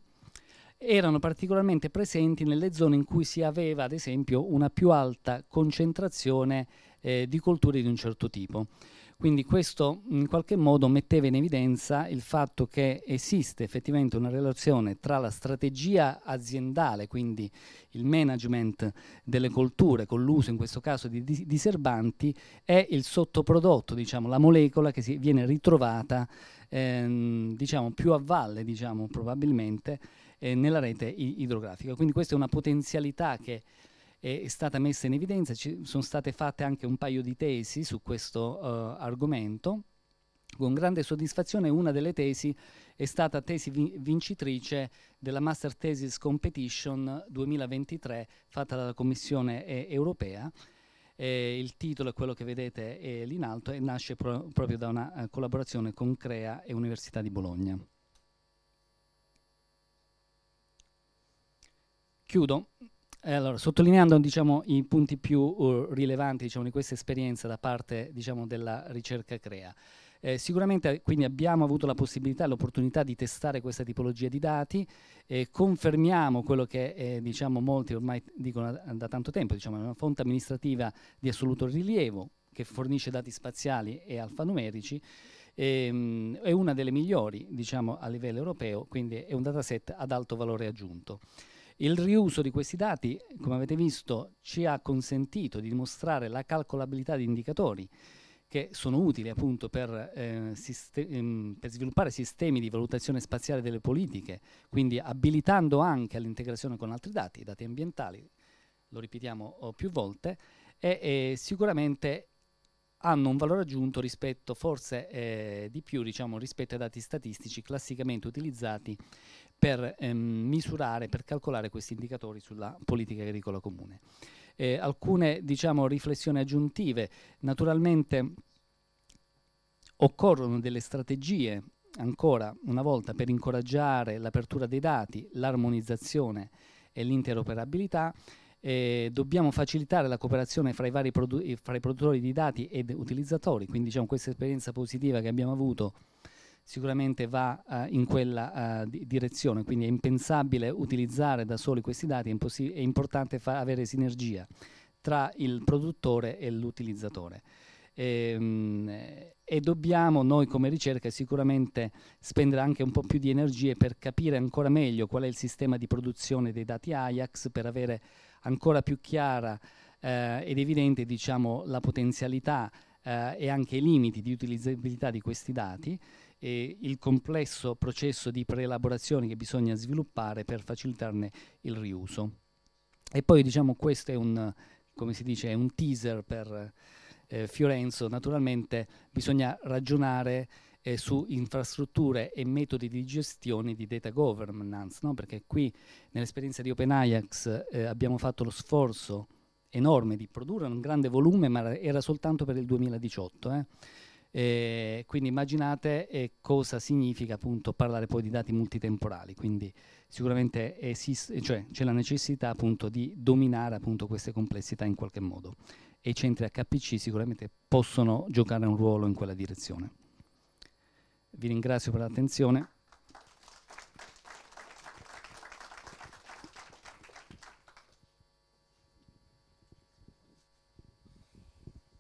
erano particolarmente presenti nelle zone in cui si aveva ad esempio una più alta concentrazione eh, di colture di un certo tipo. Quindi questo in qualche modo metteva in evidenza il fatto che esiste effettivamente una relazione tra la strategia aziendale, quindi il management delle colture con l'uso in questo caso di diserbanti e il sottoprodotto, diciamo, la molecola che viene ritrovata ehm, diciamo, più a valle diciamo, probabilmente eh, nella rete idrografica. Quindi questa è una potenzialità che è stata messa in evidenza, ci sono state fatte anche un paio di tesi su questo uh, argomento. Con grande soddisfazione una delle tesi è stata tesi vin vincitrice della Master Thesis Competition 2023 fatta dalla Commissione eh, europea. Eh, il titolo è quello che vedete eh, lì in alto e nasce pro proprio da una eh, collaborazione con CREA e Università di Bologna. Chiudo eh, allora, sottolineando diciamo, i punti più uh, rilevanti diciamo, di questa esperienza da parte diciamo, della ricerca CREA. Eh, sicuramente quindi abbiamo avuto la possibilità e l'opportunità di testare questa tipologia di dati, eh, confermiamo quello che eh, diciamo, molti ormai dicono da, tanto tempo, diciamo, è una fonte amministrativa di assoluto rilievo che fornisce dati spaziali e alfanumerici, ehm, è una delle migliori diciamo, a livello europeo, quindi è un dataset ad alto valore aggiunto. Il riuso di questi dati, come avete visto, ci ha consentito di dimostrare la calcolabilità di indicatori che sono utili appunto per, eh, ehm, per sviluppare sistemi di valutazione spaziale delle politiche, quindi abilitando anche all'integrazione con altri dati, i dati ambientali, lo ripetiamo oh, più volte, e, e sicuramente hanno un valore aggiunto rispetto, forse eh, di più, diciamo, rispetto ai dati statistici classicamente utilizzati per ehm, misurare, per calcolare questi indicatori sulla politica agricola comune. Eh, alcune diciamo, riflessioni aggiuntive. Naturalmente occorrono delle strategie, ancora una volta, per incoraggiare l'apertura dei dati, l'armonizzazione e l'interoperabilità. Eh, dobbiamo facilitare la cooperazione fra i vari fra i produttori di dati ed utilizzatori, quindi diciamo, questa esperienza positiva che abbiamo avuto sicuramente va eh, in quella eh, di direzione, quindi è impensabile utilizzare da soli questi dati, è, è importante avere sinergia tra il produttore e l'utilizzatore. E, ehm, e, dobbiamo noi come ricerca sicuramente spendere anche un po' più di energie per capire ancora meglio qual è il sistema di produzione dei dati Ajax per avere ancora più chiara eh, ed evidente diciamo, la potenzialità eh, e anche i limiti di utilizzabilità di questi dati e il complesso processo di preelaborazione che bisogna sviluppare per facilitarne il riuso. E poi diciamo questo è un, come si dice, è un teaser per eh, Fiorenzo, naturalmente bisogna ragionare eh, su infrastrutture e metodi di gestione di data governance, no? perché qui nell'esperienza di OpenAjax eh, abbiamo fatto lo sforzo enorme di produrre un grande volume, ma era soltanto per il 2018. Eh. Eh, quindi immaginate eh, cosa significa appunto parlare poi di dati multitemporali, quindi sicuramente esiste, cioè, c'è la necessità appunto di dominare appunto queste complessità in qualche modo e i centri HPC sicuramente possono giocare un ruolo in quella direzione. Vi ringrazio per l'attenzione.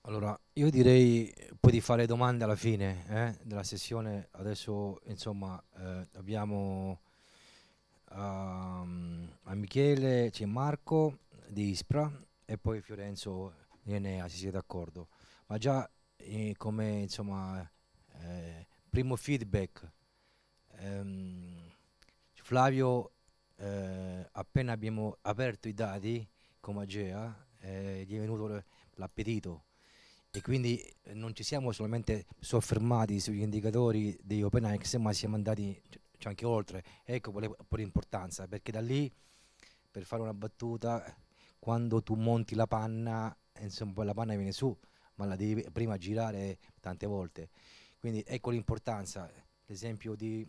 Allora, io direi poi di fare domande alla fine eh, della sessione. Adesso, insomma, eh, abbiamo um, a Michele, c'è Marco di Ispra e poi Fiorenzo di Enea, se siete d'accordo. Ma già eh, come, insomma, eh, primo feedback, ehm, Flavio, eh, appena abbiamo aperto i dati come Agea, eh, è venuto l'appetito e quindi eh, non ci siamo solamente soffermati sugli indicatori di OpenX, ma siamo andati cioè, anche oltre. Ecco qual è l'importanza, perché da lì, per fare una battuta, quando tu monti la panna, insomma, la panna viene su, ma la devi prima girare tante volte. Quindi ecco l'importanza, l'esempio di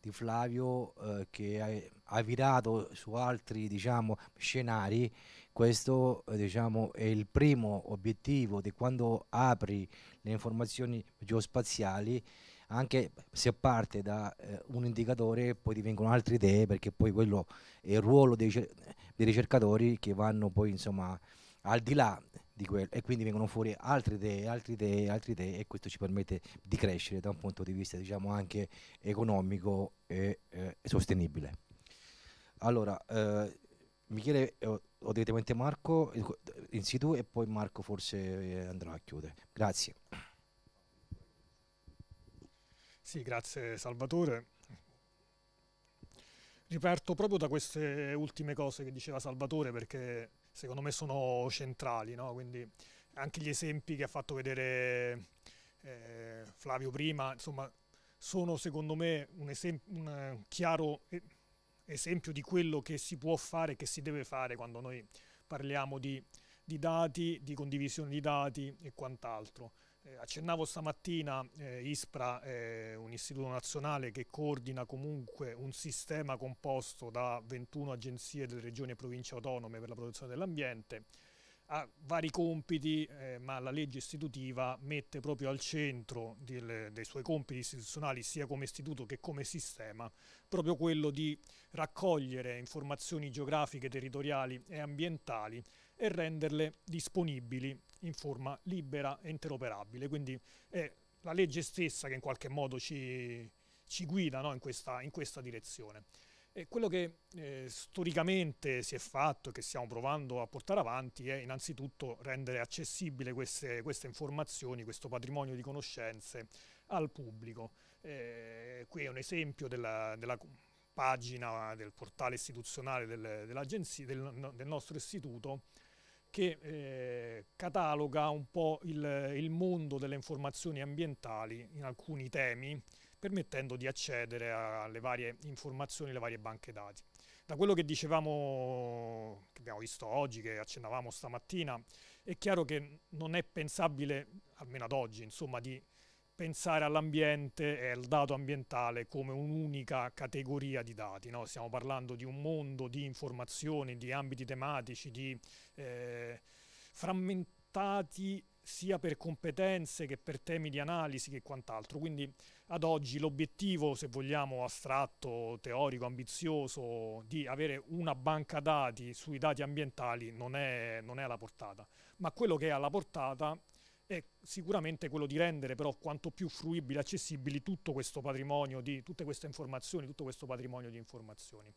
di Flavio eh, che ha, virato su altri diciamo, scenari, questo eh, diciamo, è il primo obiettivo di quando apri le informazioni geospaziali, anche se parte da eh, un indicatore poi divengono altre idee perché poi quello è il ruolo dei, dei ricercatori che vanno poi insomma al di là di quello e quindi vengono fuori altre idee, altre idee, altre idee e questo ci permette di crescere da un punto di vista diciamo anche economico e, eh, sostenibile. Allora, eh, Michele o, o direttamente Marco in situ e poi Marco forse eh, andrà a chiudere. Grazie. Sì, grazie Salvatore. Riparto proprio da queste ultime cose che diceva Salvatore perché secondo me sono centrali, no? quindi anche gli esempi che ha fatto vedere eh, Flavio prima, insomma, sono secondo me un, esem- un chiaro esempio di quello che si può fare e che si deve fare quando noi parliamo di, di dati, di condivisione di dati e quant'altro. Eh, accennavo stamattina eh, ISPRA è un istituto nazionale che coordina comunque un sistema composto da 21 agenzie delle regioni e province autonome per la protezione dell'ambiente. Ha vari compiti, eh, ma la legge istitutiva mette proprio al centro del, dei suoi compiti istituzionali, sia come istituto che come sistema, proprio quello di raccogliere informazioni geografiche, territoriali e ambientali e renderle disponibili in forma libera e interoperabile. Quindi è la legge stessa che in qualche modo ci, ci guida no? in, questa, in, questa, direzione. E quello che eh, storicamente si è fatto e che stiamo provando a portare avanti è innanzitutto rendere accessibile queste, queste informazioni, questo patrimonio di conoscenze al pubblico. Eh, qui è un esempio della, della pagina del portale istituzionale del, del, del nostro istituto che eh, cataloga un po' il, il, mondo delle informazioni ambientali in alcuni temi, permettendo di accedere alle varie informazioni, alle varie banche dati. Da quello che dicevamo, che abbiamo visto oggi, che accennavamo stamattina, è chiaro che non è pensabile, almeno ad oggi, insomma, di pensare all'ambiente e al dato ambientale come un'unica categoria di dati. No? Stiamo parlando di un mondo di informazioni, di ambiti tematici, di eh, frammentati sia per competenze che per temi di analisi che quant'altro. Quindi ad oggi l'obiettivo, se vogliamo, astratto, teorico, ambizioso, di avere una banca dati sui dati ambientali non è, non è alla portata. Ma quello che è alla portata è sicuramente quello di rendere però quanto più fruibili, accessibili tutto questo patrimonio di tutte queste informazioni, tutto questo patrimonio di informazioni.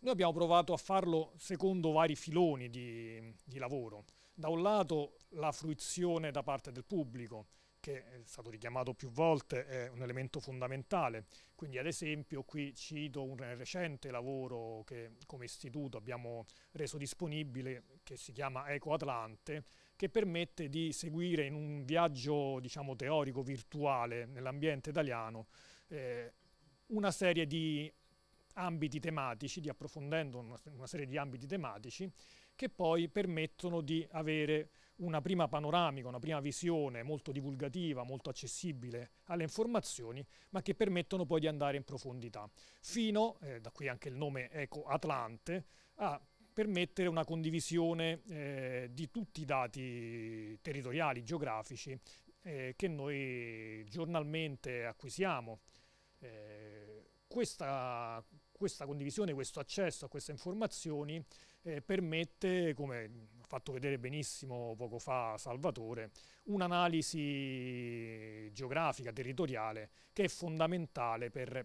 Noi abbiamo provato a farlo secondo vari filoni di, di lavoro. Da un lato la fruizione da parte del pubblico, che è stato richiamato più volte, è un elemento fondamentale. Quindi ad esempio qui cito un recente lavoro che come istituto abbiamo reso disponibile che si chiama Eco Atlante, che permette di seguire in un viaggio diciamo, teorico virtuale nell'ambiente italiano eh, una serie di ambiti tematici, di approfondendo una, serie di ambiti tematici che poi permettono di avere una prima panoramica, una prima visione molto divulgativa, molto accessibile alle informazioni, ma che permettono poi di andare in profondità, fino, eh, da qui anche il nome Eco Atlante, a permettere una condivisione eh, di tutti i dati territoriali, geografici, eh, che noi giornalmente acquisiamo. Eh, questa, questa, condivisione, questo accesso a queste informazioni eh, permette, come ha fatto vedere benissimo poco fa Salvatore, un'analisi geografica, territoriale, che è fondamentale per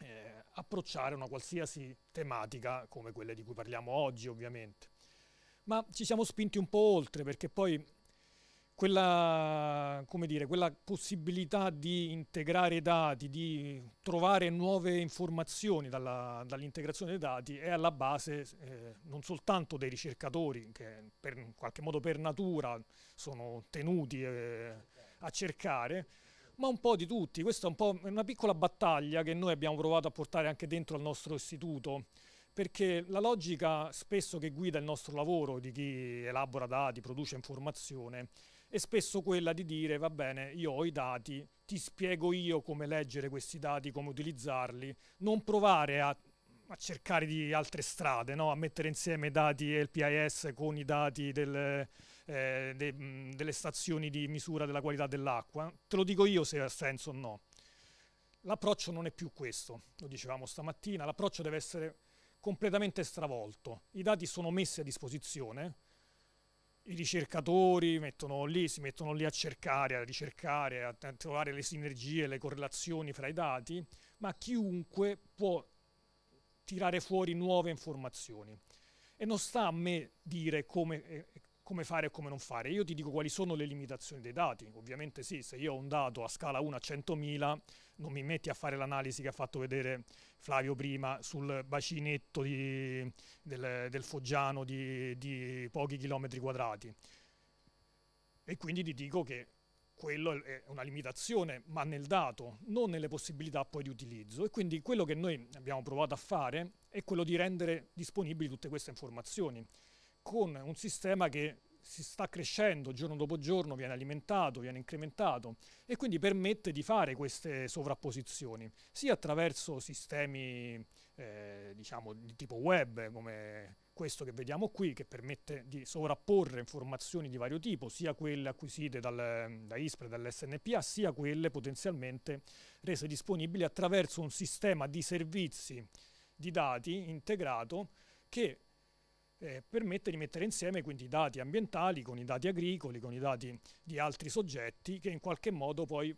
eh, approcciare una qualsiasi tematica come quelle di cui parliamo oggi ovviamente. Ma ci siamo spinti un po' oltre perché poi quella, dire, quella possibilità di integrare dati, di trovare nuove informazioni dalla, dall'integrazione dei dati è alla base eh, non soltanto dei ricercatori che per, in qualche modo per natura sono tenuti eh, a cercare, ma un po' di tutti. Questa è un po' una piccola battaglia che noi abbiamo provato a portare anche dentro al nostro istituto, perché la logica spesso che guida il nostro lavoro di chi elabora dati, produce informazione, è spesso quella di dire va bene, io ho i dati, ti spiego io come leggere questi dati, come utilizzarli, non provare a, a cercare di altre strade, no? a mettere insieme i dati LPIS con i dati del, eh, de, delle stazioni di misura della qualità dell'acqua. Te lo dico io se ha senso o no. L'approccio non è più questo, lo dicevamo stamattina, l'approccio deve essere completamente stravolto. I dati sono messi a disposizione, i ricercatori mettono lì, si mettono lì a cercare, a ricercare, a trovare le sinergie, le correlazioni fra i dati, ma chiunque può tirare fuori nuove informazioni. E non sta a me dire come, eh, come fare e come non fare. Io ti dico quali sono le limitazioni dei dati. Ovviamente sì, se io ho un dato a scala 1 a 100.000, non mi metti a fare l'analisi che ha fatto vedere Flavio prima sul bacinetto di, del, del, Foggiano di, di pochi chilometri quadrati. E quindi ti dico che quello è una limitazione, ma nel dato, non nelle possibilità poi di utilizzo. E quindi quello che noi abbiamo provato a fare è quello di rendere disponibili tutte queste informazioni con un sistema che si sta crescendo giorno dopo giorno, viene alimentato, viene incrementato e quindi permette di fare queste sovrapposizioni, sia attraverso sistemi eh, diciamo, di tipo web come questo che vediamo qui, che permette di sovrapporre informazioni di vario tipo, sia quelle acquisite dal, da ISPRE, dall'SNPA, sia quelle potenzialmente rese disponibili attraverso un sistema di servizi di dati integrato che eh, permette di mettere insieme quindi i dati ambientali con i dati agricoli, con i dati di altri soggetti che in qualche modo poi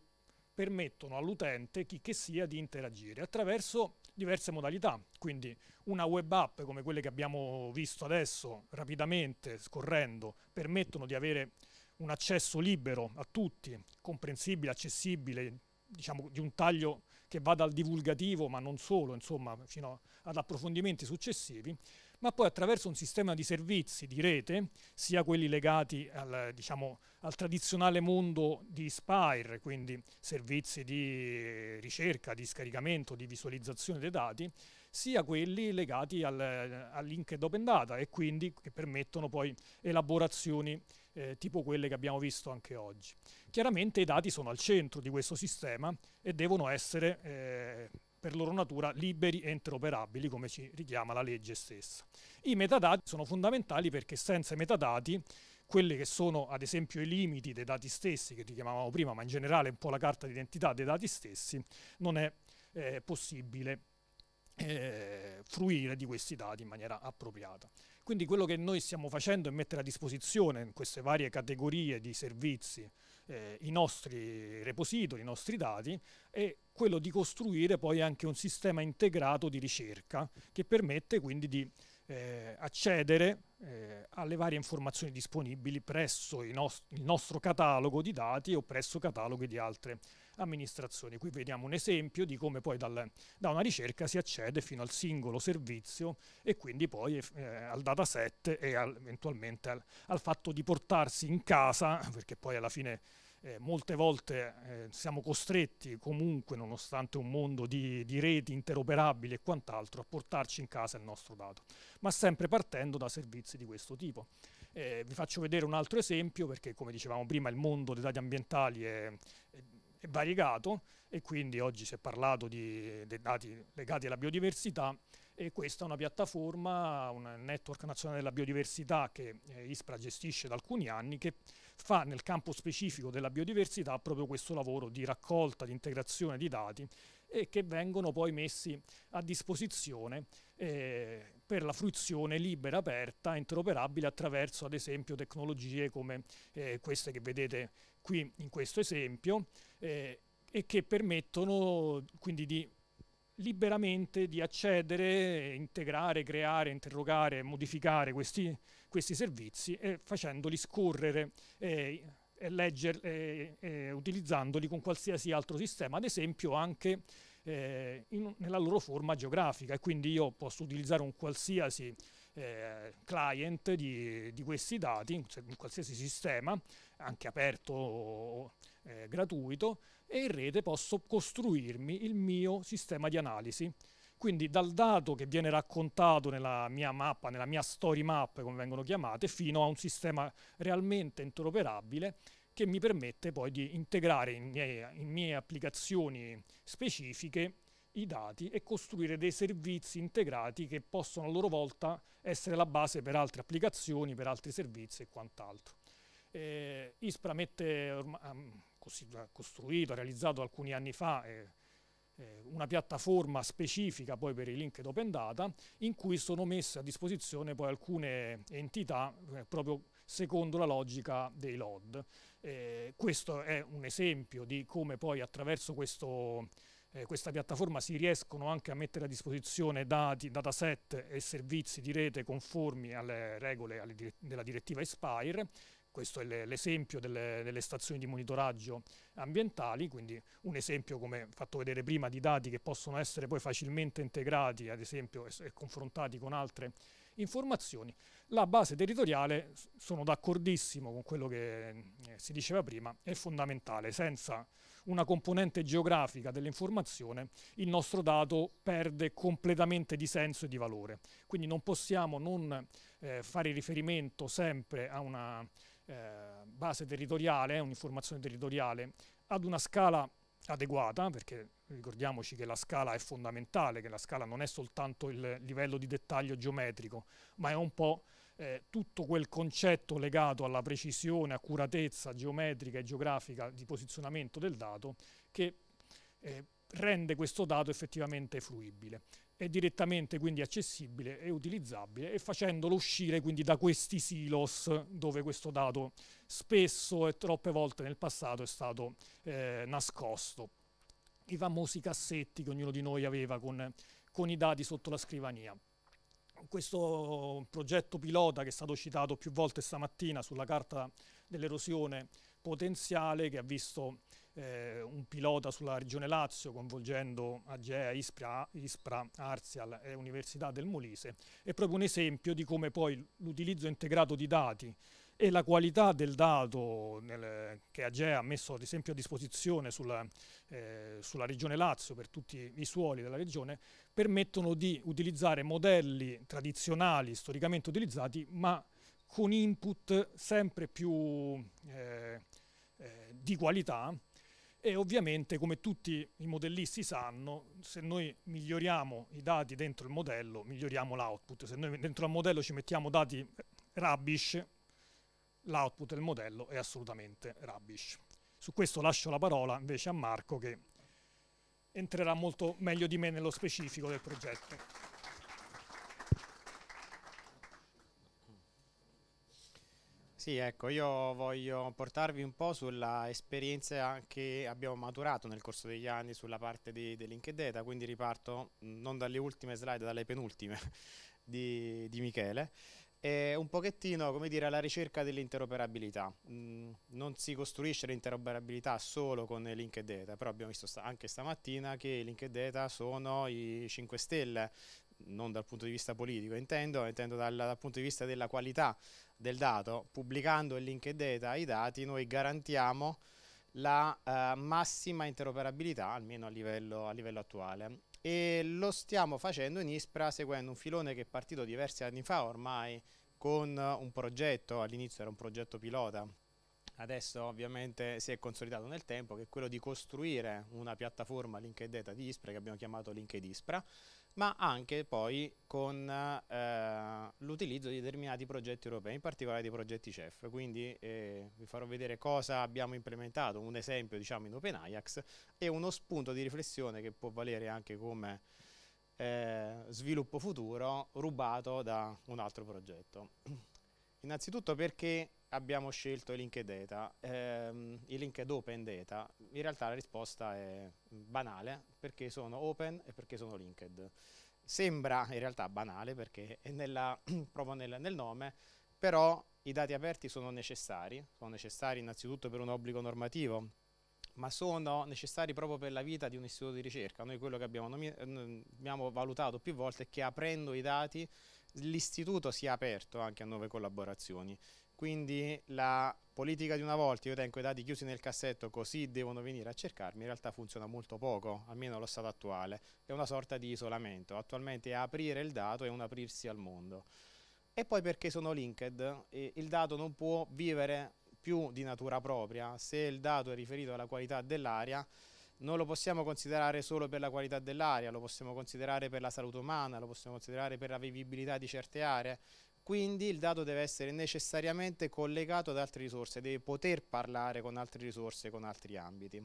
permettono all'utente, chi che sia, di interagire attraverso diverse modalità, quindi una web app come quelle che abbiamo visto adesso rapidamente scorrendo permettono di avere un accesso libero a tutti, comprensibile, accessibile, diciamo di un taglio che va dal divulgativo ma non solo, insomma, fino ad approfondimenti successivi ma poi attraverso un sistema di servizi di rete, sia quelli legati al, diciamo, al tradizionale mondo di Spire, quindi servizi di ricerca, di scaricamento, di visualizzazione dei dati, sia quelli legati al, al linked open data e quindi che permettono poi elaborazioni eh, tipo quelle che abbiamo visto anche oggi. Chiaramente i dati sono al centro di questo sistema e devono essere eh, per loro natura liberi e interoperabili, come ci richiama la legge stessa. I metadati sono fondamentali perché senza i metadati quelli che sono ad esempio i limiti dei dati stessi, che richiamavamo prima, ma in generale un po' la carta d'identità dei dati stessi, non è eh, possibile eh, fruire di questi dati in maniera appropriata. Quindi quello che noi stiamo facendo è mettere a disposizione in queste varie categorie di servizi eh, i nostri repository, i nostri dati e quello di costruire poi anche un sistema integrato di ricerca che permette quindi di eh, accedere eh, alle varie informazioni disponibili presso il, nost il nostro catalogo di dati o presso cataloghi di altre amministrazioni. Qui vediamo un esempio di come poi dal, da una ricerca si accede fino al singolo servizio e quindi poi eh, al dataset e al, eventualmente al, al fatto di portarsi in casa, perché poi alla fine eh, molte volte eh, siamo costretti comunque, nonostante un mondo di, di reti interoperabili e quant'altro, a portarci in casa il nostro dato, ma sempre partendo da servizi di questo tipo. Eh, vi faccio vedere un altro esempio perché, come dicevamo prima, il mondo dei dati ambientali è, è è variegato e quindi oggi si è parlato di, dei dati legati alla biodiversità e questa è una piattaforma, un network nazionale della biodiversità che eh, ISPRA gestisce da alcuni anni che fa nel campo specifico della biodiversità proprio questo lavoro di raccolta, di integrazione di dati e che vengono poi messi a disposizione eh, per la fruizione libera, aperta, interoperabile attraverso ad esempio tecnologie come eh, queste che vedete qui in questo esempio eh, e che permettono quindi di liberamente di accedere, integrare, creare, interrogare, modificare questi, questi servizi e eh, facendoli scorrere eh, e leggerli, eh, utilizzandoli con qualsiasi altro sistema, ad esempio anche eh, in, nella loro forma geografica e quindi io posso utilizzare un qualsiasi eh, client di, di, questi dati, un qualsiasi sistema, anche aperto, eh, gratuito, e in rete posso costruirmi il mio sistema di analisi. Quindi dal dato che viene raccontato nella mia mappa, nella mia story map, come vengono chiamate, fino a un sistema realmente interoperabile che mi permette poi di integrare in mie, in mie applicazioni specifiche i dati e costruire dei servizi integrati che possono a loro volta essere la base per altre applicazioni, per altri servizi e quant'altro. Eh, Ispra mette, ha costruito, ha realizzato alcuni anni fa eh, eh, una piattaforma specifica poi per i linked open data in cui sono messe a disposizione poi alcune entità eh, proprio secondo la logica dei LOD. Eh, questo è un esempio di come poi attraverso questo questa piattaforma si riescono anche a mettere a disposizione dati, dataset e servizi di rete conformi alle regole alle dire della direttiva Expire questo è l'esempio delle, delle, stazioni di monitoraggio ambientali, quindi un esempio come fatto vedere prima di dati che possono essere poi facilmente integrati ad esempio e, confrontati con altre informazioni. La base territoriale, sono d'accordissimo con quello che eh, si diceva prima, è fondamentale, senza una componente geografica dell'informazione il nostro dato perde completamente di senso e di valore, quindi non possiamo non eh, fare riferimento sempre a una eh, base territoriale, un'informazione territoriale, ad una scala adeguata, perché ricordiamoci che la scala è fondamentale, che la scala non è soltanto il livello di dettaglio geometrico, ma è un po' eh, tutto quel concetto legato alla precisione, accuratezza geometrica e geografica di posizionamento del dato che eh, rende questo dato effettivamente fruibile è direttamente quindi accessibile e utilizzabile e facendolo uscire quindi da questi silos dove questo dato spesso e troppe volte nel passato è stato eh, nascosto. I famosi cassetti che ognuno di noi aveva con, con i dati sotto la scrivania. Questo progetto pilota che è stato citato più volte stamattina sulla carta dell'erosione potenziale che ha visto eh, un pilota sulla regione Lazio coinvolgendo Agea, Ispra, Ispra, Arzial e Università del Molise è proprio un esempio di come poi l'utilizzo integrato di dati e la qualità del dato nel, che Agea ha messo ad esempio a disposizione sulla, eh, sulla, regione Lazio per tutti i suoli della regione permettono di utilizzare modelli tradizionali storicamente utilizzati ma con input sempre più eh, eh, di qualità e ovviamente come tutti i modellisti sanno, se noi miglioriamo i dati dentro il modello, miglioriamo l'output. Se noi dentro il modello ci mettiamo dati rubbish, l'output del modello è assolutamente rubbish. Su questo lascio la parola invece a Marco che entrerà molto meglio di me nello specifico del progetto. Sì, ecco, io voglio portarvi un po' sulla esperienza che abbiamo maturato nel corso degli anni sulla parte di, di Linked Data, quindi riparto mm, non dalle ultime slide, dalle penultime di, di Michele. È un pochettino, come dire, alla ricerca dell'interoperabilità. Mm, non si costruisce l'interoperabilità solo con Linked Data, però abbiamo visto anche stamattina che Linked Data sono i 5 stelle non dal punto di vista politico, intendo, intendo dal, dal, punto di vista della qualità del dato, pubblicando il linked data i dati, noi garantiamo la eh, massima interoperabilità, almeno a livello, a livello, attuale. E lo stiamo facendo in ISPRA seguendo un filone che è partito diversi anni fa ormai con un progetto, all'inizio era un progetto pilota, adesso ovviamente si è consolidato nel tempo, che è quello di costruire una piattaforma LinkedIn Data di ISPRA che abbiamo chiamato LinkedIn ISPRA, ma anche poi con eh, l'utilizzo di determinati progetti europei, in particolare dei progetti CEF. Quindi eh, vi farò vedere cosa abbiamo implementato, un esempio diciamo in OpenAjax e uno spunto di riflessione che può valere anche come eh, sviluppo futuro rubato da un altro progetto. Innanzitutto perché abbiamo scelto i linked data, ehm, i linked open data, in realtà la risposta è banale perché sono open e perché sono linked. Sembra in realtà banale perché è nella, proprio nel, nel nome, però i dati aperti sono necessari, sono necessari innanzitutto per un obbligo normativo, ma sono necessari proprio per la vita di un istituto di ricerca. Noi quello che abbiamo, abbiamo valutato più volte è che aprendo i dati l'istituto sia aperto anche a nuove collaborazioni quindi la politica di una volta, io tengo i dati chiusi nel cassetto così devono venire a cercarmi, in realtà funziona molto poco, almeno allo stato attuale. È una sorta di isolamento, attualmente aprire il dato è un aprirsi al mondo. E poi perché sono linked, il dato non può vivere più di natura propria, se il dato è riferito alla qualità dell'aria, non lo possiamo considerare solo per la qualità dell'aria, lo possiamo considerare per la salute umana, lo possiamo considerare per la vivibilità di certe aree, quindi il dato deve essere necessariamente collegato ad altre risorse, deve poter parlare con altre risorse, con altri ambiti.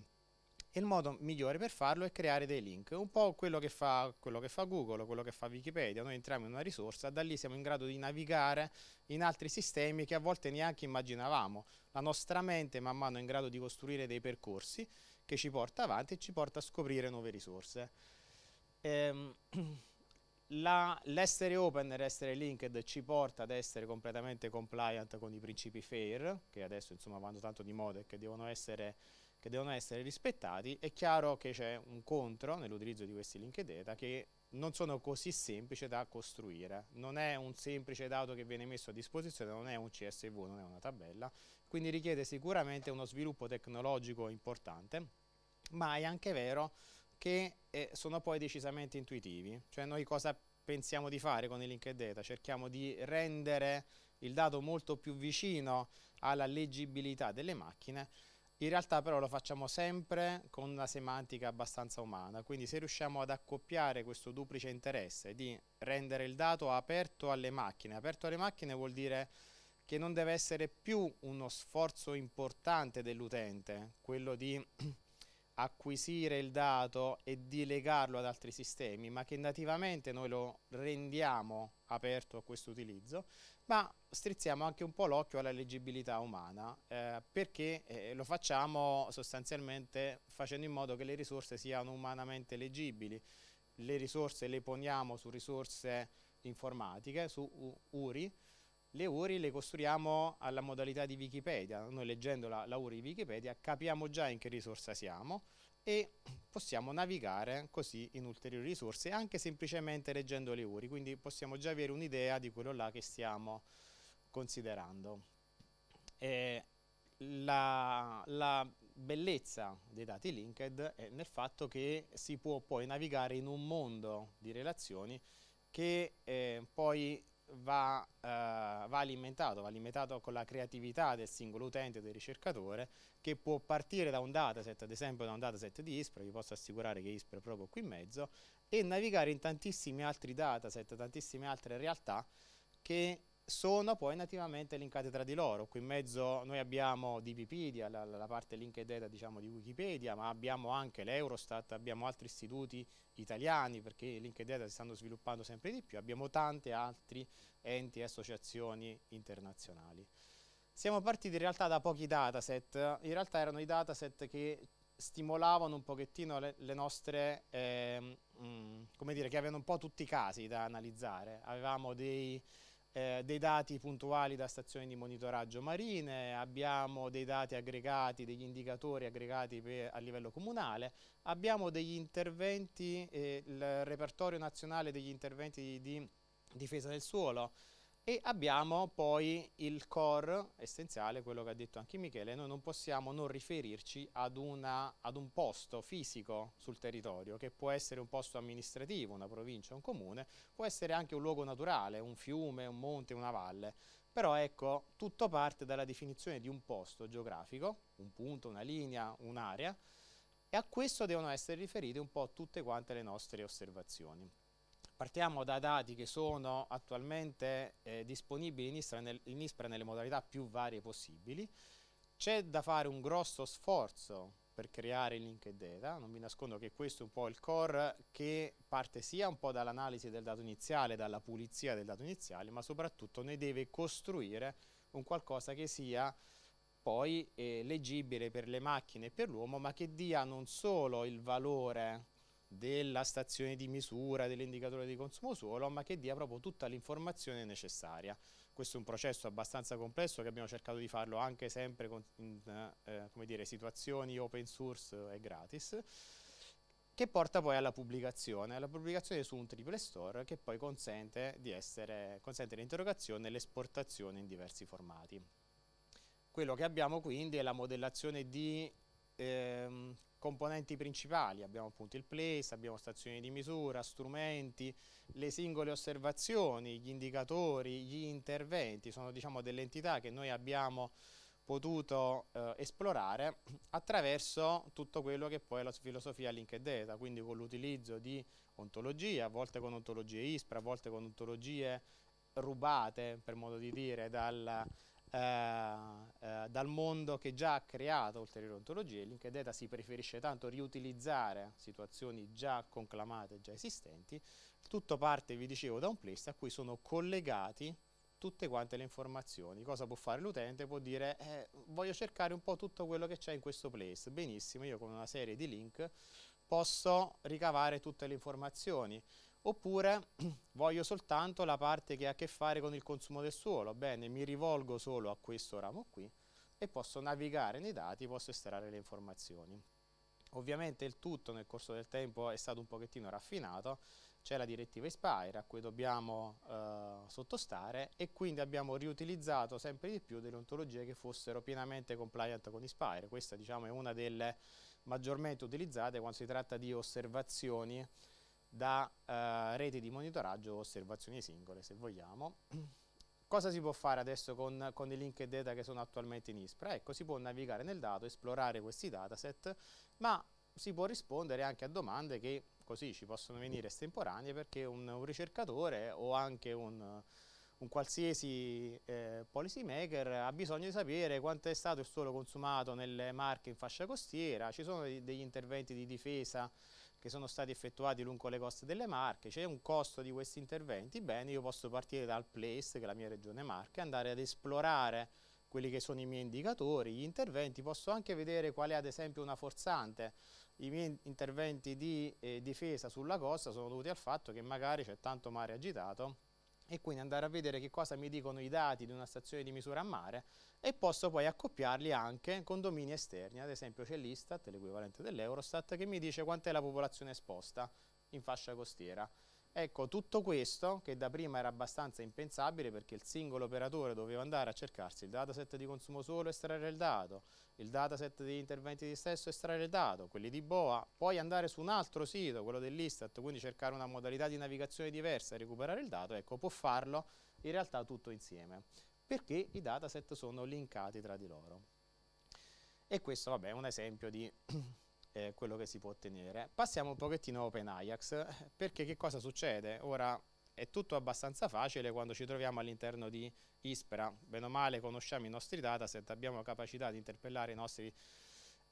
il modo migliore per farlo è creare dei link, un po' quello che, fa, quello che fa Google, quello che fa Wikipedia, noi entriamo in una risorsa, da lì siamo in grado di navigare in altri sistemi che a volte neanche immaginavamo. La nostra mente man mano è in grado di costruire dei percorsi che ci porta avanti e ci porta a scoprire nuove risorse. Ehm l'essere open e essere linked ci porta ad essere completamente compliant con i principi fair, che adesso insomma vanno tanto di moda e che devono essere, che devono essere rispettati. È chiaro che c'è un contro nell'utilizzo di questi linked data che non sono così semplici da costruire, non è un semplice dato che viene messo a disposizione, non è un CSV, non è una tabella, quindi richiede sicuramente uno sviluppo tecnologico importante, ma è anche vero che eh, sono poi decisamente intuitivi. Cioè noi cosa pensiamo di fare con i linked data? Cerchiamo di rendere il dato molto più vicino alla leggibilità delle macchine, in realtà però lo facciamo sempre con una semantica abbastanza umana, quindi se riusciamo ad accoppiare questo duplice interesse di rendere il dato aperto alle macchine, aperto alle macchine vuol dire che non deve essere più uno sforzo importante dell'utente, quello di acquisire il dato e di legarlo ad altri sistemi, ma che nativamente noi lo rendiamo aperto a questo utilizzo, ma strizziamo anche un po' l'occhio alla leggibilità umana, eh, perché eh, lo facciamo sostanzialmente facendo in modo che le risorse siano umanamente leggibili. Le risorse le poniamo su risorse informatiche, su URI, le URI le costruiamo alla modalità di Wikipedia, noi leggendo la, la URI di Wikipedia capiamo già in che risorsa siamo e possiamo navigare così in ulteriori risorse anche semplicemente leggendo le URI, quindi possiamo già avere un'idea di quello là che stiamo considerando. Eh, la, la, bellezza dei dati linked è nel fatto che si può poi navigare in un mondo di relazioni che eh, poi va, eh, va, alimentato, va alimentato con la creatività del singolo utente, del ricercatore, che può partire da un dataset, ad esempio da un dataset di ISPRA, vi posso assicurare che ISPRA è proprio qui in mezzo, e navigare in tantissimi altri dataset, tantissime altre realtà che sono poi nativamente linkate tra di loro. Qui in mezzo noi abbiamo DBpedia, la, la parte linked data diciamo, di Wikipedia, ma abbiamo anche l'Eurostat, abbiamo altri istituti italiani perché i linked data si stanno sviluppando sempre di più, abbiamo tanti altri enti e associazioni internazionali. Siamo partiti in realtà da pochi dataset, in realtà erano i dataset che stimolavano un pochettino le, le nostre, eh, mh, mm, come dire, che avevano un po' tutti i casi da analizzare. Avevamo dei eh, dei dati puntuali da stazioni di monitoraggio marine, abbiamo dei dati aggregati, degli indicatori aggregati per, a livello comunale, abbiamo degli interventi, eh, il repertorio nazionale degli interventi di, di difesa del suolo, e abbiamo poi il core essenziale, quello che ha detto anche Michele, noi non possiamo non riferirci ad, una, ad un posto fisico sul territorio, che può essere un posto amministrativo, una provincia, un comune, può essere anche un luogo naturale, un fiume, un monte, una valle. Però ecco, tutto parte dalla definizione di un posto geografico, un punto, una linea, un'area, e a questo devono essere riferite un po' tutte quante le nostre osservazioni. Partiamo da dati che sono attualmente eh, disponibili in ISPRA, nel, in ISPRA nelle modalità più varie possibili. C'è da fare un grosso sforzo per creare il linked data, non vi nascondo che questo è un po' il core che parte sia un po' dall'analisi del dato iniziale, dalla pulizia del dato iniziale, ma soprattutto ne deve costruire un qualcosa che sia poi eh, leggibile per le macchine e per l'uomo, ma che dia non solo il valore della stazione di misura, dell'indicatore di consumo suolo, ma che dia proprio tutta l'informazione necessaria. Questo è un processo abbastanza complesso che abbiamo cercato di farlo anche sempre con, in eh, dire, situazioni open source e gratis, che porta poi alla pubblicazione, alla pubblicazione su un triple store che poi consente, l'interrogazione e l'esportazione in diversi formati. Quello che abbiamo quindi è la modellazione di ehm, componenti principali, abbiamo appunto il place, abbiamo stazioni di misura, strumenti, le singole osservazioni, gli indicatori, gli interventi, sono diciamo delle entità che noi abbiamo potuto eh, esplorare attraverso tutto quello che poi è la filosofia linked data, quindi con l'utilizzo di ontologie, a volte con ontologie ISPRA, a volte con ontologie rubate, per modo di dire, dal, eh, eh, dal mondo che già ha creato ulteriori ontologie, linked data si preferisce tanto riutilizzare situazioni già conclamate, già esistenti, tutto parte, vi dicevo, da un place a cui sono collegati tutte quante le informazioni. Cosa può fare l'utente? Può dire eh, voglio cercare un po' tutto quello che c'è in questo place. Benissimo, io con una serie di link posso ricavare tutte le informazioni oppure voglio soltanto la parte che ha a che fare con il consumo del suolo, bene, mi rivolgo solo a questo ramo qui e posso navigare nei dati, posso estrarre le informazioni. Ovviamente il tutto nel corso del tempo è stato un pochettino raffinato, c'è la direttiva Inspire a cui dobbiamo eh, sottostare e quindi abbiamo riutilizzato sempre di più delle ontologie che fossero pienamente compliant con Inspire. Questa diciamo, è una delle maggiormente utilizzate quando si tratta di osservazioni da eh, reti di monitoraggio o osservazioni singole, se vogliamo. Cosa si può fare adesso con, con, i link e data che sono attualmente in ISPRA? Ecco, si può navigare nel dato, esplorare questi dataset, ma si può rispondere anche a domande che così ci possono venire estemporanee perché un, un ricercatore o anche un, un qualsiasi eh, policy maker ha bisogno di sapere quanto è stato il suolo consumato nelle marche in fascia costiera, ci sono degli interventi di difesa che sono stati effettuati lungo le coste delle Marche, c'è un costo di questi interventi, bene, io posso partire dal place, che è la mia regione Marche, andare ad esplorare quelli che sono i miei indicatori, gli interventi, posso anche vedere qual è ad esempio una forzante. I miei interventi di eh, difesa sulla costa sono dovuti al fatto che magari c'è tanto mare agitato e quindi andare a vedere che cosa mi dicono i dati di una stazione di misura a mare e posso poi accoppiarli anche con domini esterni, ad esempio c'è l'Istat, l'equivalente dell'Eurostat, che mi dice quant'è la popolazione esposta in fascia costiera Ecco, tutto questo, che da prima era abbastanza impensabile perché il singolo operatore doveva andare a cercarsi il dataset di consumo solo, estrarre il dato, il dataset di interventi di stesso, estrarre il dato, quelli di BOA, poi andare su un altro sito, quello dell'Istat, quindi cercare una modalità di navigazione diversa e recuperare il dato, ecco, può farlo in realtà tutto insieme, perché i dataset sono linkati tra di loro. E questo, vabbè, è un esempio di eh, quello che si può ottenere. Passiamo un pochettino a OpenAjax, perché che cosa succede? Ora è tutto abbastanza facile quando ci troviamo all'interno di Ispera, bene o male conosciamo i nostri dataset, abbiamo capacità di interpellare i nostri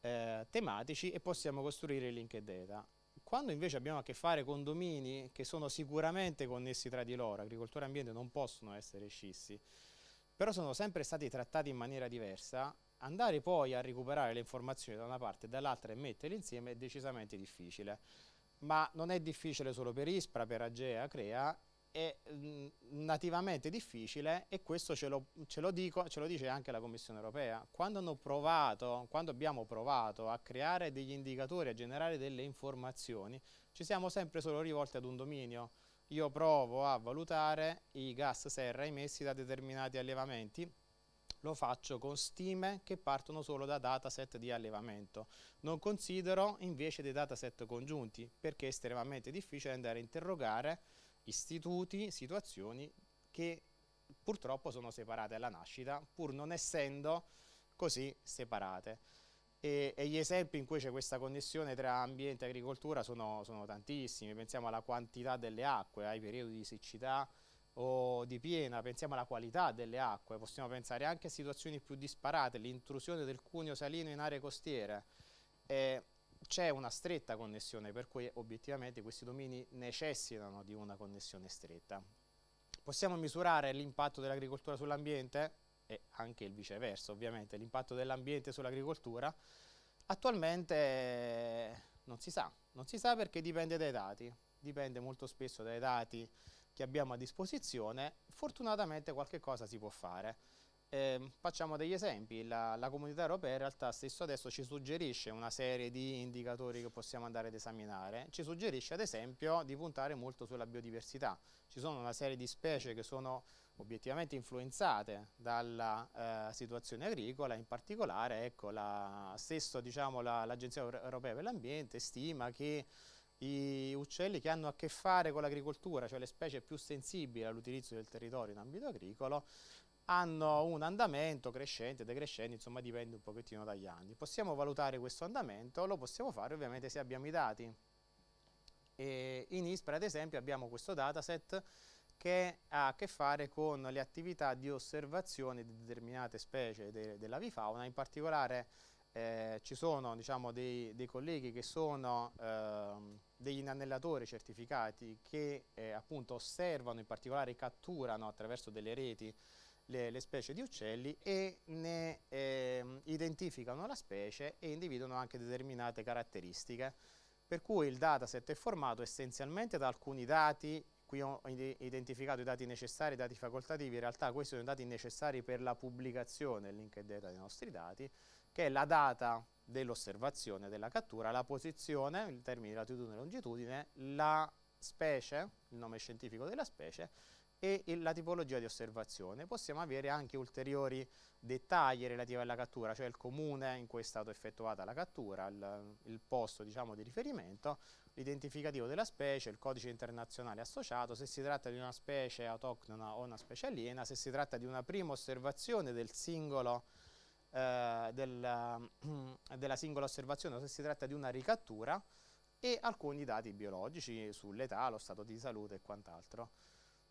eh, tematici e possiamo costruire il linked data. Quando invece abbiamo a che fare con domini che sono sicuramente connessi tra di loro, agricoltura e ambiente non possono essere scissi, però sono sempre stati trattati in maniera diversa, Andare poi a recuperare le informazioni da una parte e dall'altra e metterle insieme è decisamente difficile, ma non è difficile solo per ISPRA, per Agea, Crea, è mm, nativamente difficile e questo ce lo, ce, lo dico, ce lo, dice anche la Commissione europea. Quando, provato, quando abbiamo provato a creare degli indicatori, a generare delle informazioni, ci siamo sempre solo rivolti ad un dominio. Io provo a valutare i gas serra emessi da determinati allevamenti lo faccio con stime che partono solo da dataset di allevamento. Non considero invece dei dataset congiunti perché è estremamente difficile andare a interrogare istituti, situazioni che purtroppo sono separate alla nascita pur non essendo così separate. E, e, gli esempi in cui c'è questa connessione tra ambiente e agricoltura sono, sono, tantissimi, pensiamo alla quantità delle acque, ai periodi di siccità, o di piena, pensiamo alla qualità delle acque, possiamo pensare anche a situazioni più disparate, l'intrusione del cuneo salino in aree costiere. Eh, c'è una stretta connessione, per cui obiettivamente questi domini necessitano di una connessione stretta. Possiamo misurare l'impatto dell'agricoltura sull'ambiente? E anche il viceversa, ovviamente, l'impatto dell'ambiente sull'agricoltura? Attualmente non si sa, non si sa perché dipende dai dati, dipende molto spesso dai dati che abbiamo a disposizione, fortunatamente qualche cosa si può fare. Eh, facciamo degli esempi, la, la, comunità europea in realtà stesso adesso ci suggerisce una serie di indicatori che possiamo andare ad esaminare, ci suggerisce ad esempio di puntare molto sulla biodiversità, ci sono una serie di specie che sono obiettivamente influenzate dalla eh, situazione agricola, in particolare ecco, la, diciamo, l'Agenzia la, Europea per l'Ambiente stima che gli uccelli che hanno a che fare con l'agricoltura, cioè le specie più sensibili all'utilizzo del territorio in ambito agricolo, hanno un andamento crescente, decrescente, insomma dipende un pochettino dagli anni. Possiamo valutare questo andamento, lo possiamo fare ovviamente se abbiamo i dati. E in ISPRA ad esempio abbiamo questo dataset che ha a che fare con le attività di osservazione di determinate specie de dell'avifauna, in particolare eh, ci sono diciamo, dei, dei, colleghi che sono... Ehm, degli inannellatori certificati che eh, appunto osservano, in particolare catturano attraverso delle reti le, le specie di uccelli e ne eh, identificano la specie e individuano anche determinate caratteristiche. Per cui il dataset è formato essenzialmente da alcuni dati, qui ho identificato i dati necessari, i dati facoltativi, in realtà questi sono i dati necessari per la pubblicazione, il link è data dei nostri dati, che è la data dell'osservazione della cattura, la posizione, in termini di latitudine e longitudine, la specie, il nome scientifico della specie e la tipologia di osservazione. Possiamo avere anche ulteriori dettagli relativi alla cattura, cioè il comune in cui è stata effettuata la cattura, il, il posto diciamo, di riferimento, l'identificativo della specie, il codice internazionale associato, se si tratta di una specie autoctona o una specie aliena, se si tratta di una prima osservazione del singolo eh, della, ehm, della singola osservazione o se si tratta di una ricattura e alcuni dati biologici sull'età, lo stato di salute e quant'altro.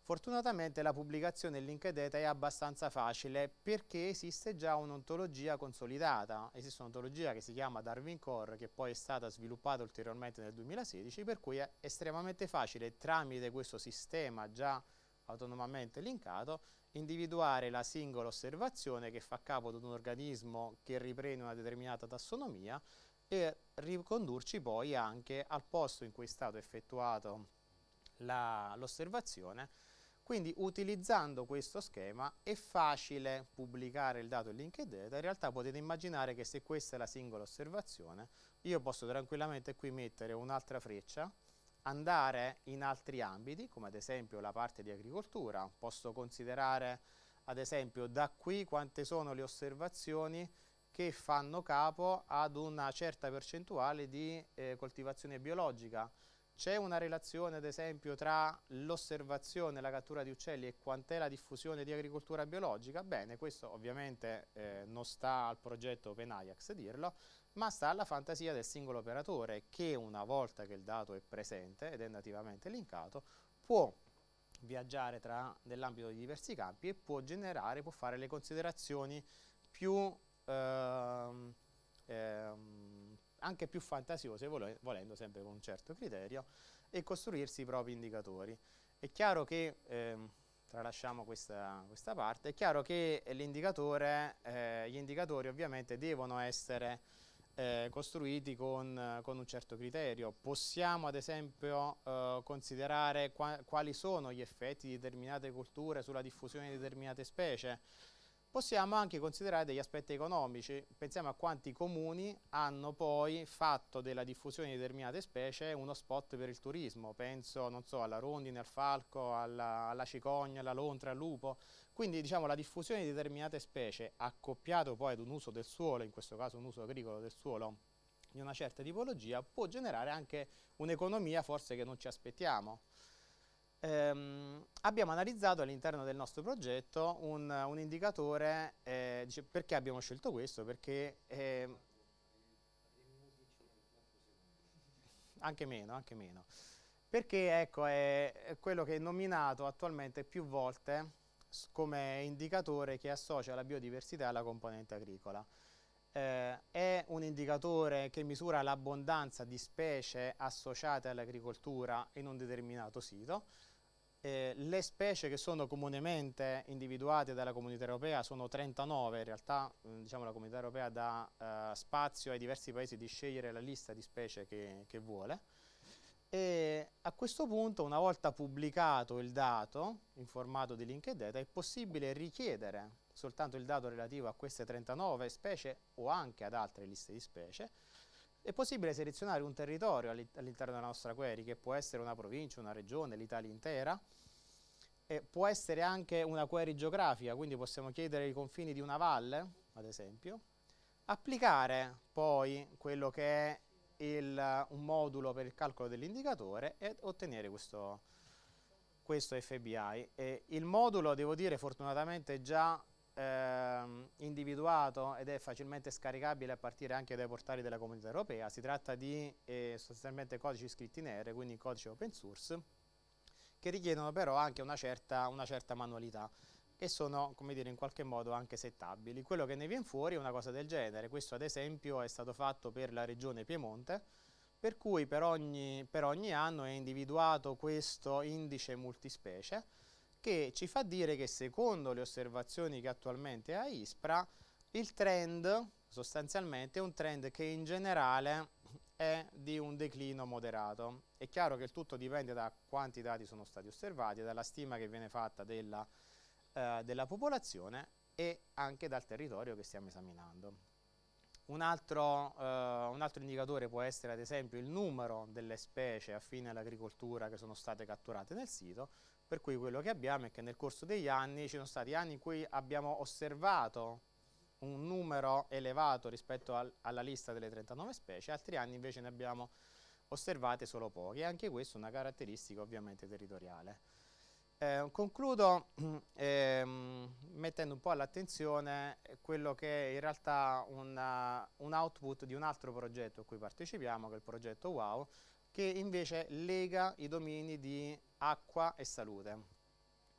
Fortunatamente la pubblicazione in LinkedIn è abbastanza facile perché esiste già un'ontologia consolidata, esiste un'ontologia che si chiama Darwin Core che poi è stata sviluppata ulteriormente nel 2016 per cui è estremamente facile tramite questo sistema già autonomamente linkato individuare la singola osservazione che fa capo ad un organismo che riprende una determinata tassonomia e ricondurci poi anche al posto in cui è stato effettuato l'osservazione. Quindi utilizzando questo schema è facile pubblicare il dato in LinkedIn, in realtà potete immaginare che se questa è la singola osservazione, io posso tranquillamente qui mettere un'altra freccia, andare in altri ambiti, come ad esempio la parte di agricoltura, posso considerare ad esempio da qui quante sono le osservazioni che fanno capo ad una certa percentuale di eh, coltivazione biologica. C'è una relazione ad esempio tra l'osservazione, la cattura di uccelli e quant'è la diffusione di agricoltura biologica? Bene, questo ovviamente eh, non sta al progetto Open dirlo, ma sta alla fantasia del singolo operatore che una volta che il dato è presente ed è nativamente linkato può viaggiare nell'ambito di diversi campi e può generare, può fare le considerazioni più, ehm, ehm, anche più fantasiose, volendo sempre con un certo criterio, e costruirsi i propri indicatori. È chiaro che, ehm, tralasciamo questa, questa, parte, è chiaro che eh, gli indicatori ovviamente devono essere eh, costruiti con, eh, con, un certo criterio. Possiamo ad esempio eh, considerare qua, quali sono gli effetti di determinate culture sulla diffusione di determinate specie. Possiamo anche considerare degli aspetti economici, pensiamo a quanti comuni hanno poi fatto della diffusione di determinate specie uno spot per il turismo, penso so, alla rondine, al falco, alla, alla, cicogna, alla lontra, al lupo, quindi diciamo, la diffusione di determinate specie accoppiato poi ad un uso del suolo, in questo caso un uso agricolo del suolo di una certa tipologia, può generare anche un'economia forse che non ci aspettiamo ehm, abbiamo analizzato all'interno del nostro progetto un, un indicatore, eh, dice, perché abbiamo scelto questo? Perché eh, anche meno, anche meno. Perché ecco, è quello che è nominato attualmente più volte come indicatore che associa la biodiversità alla componente agricola. Eh, è un indicatore che misura l'abbondanza di specie associate all'agricoltura in un determinato sito eh, le specie che sono comunemente individuate dalla comunità europea sono 39, in realtà mm, diciamo, la comunità europea dà eh, spazio ai diversi paesi di scegliere la lista di specie che, che vuole. E a questo punto, una volta pubblicato il dato in formato di link data, è possibile richiedere soltanto il dato relativo a queste 39 specie o anche ad altre liste di specie è possibile selezionare un territorio all'interno della nostra query, che può essere una provincia, una regione, l'Italia intera, e può essere anche una query geografica, quindi possiamo chiedere i confini di una valle, ad esempio, applicare poi quello che è il, un modulo per il calcolo dell'indicatore e ottenere questo, questo FBI. E il modulo, devo dire, fortunatamente già ehm, individuato ed è facilmente scaricabile a partire anche dai portali della comunità europea. Si tratta di eh, sostanzialmente codici scritti in R, quindi codici open source, che richiedono però anche una certa, una certa manualità e sono, come dire, in qualche modo anche settabili. Quello che ne viene fuori è una cosa del genere. Questo, ad esempio, è stato fatto per la regione Piemonte, per cui per ogni, per ogni anno è individuato questo indice multispecie, che ci fa dire che secondo le osservazioni che attualmente ha ISPRA, il trend sostanzialmente è un trend che in generale è di un declino moderato. È chiaro che il tutto dipende da quanti dati sono stati osservati, dalla stima che viene fatta della, eh, della popolazione e anche dal territorio che stiamo esaminando. Un altro, eh, un altro, indicatore può essere ad esempio il numero delle specie affine all'agricoltura che sono state catturate nel sito, per cui quello che abbiamo è che nel corso degli anni ci sono stati anni in cui abbiamo osservato un numero elevato rispetto al, alla lista delle 39 specie, altri anni invece ne abbiamo osservate solo poche. Anche questa è una caratteristica ovviamente territoriale. Eh, concludo ehm, mettendo un po' all'attenzione quello che è in realtà una, un output di un altro progetto a cui partecipiamo, che è il progetto WOW, che invece lega i domini di acqua e salute.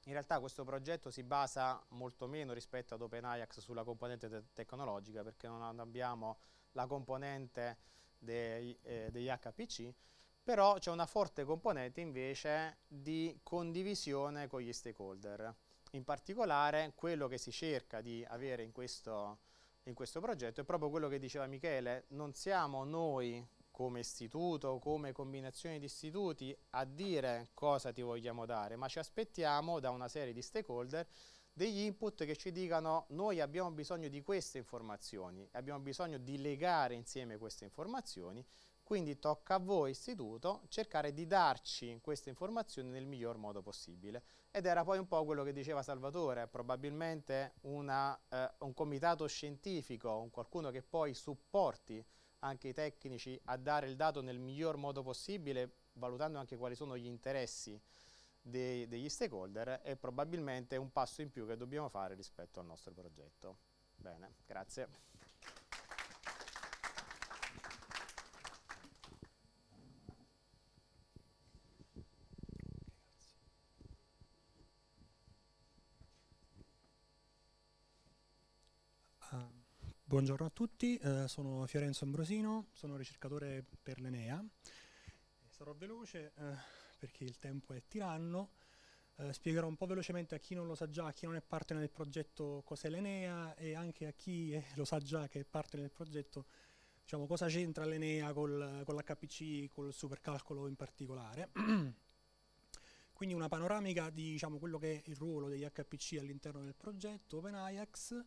In realtà questo progetto si basa molto meno rispetto ad OpenAIAX sulla componente te tecnologica perché non abbiamo la componente dei, eh, degli HPC, però c'è una forte componente invece di condivisione con gli stakeholder. In particolare quello che si cerca di avere in questo, in questo progetto è proprio quello che diceva Michele, non siamo noi come istituto, come combinazione di istituti a dire cosa ti vogliamo dare, ma ci aspettiamo da una serie di stakeholder degli input che ci dicano noi abbiamo bisogno di queste informazioni, abbiamo bisogno di legare insieme queste informazioni, quindi tocca a voi istituto cercare di darci queste informazioni nel miglior modo possibile. Ed era poi un po' quello che diceva Salvatore, probabilmente una, eh, un comitato scientifico, un qualcuno che poi supporti anche i tecnici a dare il dato nel miglior modo possibile, valutando anche quali sono gli interessi dei, degli stakeholder, è probabilmente un passo in più che dobbiamo fare rispetto al nostro progetto. Bene, grazie. Buongiorno a tutti, eh, sono Fiorenzo Ambrosino, sono ricercatore per l'Enea. Sarò veloce eh, perché il tempo è tiranno. Eh, spiegherò un po' velocemente a chi non lo sa già, a chi non è parte del progetto cos'è l'Enea e anche a chi è, lo sa già che è parte del progetto diciamo, cosa c'entra l'Enea col, con l'HPC, col supercalcolo in particolare. Quindi una panoramica di diciamo, quello che è il ruolo degli HPC all'interno del progetto OpenAjax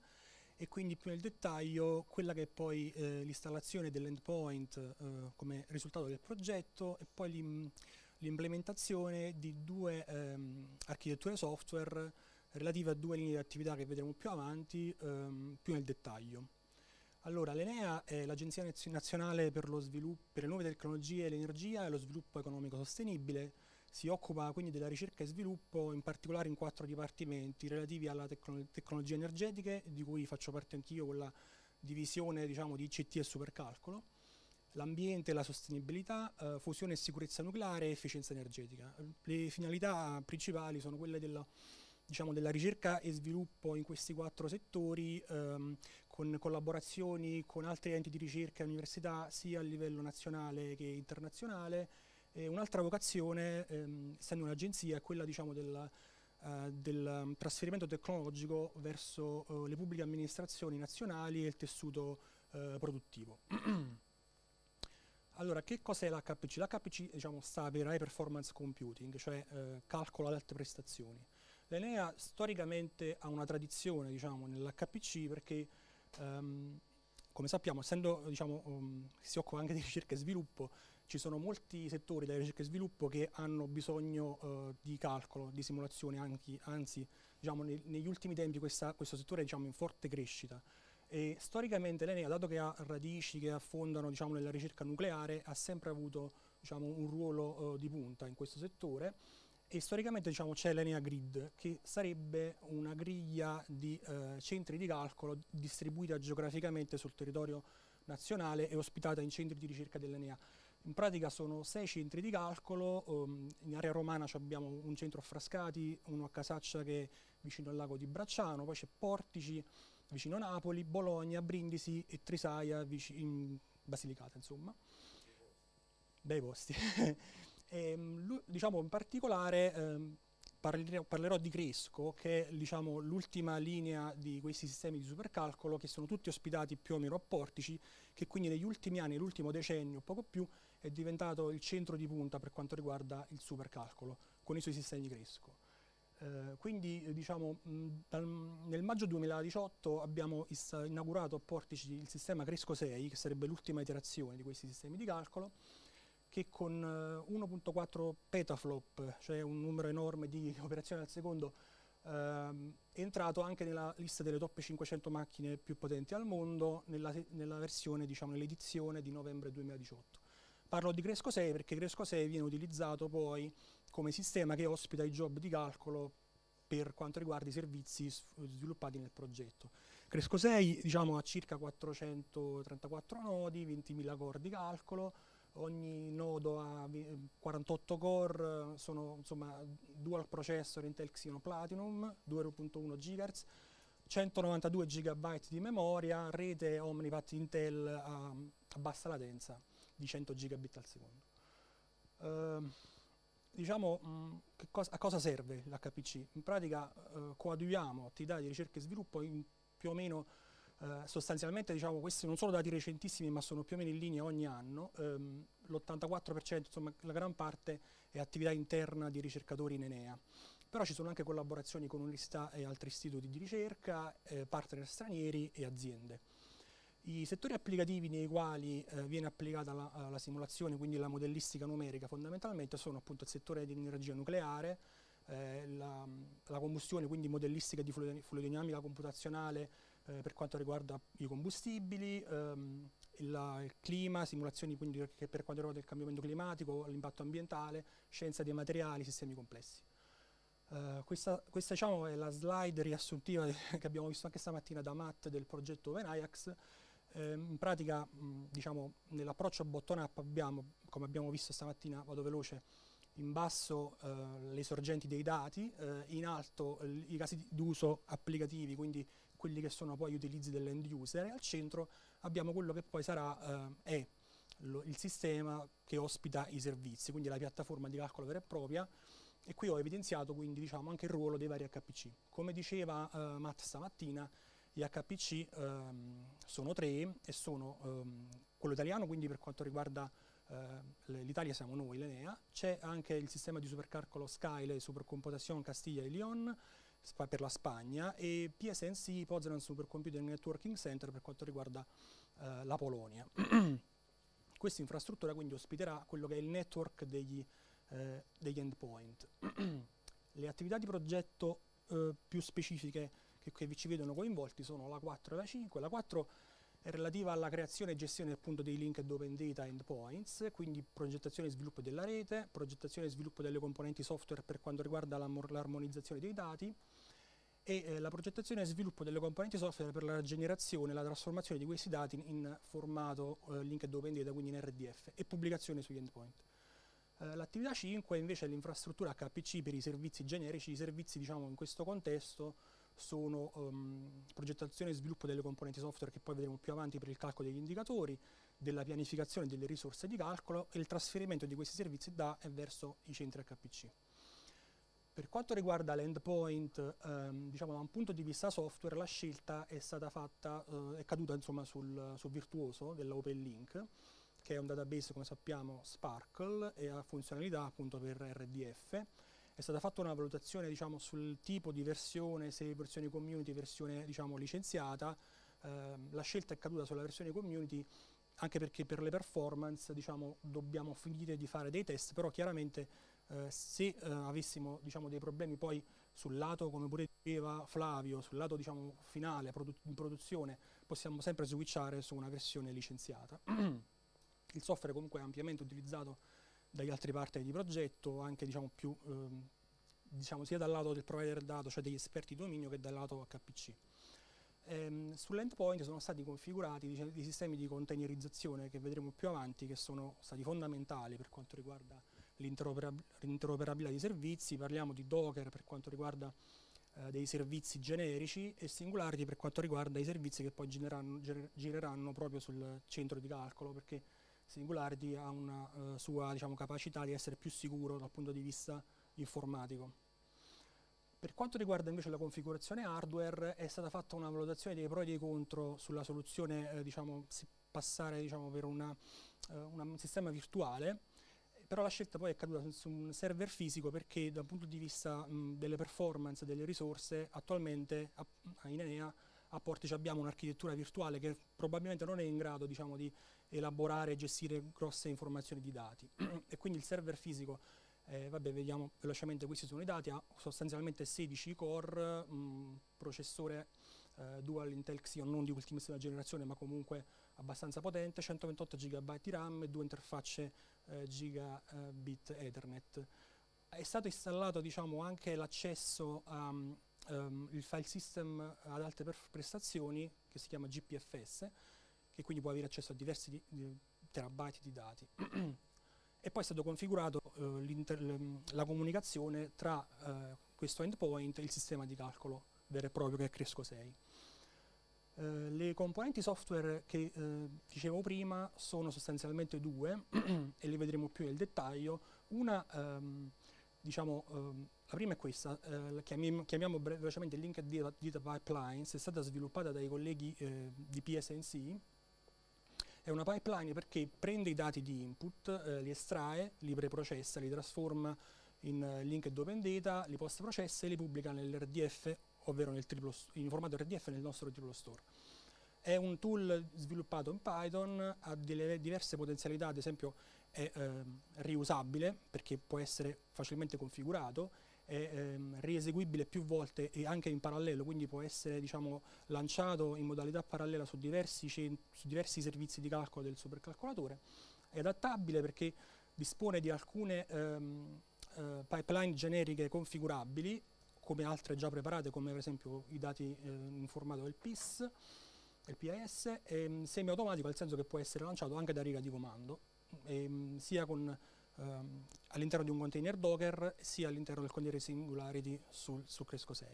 e quindi più nel dettaglio quella che è poi eh, l'installazione dell'endpoint eh, come risultato del progetto e poi l'implementazione di due ehm, architetture software relative a due linee di attività che vedremo più avanti ehm, più nel dettaglio. Allora, l'ENEA è l'Agenzia Nazionale per, per le Nuove Tecnologie e l'Energia e lo Sviluppo Economico Sostenibile, si occupa quindi della ricerca e sviluppo, in particolare in quattro dipartimenti relativi alle tecno tecnologie energetiche, di cui faccio parte anch'io con la divisione diciamo, di ICT e supercalcolo, l'ambiente, la sostenibilità, eh, fusione e sicurezza nucleare e efficienza energetica. Le finalità principali sono quelle della, diciamo, della ricerca e sviluppo in questi quattro settori, ehm, con collaborazioni con altri enti di ricerca e università sia a livello nazionale che internazionale, e un'altra vocazione, ehm, essendo un'agenzia, è quella diciamo, del, eh, del, trasferimento tecnologico verso eh, le pubbliche amministrazioni nazionali e il tessuto eh, produttivo. allora, che cos'è l'HPC? L'HPC diciamo, sta per High Performance Computing, cioè eh, calcolo ad alte prestazioni. L'Enea storicamente ha una tradizione diciamo, nell'HPC perché ehm, come sappiamo, essendo, diciamo, um, si occupa anche di ricerca e sviluppo, ci sono molti settori della ricerca e sviluppo che hanno bisogno eh, di calcolo, di simulazione, anche, anzi diciamo, ne, negli ultimi tempi questa, questo settore diciamo, è diciamo, in forte crescita. E storicamente l'ENEA, dato che ha radici che affondano diciamo, nella ricerca nucleare, ha sempre avuto diciamo, un ruolo eh, di punta in questo settore e storicamente diciamo, c'è l'ENEA Grid, che sarebbe una griglia di eh, centri di calcolo distribuita geograficamente sul territorio nazionale e ospitata in centri di ricerca dell'ENEA. In pratica sono sei centri di calcolo, um, in area romana abbiamo un centro a Frascati, uno a Casaccia che è vicino al lago di Bracciano, poi c'è Portici vicino a Napoli, Bologna, Brindisi e Trisaia in Basilicata insomma. Bei posti. e, ehm, diciamo in particolare ehm, parlerò, parlerò, di Cresco che è diciamo, l'ultima linea di questi sistemi di supercalcolo che sono tutti ospitati più o meno a Portici che quindi negli ultimi anni, l'ultimo decennio o poco più è diventato il centro di punta per quanto riguarda il supercalcolo con i suoi sistemi Cresco. Eh, quindi eh, diciamo, mh, dal, nel maggio 2018 abbiamo inaugurato a Portici il sistema Cresco 6, che sarebbe l'ultima iterazione di questi sistemi di calcolo, che con eh, 1.4 petaflop, cioè un numero enorme di operazioni al secondo, ehm, è entrato anche nella lista delle top 500 macchine più potenti al mondo nella, nella versione, diciamo, nell'edizione di novembre 2018. Parlo di Cresco 6 perché Cresco 6 viene utilizzato poi come sistema che ospita i job di calcolo per quanto riguarda i servizi sviluppati nel progetto. Cresco 6 diciamo, ha circa 434 nodi, 20.000 core di calcolo, ogni nodo ha 48 core, sono insomma, dual processor Intel Xenon Platinum, 2.1 GHz, 192 GB di memoria, rete Omnipath Intel a, a bassa latenza di 100 gigabit al secondo. Ehm, diciamo, mh, mm, cosa, a cosa serve l'HPC? In pratica eh, coadiuviamo attività di ricerca e sviluppo in più o meno eh, sostanzialmente diciamo, questi non sono dati recentissimi ma sono più o meno in linea ogni anno, ehm, l'84% insomma la gran parte è attività interna di ricercatori in Enea però ci sono anche collaborazioni con università e altri istituti di ricerca, eh, partner stranieri e aziende. I settori applicativi nei quali eh, viene applicata la, la, simulazione, quindi la modellistica numerica fondamentalmente, sono appunto il settore dell'energia nucleare, eh, la, la, combustione, quindi modellistica di fluidodinamica computazionale eh, per quanto riguarda i combustibili, ehm, il, il, clima, simulazioni quindi che per quanto riguarda il cambiamento climatico, l'impatto ambientale, scienza dei materiali, sistemi complessi. Uh, questa, questa diciamo, è la slide riassuntiva che abbiamo visto anche stamattina da Matt del progetto OpenAjax, eh, in pratica, mh, diciamo, nell'approccio bottom up abbiamo, come abbiamo visto stamattina, vado veloce, in basso eh, le sorgenti dei dati, eh, in alto i casi d'uso applicativi, quindi quelli che sono poi gli utilizzi dell'end user, e al centro abbiamo quello che poi sarà eh, è lo, il sistema che ospita i servizi, quindi la piattaforma di calcolo vera e propria, e qui ho evidenziato quindi diciamo, anche il ruolo dei vari HPC. Come diceva eh, Matt stamattina, gli HPC ehm, sono tre e sono ehm, quello italiano, quindi per quanto riguarda ehm, l'Italia siamo noi, l'Enea, c'è anche il sistema di supercalcolo Skyle, Supercomputazione Castiglia e Lyon per la Spagna e PSNC, Poznan Supercomputing Networking Center per quanto riguarda eh, la Polonia. Questa infrastruttura quindi ospiterà quello che è il network degli, eh, degli endpoint. Le attività di progetto eh, più specifiche che, che ci vedono coinvolti sono la 4 e la 5. La 4 è relativa alla creazione e gestione appunto, dei linked open data endpoints, quindi progettazione e sviluppo della rete, progettazione e sviluppo delle componenti software per quanto riguarda l'armonizzazione dei dati e eh, la progettazione e sviluppo delle componenti software per la generazione e la trasformazione di questi dati in, formato eh, linked open data, quindi in RDF, e pubblicazione sugli endpoint. Eh, L'attività 5 invece è l'infrastruttura HPC per i servizi generici, i servizi diciamo, in questo contesto sono um, progettazione e sviluppo delle componenti software che poi vedremo più avanti per il calcolo degli indicatori, della pianificazione delle risorse di calcolo e il trasferimento di questi servizi da e verso i centri HPC. Per quanto riguarda l'endpoint, ehm, diciamo da un punto di vista software, la scelta è stata fatta, eh, è caduta insomma, sul, sul virtuoso dell'OpenLink, che è un database, come sappiamo, Sparkle e ha funzionalità appunto per RDF è stata fatta una valutazione diciamo, sul tipo di versione, se versione community, versione diciamo, licenziata, eh, la scelta è caduta sulla versione community anche perché per le performance diciamo, dobbiamo finire di fare dei test, però chiaramente eh, se eh, avessimo diciamo, dei problemi poi sul lato, come pure diceva Flavio, sul lato diciamo, finale, produ in produzione, possiamo sempre switchare su una versione licenziata. Il software comunque è ampiamente utilizzato dagli altri partner di progetto, anche diciamo, più, ehm, diciamo, sia dal lato del provider dato, cioè degli esperti di dominio, che dal lato HPC. Ehm, Sull'endpoint sono stati configurati diciamo, dei sistemi di containerizzazione che vedremo più avanti, che sono stati fondamentali per quanto riguarda l'interoperabilità dei servizi, parliamo di Docker per quanto riguarda eh, dei servizi generici e Singularity per quanto riguarda i servizi che poi gireranno, proprio sul centro di calcolo, perché Singularity ha una eh, sua diciamo, capacità di essere più sicuro dal punto di vista informatico. Per quanto riguarda invece la configurazione hardware, è stata fatta una valutazione dei pro e dei contro sulla soluzione, eh, diciamo, passare diciamo, per una, eh, un sistema virtuale, però la scelta poi è caduta su un server fisico perché dal punto di vista mh, delle performance, delle risorse, attualmente a, in Enea a Portici abbiamo un'architettura virtuale che probabilmente non è in grado diciamo, di elaborare e gestire grosse informazioni di dati. e quindi il server fisico, eh, vabbè, vediamo velocemente questi sono i dati, ha sostanzialmente 16 core, mh, processore eh, dual Intel Xeon, non di ultimissima generazione, ma comunque abbastanza potente, 128 GB di RAM e due interfacce eh, gigabit Ethernet. È stato installato diciamo, anche l'accesso al um, ehm, il file system ad alte prestazioni che si chiama GPFS che quindi può avere accesso a diversi di, terabyte di dati. e poi è stato configurato eh, mm, la comunicazione tra eh, questo endpoint e il sistema di calcolo vero e proprio che è Cresco 6. Eh, le componenti software che eh, dicevo prima sono sostanzialmente due e le vedremo più nel dettaglio. Una, ehm, diciamo, ehm, la prima è questa, eh, la chiamiamo, chiamiamo velocemente Linked Data, Data Pipelines, è stata sviluppata dai colleghi eh, di PSNC è una pipeline perché prende i dati di input, eh, li estrae, li preprocessa, li trasforma in eh, linked open data, li post processa e li pubblica nell'RDF, ovvero nel in formato RDF nel nostro triplo store. È un tool sviluppato in Python, ha delle diverse potenzialità, ad esempio è eh, riusabile perché può essere facilmente configurato è ehm, rieseguibile più volte e anche in parallelo, quindi può essere diciamo, lanciato in modalità parallela su diversi, su diversi servizi di calcolo del supercalcolatore. È adattabile perché dispone di alcune ehm, eh, pipeline generiche configurabili, come altre già preparate, come per esempio i dati eh, in formato del PIS, il PIS, ehm, semiautomatico nel senso che può essere lanciato anche da riga di comando, ehm, sia con ehm, all'interno di un container Docker sia all'interno del container Singularity sul, su Cresco 6.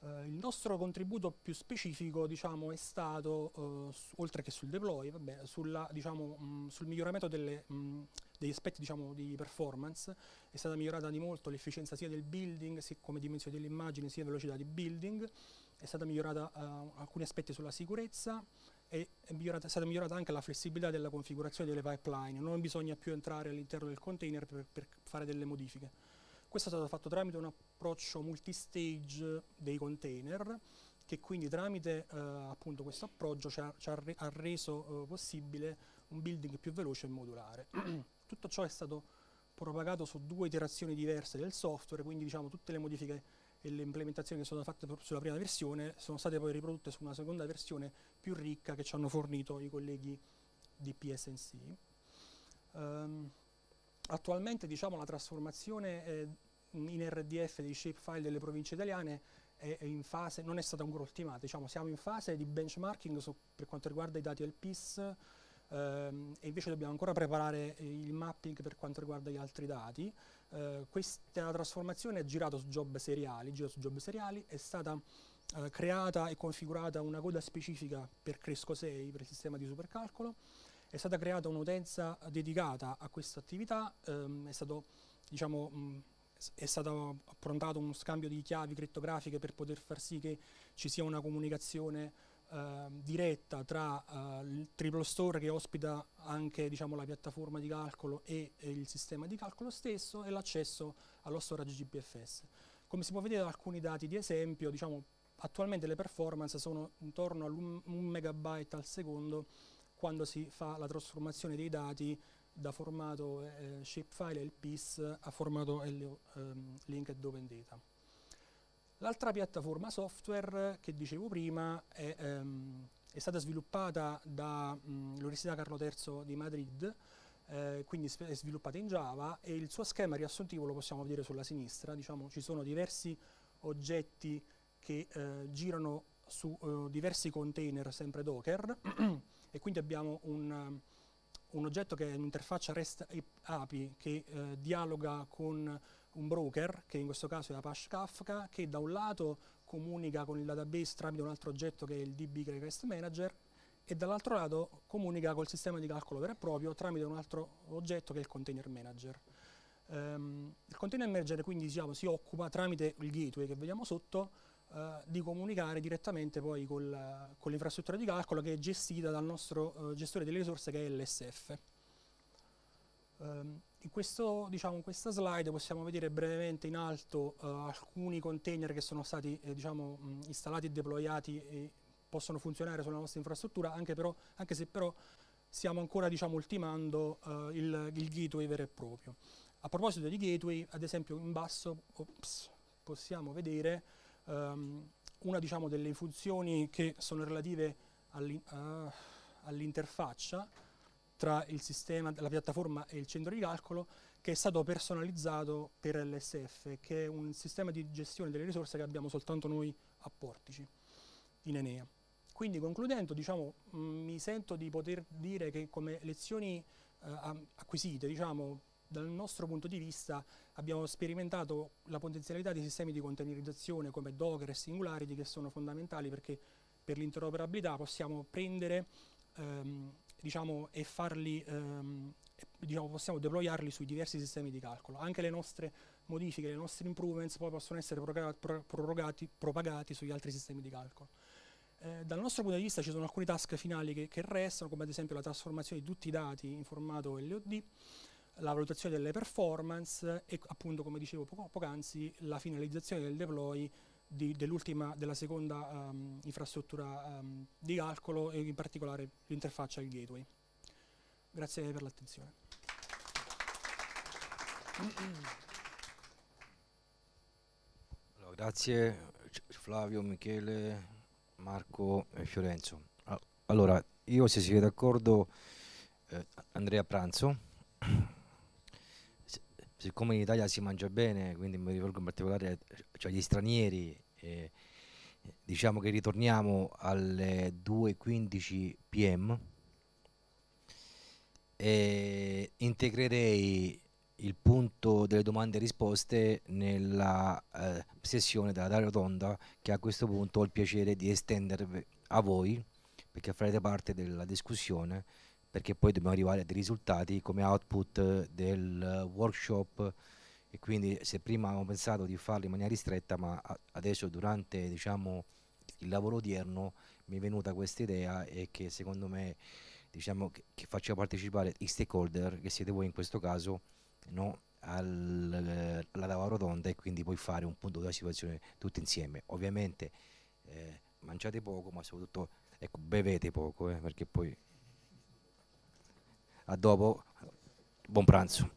Eh, il nostro contributo più specifico diciamo, è stato, eh, su, oltre che sul deploy, vabbè, sulla, diciamo, mh, mm, sul miglioramento delle, mh, mm, degli aspetti diciamo, di performance, è stata migliorata di molto l'efficienza sia del building, sia come dimensione dell'immagine, sia velocità di building, è stata migliorata eh, alcuni aspetti sulla sicurezza, è, è, migliorata, è, stata migliorata anche la flessibilità della configurazione delle pipeline, non bisogna più entrare all'interno del container per, per fare delle modifiche. Questo è stato fatto tramite un approccio multistage dei container che quindi tramite eh, appunto questo approccio ci ha, ci ha, re, ha reso eh, possibile un building più veloce e modulare. Tutto ciò è stato propagato su due iterazioni diverse del software, quindi diciamo tutte le modifiche e le implementazioni che sono fatte sulla prima versione sono state poi riprodotte su una seconda versione più ricca che ci hanno fornito i colleghi di PSNC. Um, ehm, attualmente diciamo, la trasformazione eh, in RDF dei shapefile delle province italiane è, è fase, non è stata ancora ultimata, diciamo, siamo in fase di benchmarking su, per quanto riguarda i dati del PIS ehm, e invece dobbiamo ancora preparare il mapping per quanto riguarda gli altri dati. Eh, questa trasformazione girato su job seriali, girato su job seriali è stata eh, creata e configurata una coda specifica per Cresco 6, per il sistema di supercalcolo, è stata creata un'utenza dedicata a questa attività, ehm, è, stato, diciamo, mh, è stato approntato uno scambio di chiavi crittografiche per poter far sì che ci sia una comunicazione eh, diretta tra eh, il triplo Store che ospita anche diciamo, la piattaforma di calcolo e, e, il sistema di calcolo stesso e l'accesso allo storage GPFS. Come si può vedere da alcuni dati di esempio, diciamo, attualmente le performance sono intorno all'un megabyte al secondo quando si fa la trasformazione dei dati da formato eh, eh shapefile LPIS a formato L, ehm, linked open data. L'altra piattaforma software che dicevo prima è, ehm, è stata sviluppata dall'Università Carlo III di Madrid, eh, quindi è sviluppata in Java e il suo schema riassuntivo lo possiamo vedere sulla sinistra, diciamo ci sono diversi oggetti che eh, girano su eh, diversi container, sempre Docker, e quindi abbiamo un, un oggetto che è un'interfaccia REST API che eh, dialoga con un broker, che in questo caso è Apache Kafka, che da un lato comunica con il database tramite un altro oggetto che è il DB Request Manager e dall'altro lato comunica col sistema di calcolo vero e proprio tramite un altro oggetto che è il Container Manager. Um, il Container Manager quindi diciamo, si occupa tramite il gateway che vediamo sotto Uh, di comunicare direttamente poi col, uh, con l'infrastruttura di calcolo che è gestita dal nostro uh, gestore delle risorse che è l'SF. Ehm, in questo, diciamo, questa slide possiamo vedere brevemente in alto uh, alcuni container che sono stati eh, diciamo, mh, installati e deployati e possono funzionare sulla nostra infrastruttura, anche, però, anche se però stiamo ancora diciamo, ultimando uh, il, il, gateway vero e proprio. A proposito di gateway, ad esempio in basso ops, possiamo vedere um, una diciamo, delle funzioni che sono relative eh, all'interfaccia. All tra il sistema, la piattaforma e il centro di calcolo che è stato personalizzato per LSF, che è un sistema di gestione delle risorse che abbiamo soltanto noi a Portici, in Enea. Quindi concludendo, diciamo, mm, mi sento di poter dire che come lezioni eh, acquisite, diciamo, dal nostro punto di vista abbiamo sperimentato la potenzialità di sistemi di containerizzazione come Docker e Singularity che sono fondamentali perché per l'interoperabilità possiamo prendere ehm, diciamo, e farli, ehm, diciamo, possiamo deployarli sui diversi sistemi di calcolo. Anche le nostre modifiche, le nostre improvements poi possono essere propagati sugli altri sistemi di calcolo. Eh, dal nostro punto di vista ci sono alcuni task finali che, che, restano, come ad esempio la trasformazione di tutti i dati in formato LOD, la valutazione delle performance e appunto, come dicevo poc'anzi, la finalizzazione del deploy dell'ultima, della seconda um, infrastruttura um, di calcolo e in particolare l'interfaccia e il gateway. Grazie per l'attenzione. Allora, grazie Flavio, Michele, Marco e Fiorenzo. Allora, io se siete d'accordo eh, andrei a pranzo siccome in Italia si mangia bene, quindi mi rivolgo in particolare cioè agli stranieri, eh, diciamo che ritorniamo alle 2.15 pm e integrerei il punto delle domande e risposte nella eh, sessione della Dario Tonda che a questo punto ho il piacere di estendere a voi perché farete parte della discussione perché poi dobbiamo arrivare a dei risultati come output del eh, workshop e quindi se prima avevamo pensato di farlo in maniera ristretta ma adesso durante diciamo, il lavoro odierno mi è venuta questa idea e che secondo me diciamo, che, che faccia partecipare i stakeholder che siete voi in questo caso no, al, eh, alla tavola rotonda e quindi poi fare un punto della situazione tutti insieme ovviamente eh, mangiate poco ma soprattutto ecco, bevete poco eh, perché poi a dopo, buon pranzo.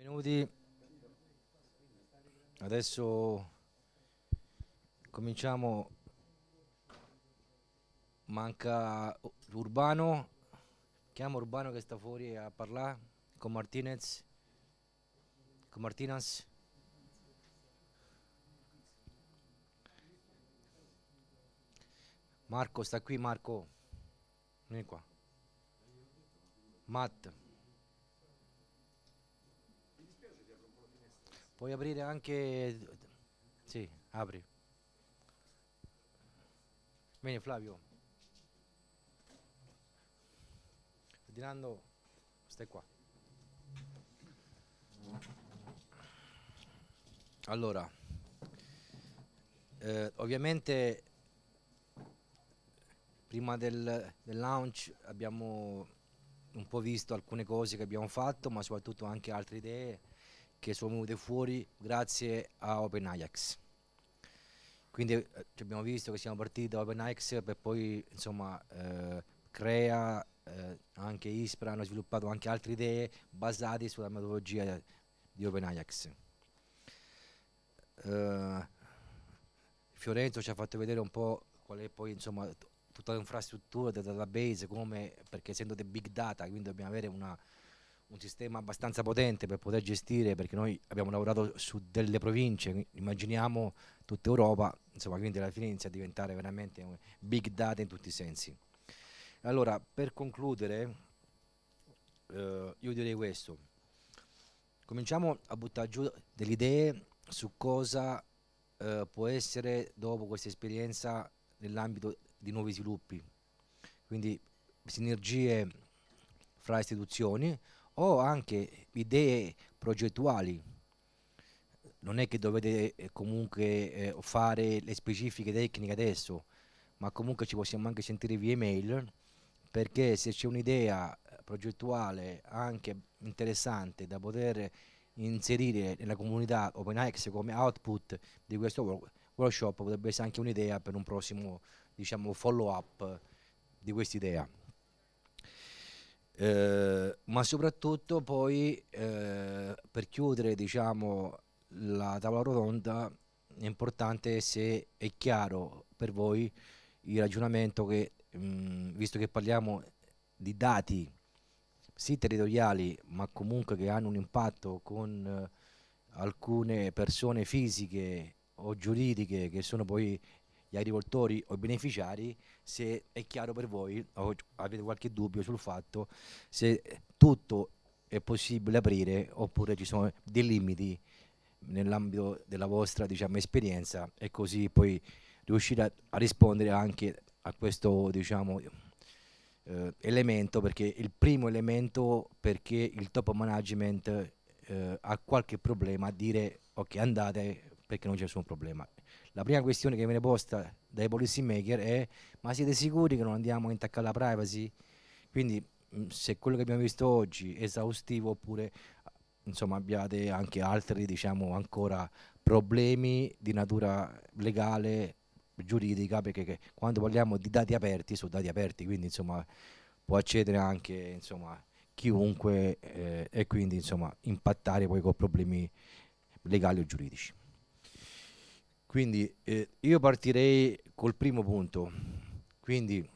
Benvenuti. Adesso cominciamo. Manca Urbano. Chiamo Urbano che sta fuori a parlare con Martinez. Con Martinez. Marco sta qui, Marco. Vieni qua. Matt. Puoi aprire anche... Sì, apri. Vieni Flavio. Ferdinando, stai qua. Allora, eh, ovviamente prima del, del, launch abbiamo un po' visto alcune cose che abbiamo fatto, ma soprattutto anche altre idee che sono venute fuori grazie a Open Ajax. Quindi eh, abbiamo visto che siamo partiti da Open Ajax per poi insomma eh, Crea, eh, anche Ispra hanno sviluppato anche altre idee basate sulla metodologia di Open Ajax. Eh, Fiorenzo ci ha fatto vedere un po' qual è poi insomma tutta l'infrastruttura del database, come, perché essendo dei big data quindi dobbiamo avere una, un sistema abbastanza potente per poter gestire, perché noi abbiamo lavorato su delle province, immaginiamo tutta Europa, insomma, quindi la fine inizia a diventare veramente un big data in tutti i sensi. Allora, per concludere, eh, io direi questo. Cominciamo a buttare giù delle idee su cosa eh, può essere dopo questa esperienza nell'ambito di nuovi sviluppi. Quindi sinergie fra istituzioni, o anche idee progettuali. Non è che dovete eh, comunque eh, fare le specifiche tecniche adesso, ma comunque ci possiamo anche sentire via email perché se c'è un'idea progettuale anche interessante da poter inserire nella comunità OpenAX come output di questo workshop potrebbe essere anche un'idea per un prossimo diciamo, follow up di quest'idea. Eh, ma soprattutto poi eh, per chiudere diciamo, la tavola rotonda è importante se è chiaro per voi il ragionamento che mh, mm, visto che parliamo di dati sì territoriali ma comunque che hanno un impatto con eh, alcune persone fisiche o giuridiche che sono poi gli agricoltori o i beneficiari se è chiaro per voi o avete qualche dubbio sul fatto se tutto è possibile aprire oppure ci sono dei limiti nell'ambito della vostra diciamo, esperienza e così poi riuscire a, a rispondere anche a questo diciamo, eh, elemento perché il primo elemento perché il top management eh, ha qualche problema a dire ok andate perché non c'è nessun problema la prima questione che viene posta dai policy maker è ma siete sicuri che non andiamo a intaccare la privacy? Quindi se quello che abbiamo visto oggi è esaustivo oppure insomma, abbiate anche altri diciamo ancora problemi di natura legale giuridica perché quando parliamo di dati aperti sono dati aperti quindi insomma può accedere anche insomma chiunque eh, e quindi insomma impattare poi con problemi legali o giuridici quindi eh, io partirei col primo punto. Quindi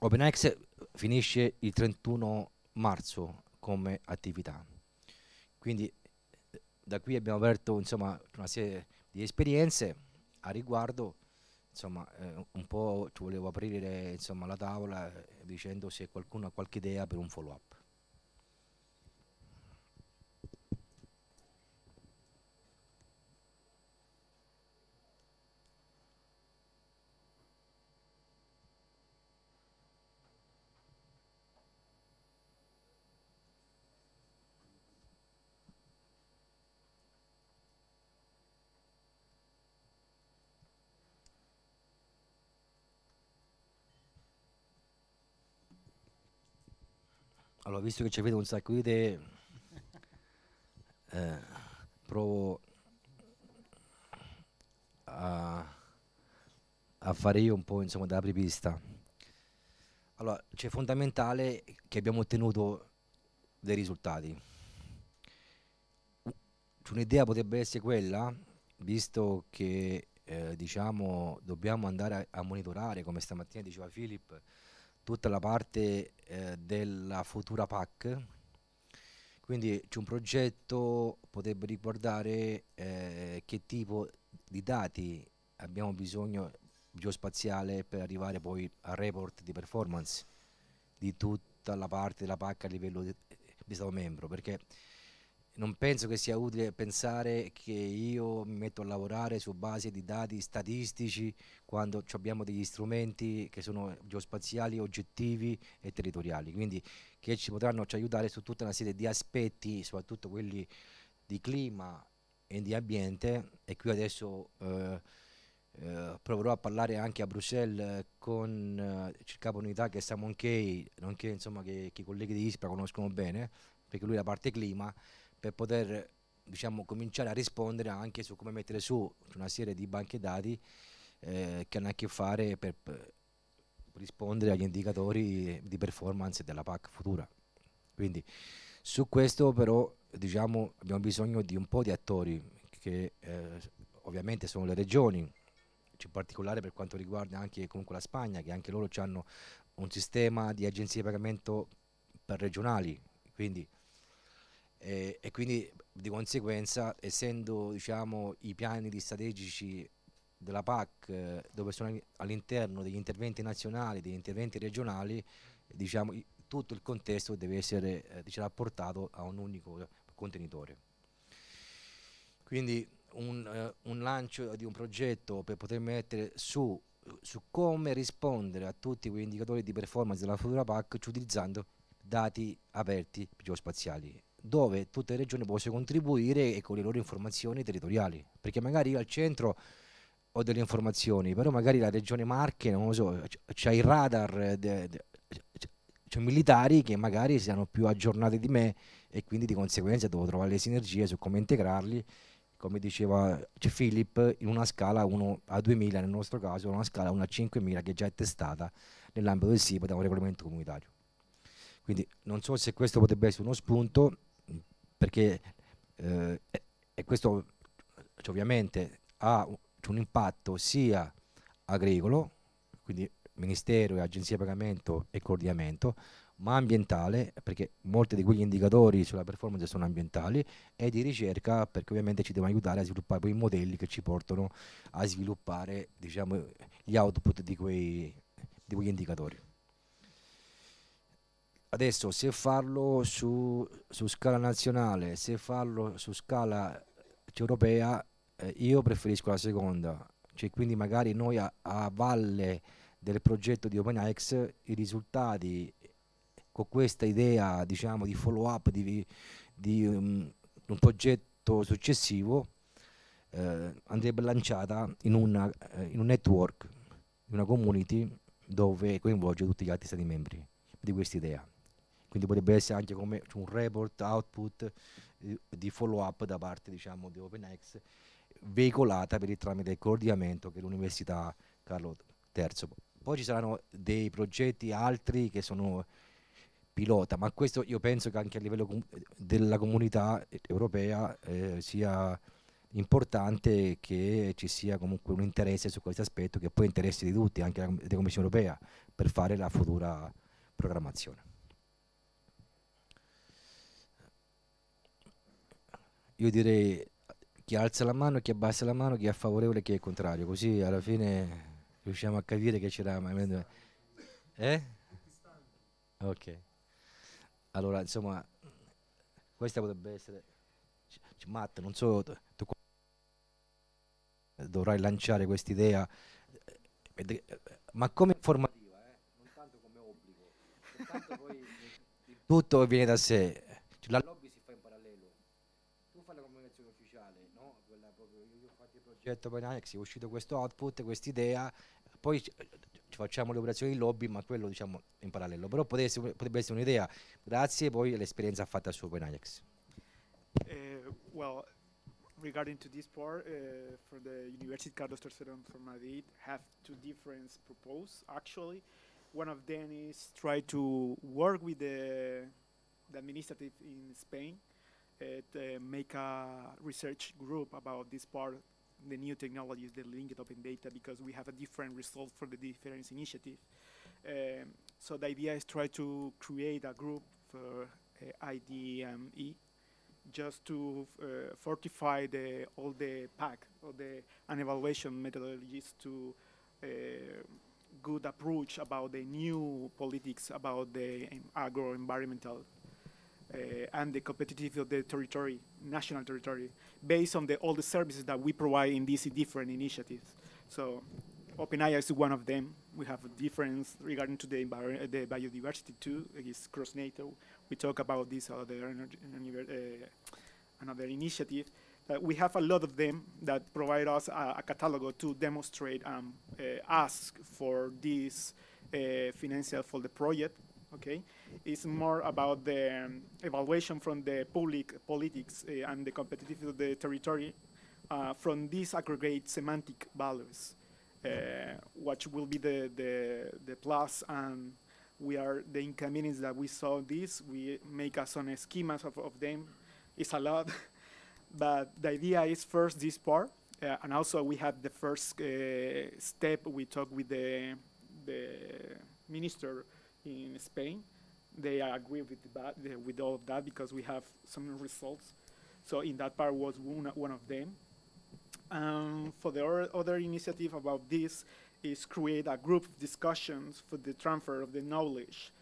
OpenX finisce il 31 marzo come attività. Quindi eh, da qui abbiamo aperto insomma, una serie di esperienze a riguardo. Insomma, eh, un po' ci volevo aprire insomma, la tavola eh, dicendo se qualcuno ha qualche idea per un follow up. Allora, visto che ci avete un sacco di idee, eh, provo a, a, fare io un po' insomma, da apripista. Allora, c'è fondamentale che abbiamo ottenuto dei risultati. Un'idea potrebbe essere quella, visto che eh, diciamo, dobbiamo andare a, a monitorare, come stamattina diceva Filippo, tutta la parte eh, della futura PAC, quindi c'è un progetto, potrebbe riguardare eh, che tipo di dati abbiamo bisogno geospaziale per arrivare poi al report di performance di tutta la parte della PAC a livello di, eh, di Stato membro, perché non penso che sia utile pensare che io mi metto a lavorare su base di dati statistici quando abbiamo degli strumenti che sono geospaziali, oggettivi e territoriali, quindi che ci potranno ci aiutare su tutta una serie di aspetti, soprattutto quelli di clima e di ambiente e qui adesso eh, eh, proverò a parlare anche a Bruxelles con eh, il capo unità che è Simon Kay, nonché insomma, che, che i colleghi di ISPRA conoscono bene, perché lui è la parte clima, per poter diciamo, cominciare a rispondere anche su come mettere su una serie di banche dati eh, che hanno a che fare per, per rispondere agli indicatori di performance della PAC futura. Quindi su questo però diciamo, abbiamo bisogno di un po' di attori che eh, ovviamente sono le regioni, in particolare per quanto riguarda anche la Spagna, che anche loro hanno un sistema di agenzie di pagamento per regionali, quindi e, eh, e quindi di conseguenza essendo diciamo, i piani strategici della PAC eh, dove sono all'interno degli interventi nazionali, degli interventi regionali, diciamo, tutto il contesto deve essere eh, diciamo, apportato a un unico contenitore. Quindi un, eh, un, lancio di un progetto per poter mettere su, su come rispondere a tutti quegli indicatori di performance della futura PAC cioè utilizzando dati aperti geospaziali dove tutte le regioni possono contribuire con le loro informazioni territoriali, perché magari io al centro ho delle informazioni, però magari la regione Marche, non lo so, c'ha i radar, de, militari che magari siano più aggiornati di me e quindi di conseguenza devo trovare le sinergie su come integrarli come diceva Philip, in una scala 1 a 2000 nel nostro caso, una scala 1 a 5000 che già è testata nell'ambito del SIPA da un regolamento comunitario. Quindi non so se questo potrebbe essere uno spunto, perché eh, e questo cioè, ovviamente ha un impatto sia agricolo, quindi Ministero e Agenzia Pagamento e Coordinamento, ma ambientale, perché molti di quegli indicatori sulla performance sono ambientali, e di ricerca, perché ovviamente ci devono aiutare a sviluppare quei modelli che ci portano a sviluppare diciamo, gli output di, quei, di quegli indicatori adesso se farlo su, su, scala nazionale, se farlo su scala europea, eh, io preferisco la seconda. Cioè, quindi magari noi a, a valle del progetto di OpenX i risultati con questa idea diciamo, di follow up di, di um, un progetto successivo eh, andrebbe lanciata in, una, eh, in un network, in una community dove coinvolge tutti gli altri stati membri di questa idea quindi potrebbe essere anche come un report output eh, di follow up da parte diciamo, di OpenX veicolata per il tramite del coordinamento che l'Università Carlo III. Poi ci saranno dei progetti altri che sono pilota, ma questo io penso che anche a livello com della comunità europea eh, sia importante che ci sia comunque un interesse su questo aspetto che poi interessi di tutti, anche della Commissione europea, per fare la futura programmazione. io direi chi alza la mano, chi abbassa la mano, chi è favorevole, e chi è contrario, così alla fine riusciamo a capire che c'era... Eh? Ok. Allora, insomma, questa potrebbe essere... Matt, non so, tu dovrai lanciare questa idea, eh, eh, ma come informativa, eh? non tanto come obbligo, poi tutto viene da sé. Cioè, la lobby Io ho detto Binance, uscito questo output, quest'idea, poi facciamo le operazioni di lobby, ma quello diciamo in parallelo. Però potesse, potrebbe essere un'idea. Grazie, poi l'esperienza fatta su OpenAjax. Uh, eh, well, regarding to this part, uh, for the University Carlos III from Madrid have two different proposals actually. One of them is try to work with the, the administrative in Spain uh, to make a research group about this part the new technologies, the linked open data, because we have a different result for the different initiative. Um, so the idea is try to create a group for uh, IDME just to uh, fortify the, all the pack all the an evaluation methodologies to uh, good approach about the new politics about the um, agro environmental uh, and the competitiveness of the territory, national territory, based on the, all the services that we provide in these different initiatives. So OpenAI is one of them. We have a difference regarding to the, the biodiversity too. It's cross NATO. We talk about this other uh, another initiative. Uh, we have a lot of them that provide us a, a catalog to demonstrate and um, uh, ask for this uh, financial for the project okay? It's more about the um, evaluation from the public politics uh, and the competitiveness of the territory uh, from these aggregate semantic values, uh, which will be the, the, the plus and we are the inconvenience that we saw this. We make us on schemas of, of them. It's a lot, but the idea is first this part, uh, and also we had the first uh, step we talked with the, the minister in Spain. They agree with, that with all of that because we have some results. So in that part was one, one of them. Um, for the other initiative about this is create a group of discussions for the transfer of the knowledge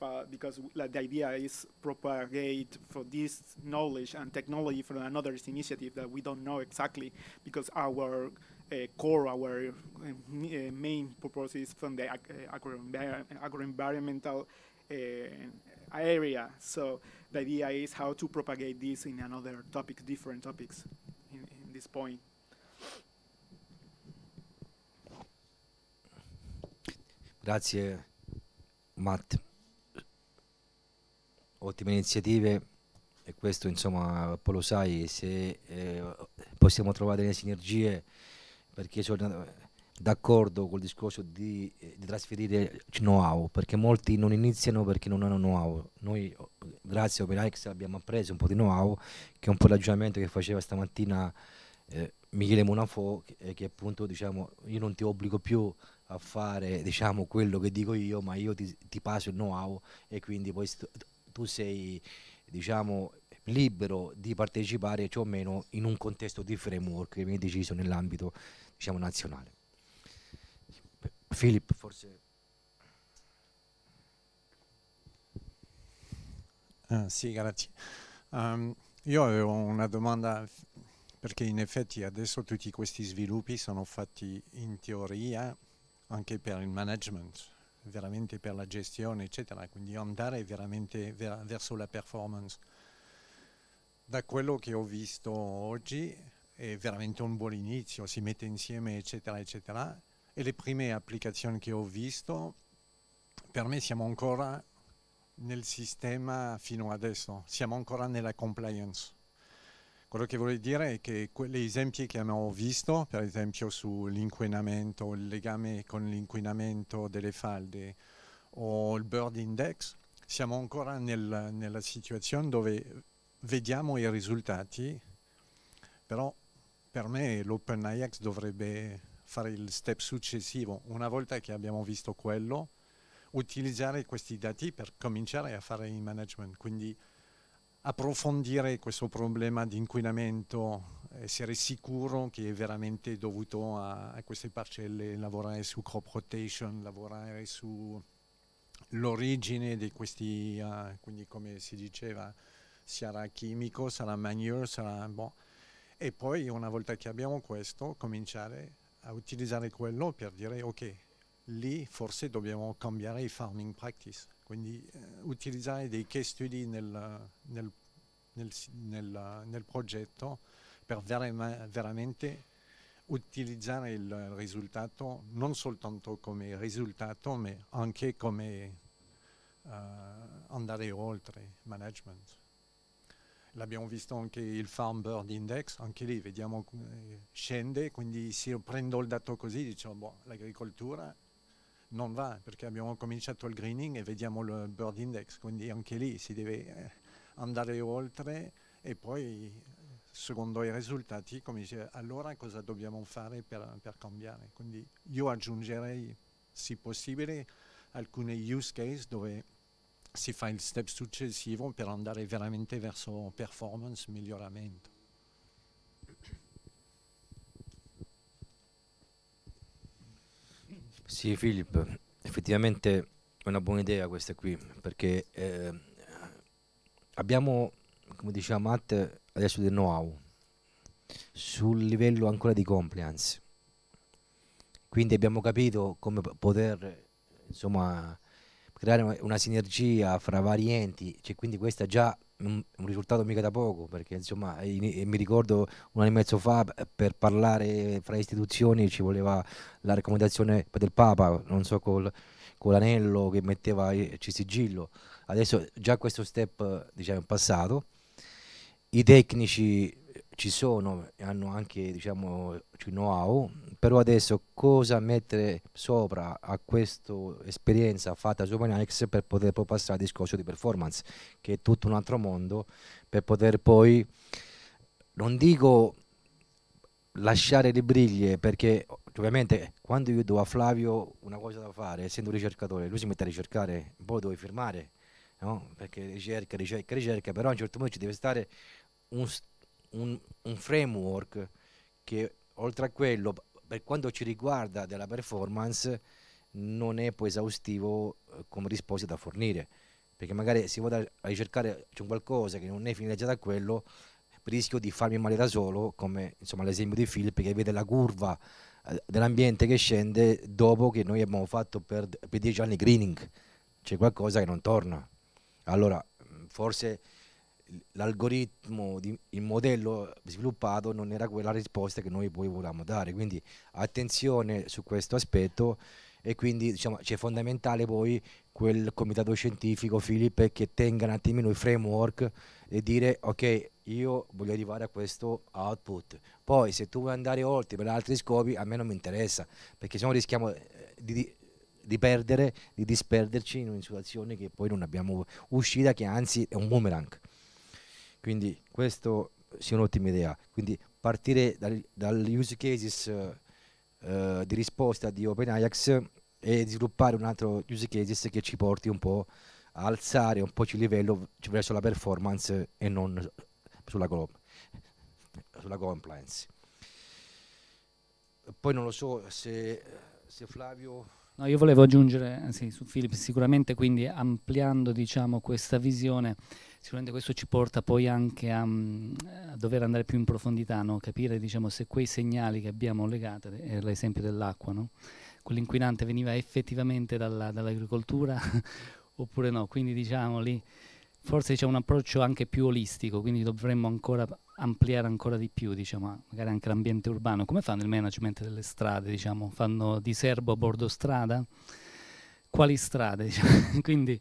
uh, because like, the idea is propagate for this knowledge and technology from another initiative that we don't know exactly because our Eh, core our eh, eh, main purposes from the agroenvironmental area. So the idea is how to propagate this in another topics, different topics in, in this point. Grazie Matt, ottime iniziative e questo insomma poi lo sai se eh, possiamo trovare delle sinergie perché sono d'accordo col discorso di, eh, di trasferire know-how, perché molti non iniziano perché non hanno know-how. Noi, eh, grazie a OpenAX, abbiamo appreso un po' di know-how, che è un po' il ragionamento che faceva stamattina eh, Michele Monafò, che, eh, che, appunto diciamo, io non ti obbligo più a fare diciamo, quello che dico io, ma io ti, ti passo il know-how e quindi poi tu sei diciamo, libero di partecipare, cioè o meno, in un contesto di framework che viene deciso nell'ambito diciamo, nazionale. Filippo, forse... Ah, sì, grazie. Um, io avevo una domanda perché in effetti adesso tutti questi sviluppi sono fatti in teoria anche per il management, veramente per la gestione, eccetera, quindi andare veramente ver verso la performance. Da quello che ho visto oggi è veramente un buon inizio, si mette insieme eccetera eccetera e le prime applicazioni che ho visto per me siamo ancora nel sistema fino adesso, siamo ancora nella compliance. Quello che voglio dire è che quegli esempi che abbiamo visto, per esempio sull'inquinamento, il legame con l'inquinamento delle falde o il bird index, siamo ancora nel, nella situazione dove vediamo i risultati, però per me l'OpenAIX dovrebbe fare il step successivo. Una volta che abbiamo visto quello, utilizzare questi dati per cominciare a fare il management, quindi approfondire questo problema di inquinamento, essere sicuro che è veramente dovuto a, a queste parcelle, lavorare su crop rotation, lavorare sull'origine di questi, uh, quindi come si diceva, sarà chimico, sarà manure, sarà... Boh, e poi una volta che abbiamo questo cominciare a utilizzare quello per dire ok, lì forse dobbiamo cambiare i farming practice, quindi eh, utilizzare dei case study nel, nel, nel, nel progetto per vera veramente utilizzare il risultato non soltanto come risultato ma anche come uh, andare oltre management l'abbiamo visto anche il Farm Bird Index, anche lì vediamo eh, scende, quindi se prendo il dato così diciamo boh, l'agricoltura non va perché abbiamo cominciato il greening e vediamo il Bird Index, quindi anche lì si deve eh, andare oltre e poi secondo i risultati come dice, allora cosa dobbiamo fare per, per cambiare. Quindi io aggiungerei, se possibile, alcune use case dove si fa il step successivo per andare veramente verso performance miglioramento. Sì, Filippo, effettivamente è una buona idea questa qui, perché eh, abbiamo, come diceva Matt, adesso del know-how sul livello ancora di compliance. Quindi abbiamo capito come poter insomma, creare una sinergia fra vari enti, cioè, quindi questo è già un, un, risultato mica da poco, perché insomma in, in, mi ricordo un anno e mezzo fa per parlare fra istituzioni ci voleva la raccomandazione del Papa, non so col, con l'anello che metteva eh, il sigillo, adesso già questo step diciamo è passato, i tecnici ci sono, hanno anche diciamo, know-how, però adesso cosa mettere sopra a questa esperienza fatta su Panax per poter poi passare al discorso di performance, che è tutto un altro mondo, per poter poi, non dico lasciare le briglie, perché ovviamente quando io do a Flavio una cosa da fare, essendo un ricercatore, lui si mette a ricercare, poi dove firmare, no? perché ricerca, ricerca, ricerca, però a un certo punto ci deve stare un un, un framework che oltre a quello, per quanto ci riguarda della performance, non è poi esaustivo eh, come risposte da fornire, perché magari si vada a ricercare c'è qualcosa che non è finalizzato a quello, rischio di farmi male da solo, come insomma l'esempio di Philip che vede la curva eh, dell'ambiente che scende dopo che noi abbiamo fatto per, per dieci anni greening, c'è qualcosa che non torna. Allora, forse l'algoritmo, di, il modello sviluppato non era quella risposta che noi poi volevamo dare. Quindi attenzione su questo aspetto e quindi diciamo, c'è fondamentale poi quel comitato scientifico Filippo che tenga un attimino il framework e dire ok io voglio arrivare a questo output poi se tu vuoi andare oltre per altri scopi a me non mi interessa perché sennò rischiamo eh, di, di perdere di disperderci in una situazione che poi non abbiamo uscita che anzi è un boomerang quindi questo sia un'ottima idea. Quindi partire dal, use cases uh, di risposta di OpenAIX e sviluppare un altro use cases che ci porti un po' a alzare un po' il livello verso la performance e non sulla, sulla compliance. Poi non lo so se, se Flavio... No, io volevo aggiungere, sì, su Philip sicuramente, quindi ampliando diciamo, questa visione, sicuramente questo ci porta poi anche a, mm, a dover andare più in profondità, no? capire diciamo, se quei segnali che abbiamo legati, era eh, l'esempio dell'acqua, no? quell'inquinante veniva effettivamente dalla, dall'agricoltura oppure no, quindi diciamo lì forse c'è un approccio anche più olistico, quindi dovremmo ancora ampliare ancora di più, diciamo, magari anche l'ambiente urbano. Come fanno il management delle strade? Diciamo? Fanno di serbo a bordo strada? Quali strade? Diciamo? quindi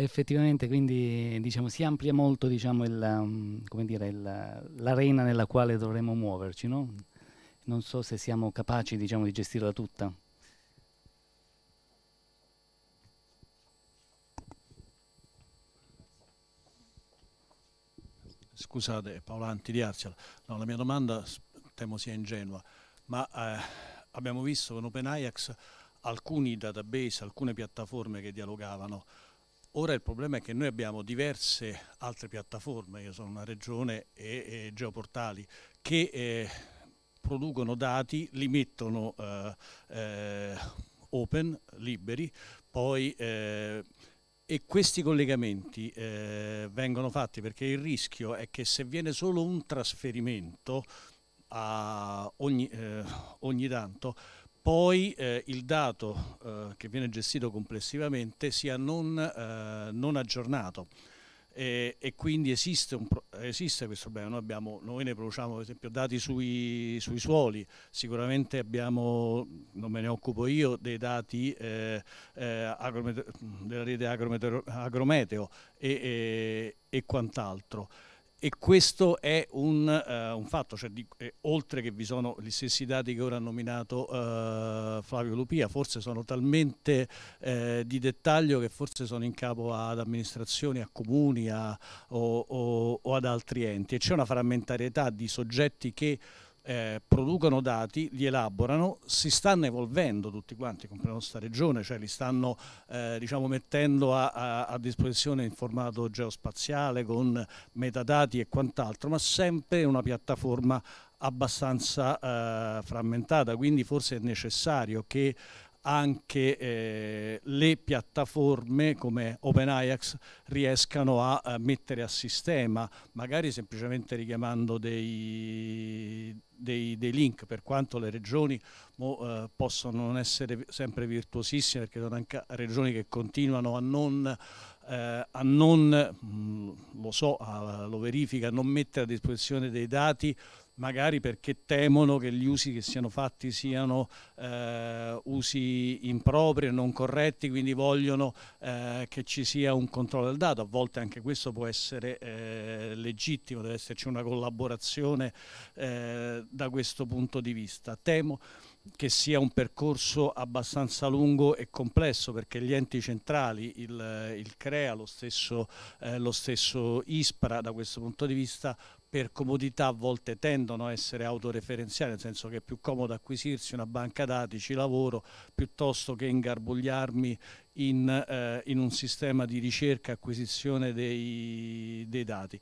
Effettivamente, quindi diciamo, si amplia molto diciamo, il, um, dire, il, l'arena nella quale dovremmo muoverci, no? Non so se siamo capaci diciamo, di gestirla tutta. Scusate Anti di Arcela, no, la mia domanda temo sia ingenua, ma eh, abbiamo visto con OpenAIAX alcuni database, alcune piattaforme che dialogavano, Ora il problema è che noi abbiamo diverse altre piattaforme, io sono una regione e, e geoportali, che eh, producono dati, li mettono eh, eh, open, liberi, poi eh, e questi collegamenti eh, vengono fatti perché il rischio è che se viene solo un trasferimento ogni, eh, ogni tanto poi eh, il dato eh, che viene gestito complessivamente sia non, eh, non aggiornato e, e quindi esiste, un, esiste, questo problema, noi, abbiamo, noi ne produciamo ad esempio dati sui, sui, suoli, sicuramente abbiamo, non me ne occupo io, dei dati eh, eh, agrometeo, della rete agrometeo, agrometeo e, e, e quant'altro e questo è un, uh, un fatto, cioè, di, eh, oltre che vi sono gli stessi dati che ora ha nominato uh, Flavio Lupia, forse sono talmente eh, di dettaglio che forse sono in capo ad amministrazioni, a comuni a, o, o, o ad altri enti e c'è una frammentarietà di soggetti che eh, producono dati, li elaborano, si stanno evolvendo tutti quanti, compresa nostra regione, cioè li stanno eh, diciamo, mettendo a, a, a, disposizione in formato geospaziale con metadati e quant'altro, ma sempre una piattaforma abbastanza eh, frammentata, quindi forse è necessario che anche eh, le piattaforme come OpenAIAX riescano a, a, mettere a sistema, magari semplicemente richiamando dei, dei, dei, link, per quanto le regioni mo, eh, possono non essere sempre virtuosissime, perché sono anche regioni che continuano a non, eh, a non mh, mm, lo so, a, lo verifica, a non mettere a disposizione dei dati magari perché temono che gli usi che siano fatti siano eh, usi impropri e non corretti, quindi vogliono eh, che ci sia un controllo del dato. A volte anche questo può essere eh, legittimo, deve esserci una collaborazione eh, da questo punto di vista. Temo che sia un percorso abbastanza lungo e complesso perché gli enti centrali, il, il CREA, lo stesso, eh, lo stesso ISPRA da questo punto di vista per comodità a volte tendono a essere autoreferenziali, nel senso che è più comodo acquisirsi una banca dati, ci lavoro, piuttosto che ingarbugliarmi in, eh, in un sistema di ricerca e acquisizione dei, dei dati.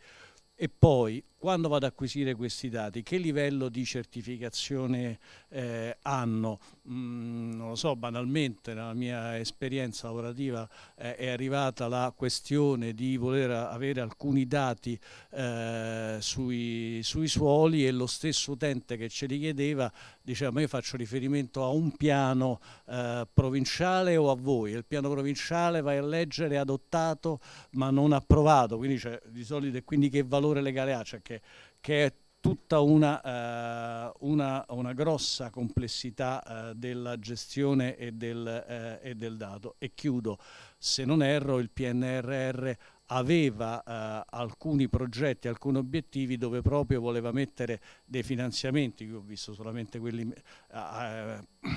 E poi quando vado ad acquisire questi dati, che livello di certificazione eh, hanno? Mm, non lo so, banalmente nella mia esperienza lavorativa eh, è arrivata la questione di voler avere alcuni dati eh, sui, sui, suoli e lo stesso utente che ce li chiedeva diceva io faccio riferimento a un piano eh, provinciale o a voi, il piano provinciale vai a leggere adottato ma non approvato, quindi, cioè, di solito, quindi che valore legale ha? Cioè, che Oriente, che è tutta una, uh, una, una, grossa complessità uh, della gestione e del, uh, e del, dato. E chiudo, se non erro il PNRR aveva alcuni progetti, alcuni obiettivi dove proprio voleva mettere dei finanziamenti, io ho visto solamente quelli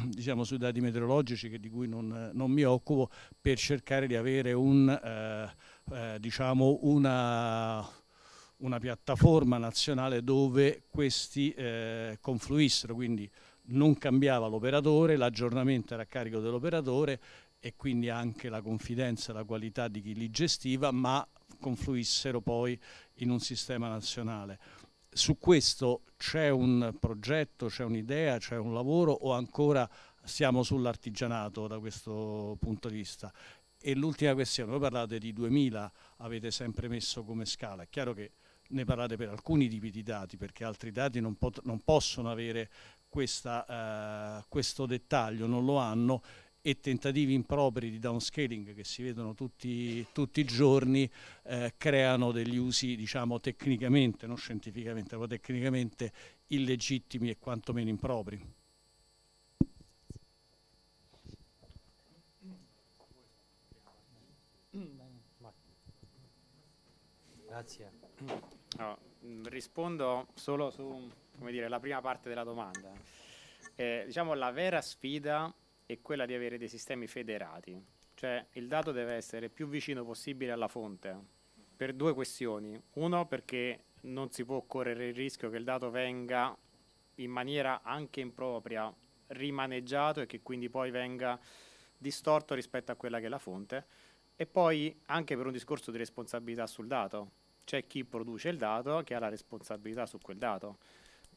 diciamo sui dati meteorologici di cui non, non, mi occupo, per cercare di avere un, diciamo una, una piattaforma nazionale dove questi eh, confluissero, quindi non cambiava l'operatore, l'aggiornamento era a carico dell'operatore e quindi anche la confidenza e la qualità di chi li gestiva, ma confluissero poi in un sistema nazionale. Su questo c'è un progetto, c'è un'idea, c'è un lavoro o ancora siamo sull'artigianato da questo punto di vista? E l'ultima questione, voi parlate di 2000, avete sempre messo come scala, è chiaro che ne parlate per alcuni tipi di dati, perché altri dati non, non possono avere questa, eh, questo dettaglio, non lo hanno, e tentativi impropri di downscaling che si vedono tutti, tutti i giorni eh, creano degli usi, diciamo, tecnicamente, non scientificamente, ma tecnicamente illegittimi e quantomeno impropri. Grazie. Allora, mm, rispondo solo su come dire, la prima parte della domanda. Eh, diciamo la vera sfida è quella di avere dei sistemi federati, cioè il dato deve essere più vicino possibile alla fonte per due questioni. Uno perché non si può correre il rischio che il dato venga in maniera anche impropria rimaneggiato e che quindi poi venga distorto rispetto a quella che è la fonte e poi anche per un discorso di responsabilità sul dato, c'è chi produce il dato che ha la responsabilità su quel dato.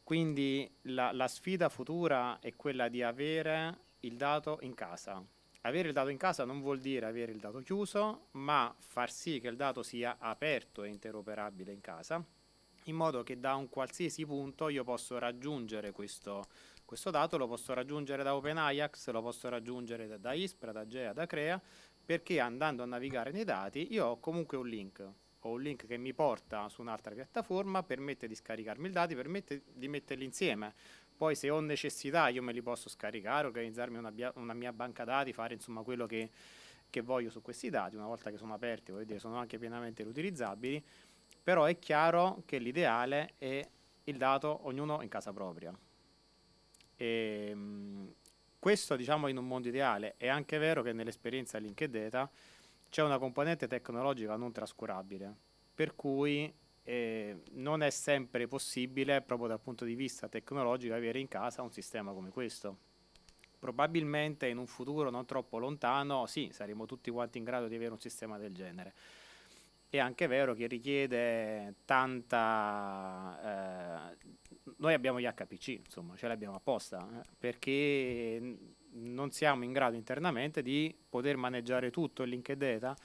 Quindi la, la sfida futura è quella di avere il dato in casa. Avere il dato in casa non vuol dire avere il dato chiuso, ma far sì che il dato sia aperto e interoperabile in casa, in modo che da un qualsiasi punto io posso raggiungere questo, questo dato, lo posso raggiungere da OpenAjax, lo posso raggiungere da, da, ISPRA, da GEA, da CREA, perché andando a navigare nei dati io ho comunque un link ho un link che mi porta su un'altra piattaforma, permette di scaricarmi i dati, permette di metterli insieme. Poi se ho necessità io me li posso scaricare, organizzarmi una, una mia banca dati, fare insomma quello che, che, voglio su questi dati, una volta che sono aperti, voglio dire, sono anche pienamente riutilizzabili, però è chiaro che l'ideale è il dato ognuno in casa propria. E, ehm, questo diciamo in un mondo ideale, è anche vero che nell'esperienza Linked Data c'è una componente tecnologica non trascurabile, per cui eh, non è sempre possibile, proprio dal punto di vista tecnologico, avere in casa un sistema come questo. Probabilmente in un futuro non troppo lontano, sì, saremo tutti quanti in grado di avere un sistema del genere. È anche vero che richiede tanta... Eh, noi abbiamo gli HPC, insomma, ce l'abbiamo apposta, eh, perché non siamo in grado internamente di poter maneggiare tutto il linked data,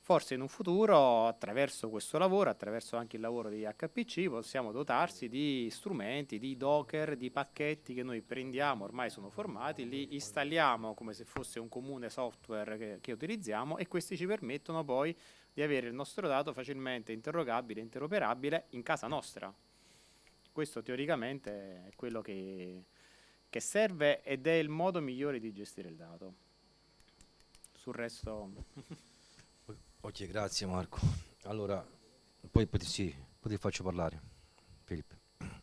forse in un futuro attraverso questo lavoro, attraverso anche il lavoro di HPC, possiamo dotarsi di strumenti, di docker, di pacchetti che noi prendiamo, ormai sono formati, li installiamo come se fosse un comune software che, che utilizziamo e questi ci permettono poi di avere il nostro dato facilmente interrogabile, interoperabile in casa nostra. Questo teoricamente è quello che che serve ed è il modo migliore di gestire il dato. Sul resto... ok, grazie Marco. Allora, poi, sì, poi ti faccio parlare, Filippo.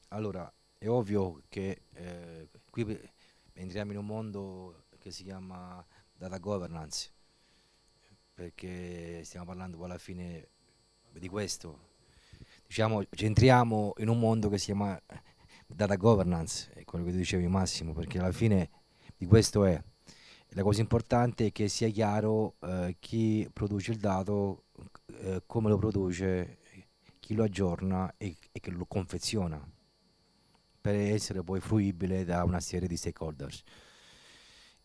Allora, è ovvio che eh, qui entriamo in un mondo che si chiama data governance, perché stiamo parlando poi alla fine di questo. Diciamo, ci entriamo in un mondo che si chiama data governance, è quello che tu dicevi Massimo, perché alla fine di questo è, la cosa importante è che sia chiaro eh, chi produce il dato, eh, come lo produce, chi lo aggiorna e, e, che lo confeziona, per essere poi fruibile da una serie di stakeholders.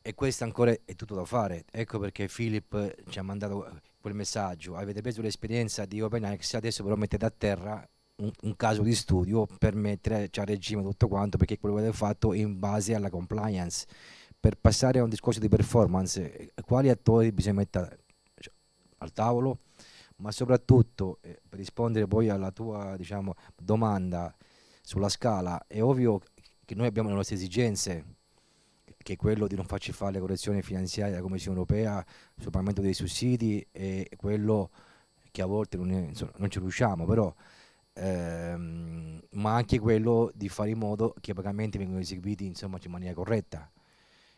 E questo ancora è tutto da fare, ecco perché Philip ci ha mandato quel messaggio, avete preso l'esperienza di OpenX, adesso ve lo mettete a terra un, un, caso di studio per mettere cioè, a regime tutto quanto perché quello che avete fatto è in base alla compliance. Per passare a un discorso di performance, eh, quali attori bisogna mettere cioè, al tavolo? Ma soprattutto, eh, per rispondere poi alla tua diciamo, domanda sulla scala, è ovvio che noi abbiamo le nostre esigenze, che è quello di non farci fare le correzioni finanziarie della Commissione europea sul pagamento dei sussidi e quello che a volte non, è, insomma, non ci riusciamo, però ehm, ma anche quello di fare in modo che i pagamenti vengano eseguiti insomma, in maniera corretta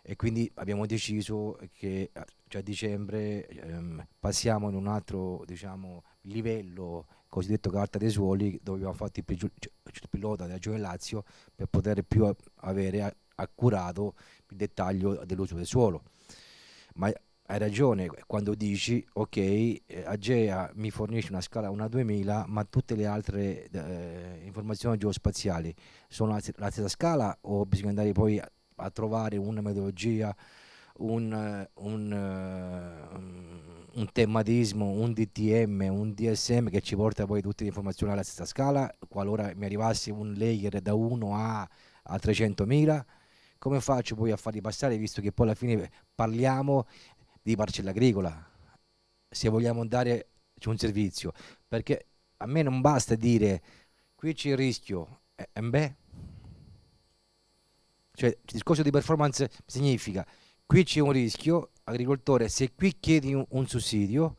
e quindi abbiamo deciso che cioè a dicembre ehm, passiamo in un altro diciamo, livello cosiddetto carta dei suoli dove abbiamo fatto il, pregiu- cioè, il pilota della Giovane Lazio per poter più a- avere a- accurato il dettaglio dell'uso del suolo ma hai ragione quando dici ok eh, Agea mi fornisce una scala 1-2000 a ma tutte le altre eh, informazioni geospaziali sono la, stessa scala o bisogna andare poi a, a trovare una metodologia un, un, eh, un, tematismo un DTM un DSM che ci porta poi tutte le informazioni alla stessa scala qualora mi arrivasse un layer da 1 a, a 300.000 come faccio poi a farli passare visto che poi alla fine parliamo di parcella agricola se vogliamo dare un servizio perché a me non basta dire qui c'è il rischio e eh, eh, beh cioè il discorso di performance significa qui c'è un rischio agricoltore se qui chiedi un, un sussidio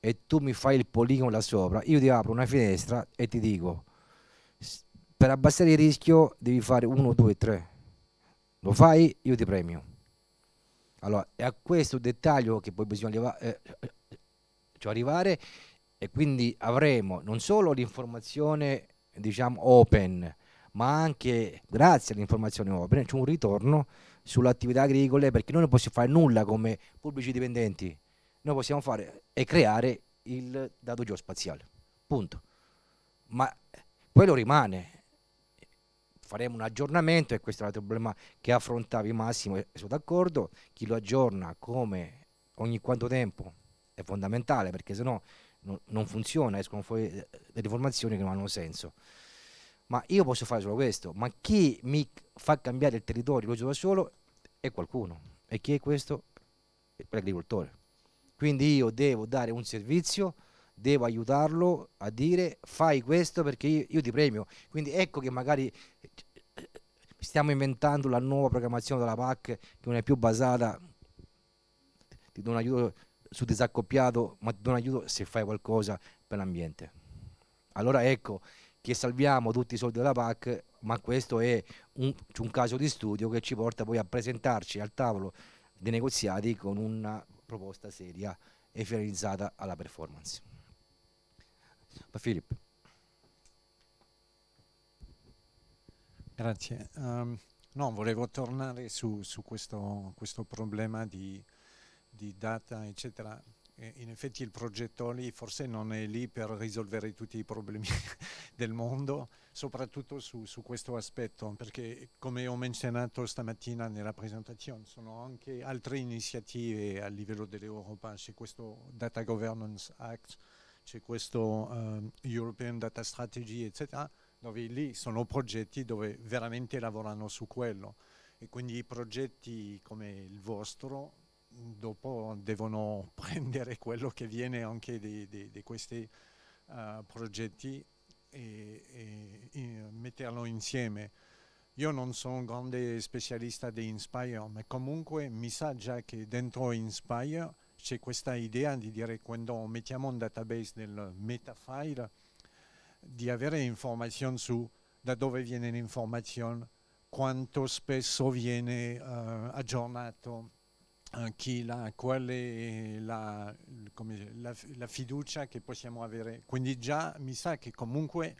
e tu mi fai il poligono là sopra io ti apro una finestra e ti dico per abbassare il rischio devi fare 1 2 3 lo fai io ti premio allora, è a questo dettaglio che poi bisogna eh, cioè arrivare e quindi avremo non solo l'informazione diciamo open, ma anche grazie all'informazione open c'è un ritorno sull'attività agricola perché noi non possiamo fare nulla come pubblici dipendenti, noi possiamo fare e creare il dato geospaziale, punto. Ma quello rimane, faremo un aggiornamento e questo era il problema che affrontavi Massimo e sono d'accordo, chi lo aggiorna come ogni quanto tempo è fondamentale perché sennò non funziona, escono fuori eh, delle informazioni che non hanno senso. Ma io posso fare solo questo, ma chi mi fa cambiare il territorio, lo gioco da solo, è qualcuno. E chi è questo? L'agricoltore. Quindi io devo dare un servizio devo aiutarlo a dire fai questo perché io, io ti premio. Quindi ecco che magari eh, stiamo inventando la nuova programmazione della PAC che non è più basata ti do un aiuto su disaccoppiato, ma ti do un aiuto se fai qualcosa per l'ambiente. Allora ecco che salviamo tutti i soldi della PAC, ma questo è un, un caso di studio che ci porta poi a presentarci al tavolo dei negoziati con una proposta seria e finalizzata alla performance. Da Filippo. Grazie. Um, no, volevo tornare su, su questo, questo, problema di, di data, eccetera in effetti il progetto lì forse non è lì per risolvere tutti i problemi del mondo, soprattutto su, su, questo aspetto, perché come ho menzionato stamattina nella presentazione, sono anche altre iniziative a livello dell'Europa, c'è questo Data Governance Act c'è questo um, European Data Strategy, eccetera, dove lì sono progetti dove veramente lavorano su quello e quindi i progetti come il vostro dopo devono prendere quello che viene anche di, di questi uh, progetti e, e, e, metterlo insieme. Io non sono un grande specialista di Inspire, ma comunque mi sa già che dentro Inspire c'è questa idea di dire quando mettiamo un database del metafile di avere informazioni su da dove viene l'informazione, quanto spesso viene eh, aggiornato, eh, la, qual è la, come, la, la, fiducia che possiamo avere. Quindi già mi sa che comunque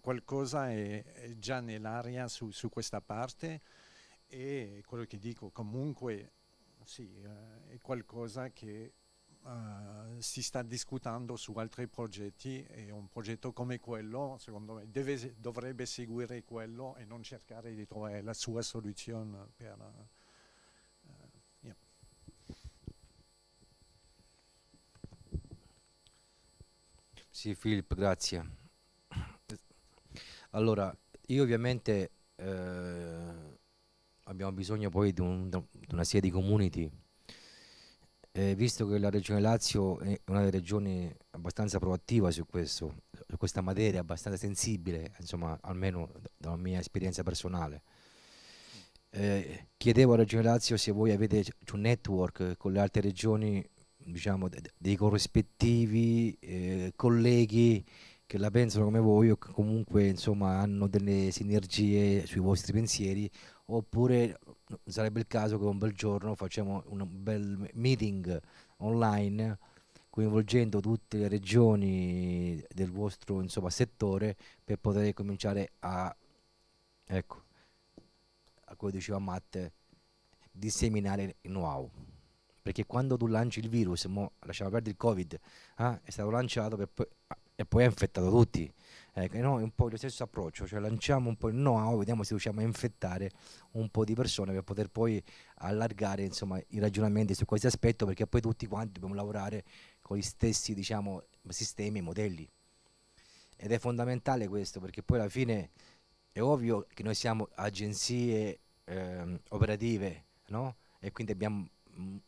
qualcosa è, è già nell'aria su, su questa parte e quello che dico comunque sì, eh, è qualcosa che Uh, si sta discutendo su altri progetti e un progetto come quello, secondo me, deve, dovrebbe seguire quello e non cercare di trovare la sua soluzione per... Eh, sì, Filippo, grazie. Allora, io ovviamente eh, abbiamo bisogno poi di, un, di una serie di community. Eh, visto che la regione Lazio è una delle regioni abbastanza proattiva su, questo, su questa materia, abbastanza sensibile, insomma, almeno dalla mia esperienza personale. Eh, chiedevo alla Regione Lazio se voi avete un network con le altre regioni, diciamo, dei corrispettivi eh, colleghi che la pensano come voi o che comunque insomma, hanno delle sinergie sui vostri pensieri oppure sarebbe il caso che un bel giorno facciamo un bel meeting online coinvolgendo tutte le regioni del vostro insomma, settore per poter cominciare a, ecco, a come diceva Matt, disseminare il know-how. Perché quando tu lanci il virus, mo, lasciamo perdere il Covid, eh, è stato lanciato poi, ah, e poi ha infettato tutti. Ecco, noi un po' lo stesso approccio, cioè lanciamo un po' il know-how, vediamo se riusciamo a infettare un po' di persone per poter poi allargare insomma, i ragionamenti su questo aspetto, perché poi tutti quanti dobbiamo lavorare con gli stessi diciamo, sistemi e modelli. Ed è fondamentale questo, perché poi alla fine è ovvio che noi siamo agenzie eh, operative, no? E quindi abbiamo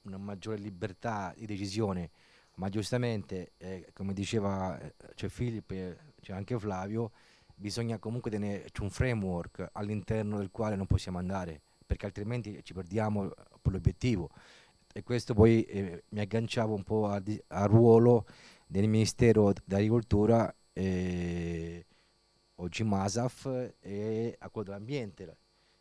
una maggiore libertà di decisione, ma giustamente, eh, come diceva eh, cioè Filippo, eh, cioè anche Flavio, bisogna comunque tenerci un framework all'interno del quale non possiamo andare, perché altrimenti ci perdiamo per eh, l'obiettivo. E questo poi eh, mi agganciavo un po' al, al ruolo del Ministero dell'Agricoltura, eh, oggi MASAF, e a quello dell'ambiente,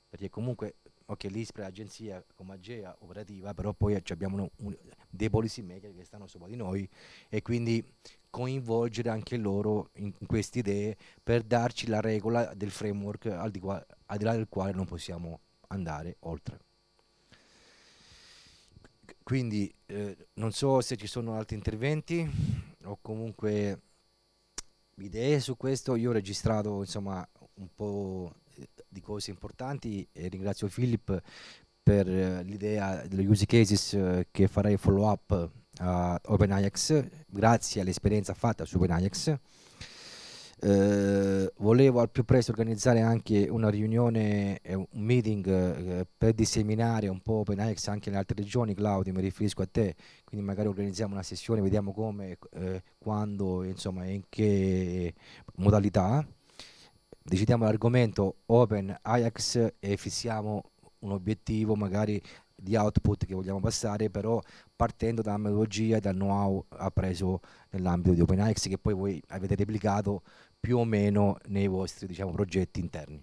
perché comunque ok l'ISPRA è l'agenzia come agea operativa però poi abbiamo un, un, dei policy maker che stanno sopra di noi e quindi coinvolgere anche loro in, queste idee per darci la regola del framework al di, qua, al di là del quale non possiamo andare oltre. Quindi eh, non so se ci sono altri interventi o comunque idee su questo. Io ho registrato insomma un po' eh, di cose importanti e ringrazio Philip per eh, l'idea degli use cases eh, che farei follow up a OpenAIX, grazie all'esperienza fatta su OpenAIX. Eh, volevo al più presto organizzare anche una riunione, un meeting eh, per disseminare un po' OpenAX anche in altre regioni, Claudio, mi riferisco a te, quindi magari organizziamo una sessione, vediamo come, eh, quando, insomma, in che modalità. Decidiamo l'argomento Open Ajax e fissiamo un obiettivo magari di output che vogliamo passare, però partendo dalla metodologia e dal know-how appreso nell'ambito di OpenAX che poi voi avete replicato più o meno nei vostri diciamo, progetti interni.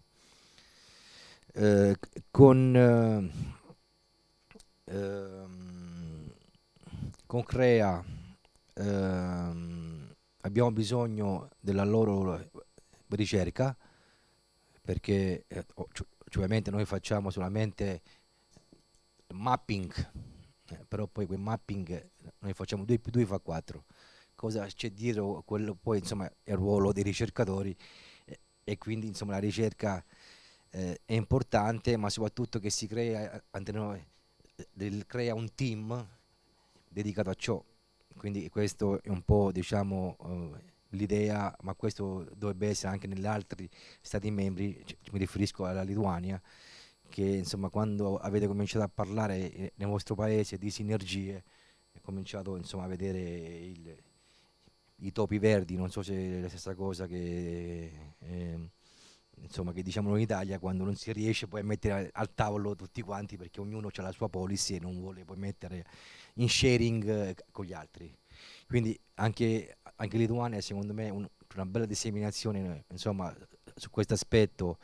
Eh, con, eh, ehm, con, Crea ehm, abbiamo bisogno della loro ricerca perché eh, ovviamente noi facciamo solamente mapping, eh, però poi quel mapping eh, noi facciamo 2 più 2 fa 4, cosa c'è dietro quello poi insomma è il ruolo dei ricercatori e, eh, e quindi insomma la ricerca eh, è importante ma soprattutto che si crea, noi, del, crea un team dedicato a ciò, quindi questo è un po' diciamo eh, l'idea, ma questo dovrebbe essere anche negli altri stati membri, mi riferisco alla Lituania, che insomma, quando avete cominciato a parlare eh, nel vostro paese di sinergie, è cominciato insomma, a vedere il, i topi verdi, non so se è la stessa cosa che, eh, insomma, che diciamo in Italia, quando non si riesce poi a mettere al tavolo tutti quanti perché ognuno ha la sua policy e non vuole poi mettere in sharing eh, con gli altri. Quindi anche, anche Lituania secondo me è un, una bella disseminazione insomma, su questo aspetto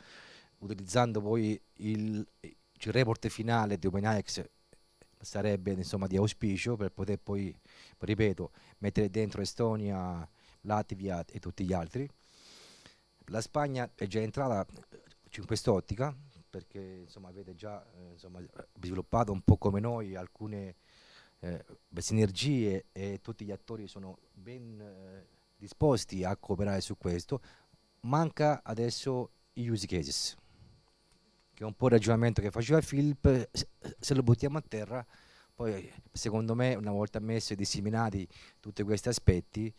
utilizzando poi il, il report finale di OpenAX sarebbe insomma, di auspicio per poter poi, ripeto, mettere dentro Estonia, Latvia e tutti gli altri. La Spagna è già entrata in quest'ottica perché insomma, avete già eh, insomma, sviluppato un po' come noi alcune eh, sinergie e tutti gli attori sono ben eh, disposti a cooperare su questo. Manca adesso i use cases che è un po' il ragionamento che faceva Philip, se lo buttiamo a terra, poi secondo me una volta messo e disseminati tutti questi aspetti,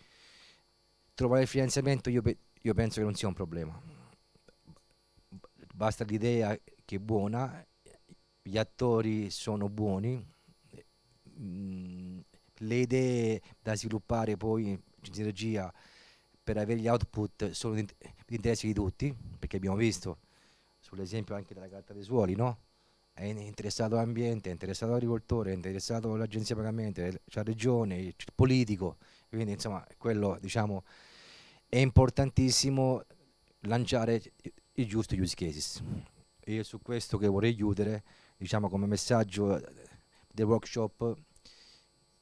trovare il finanziamento io, io penso che non sia un problema. Basta l'idea che è buona, gli attori sono buoni, mm, le idee da sviluppare poi in sinergia per avere gli output sono di interesse di tutti, perché abbiamo visto sull'esempio anche della carta dei suoli, no? È interessato all'ambiente, è interessato all'agricoltore, è interessato all'agenzia pagamenti, la regione, il politico, quindi insomma quello diciamo è importantissimo lanciare i giusti use cases. Io su questo che vorrei chiudere, diciamo come messaggio del workshop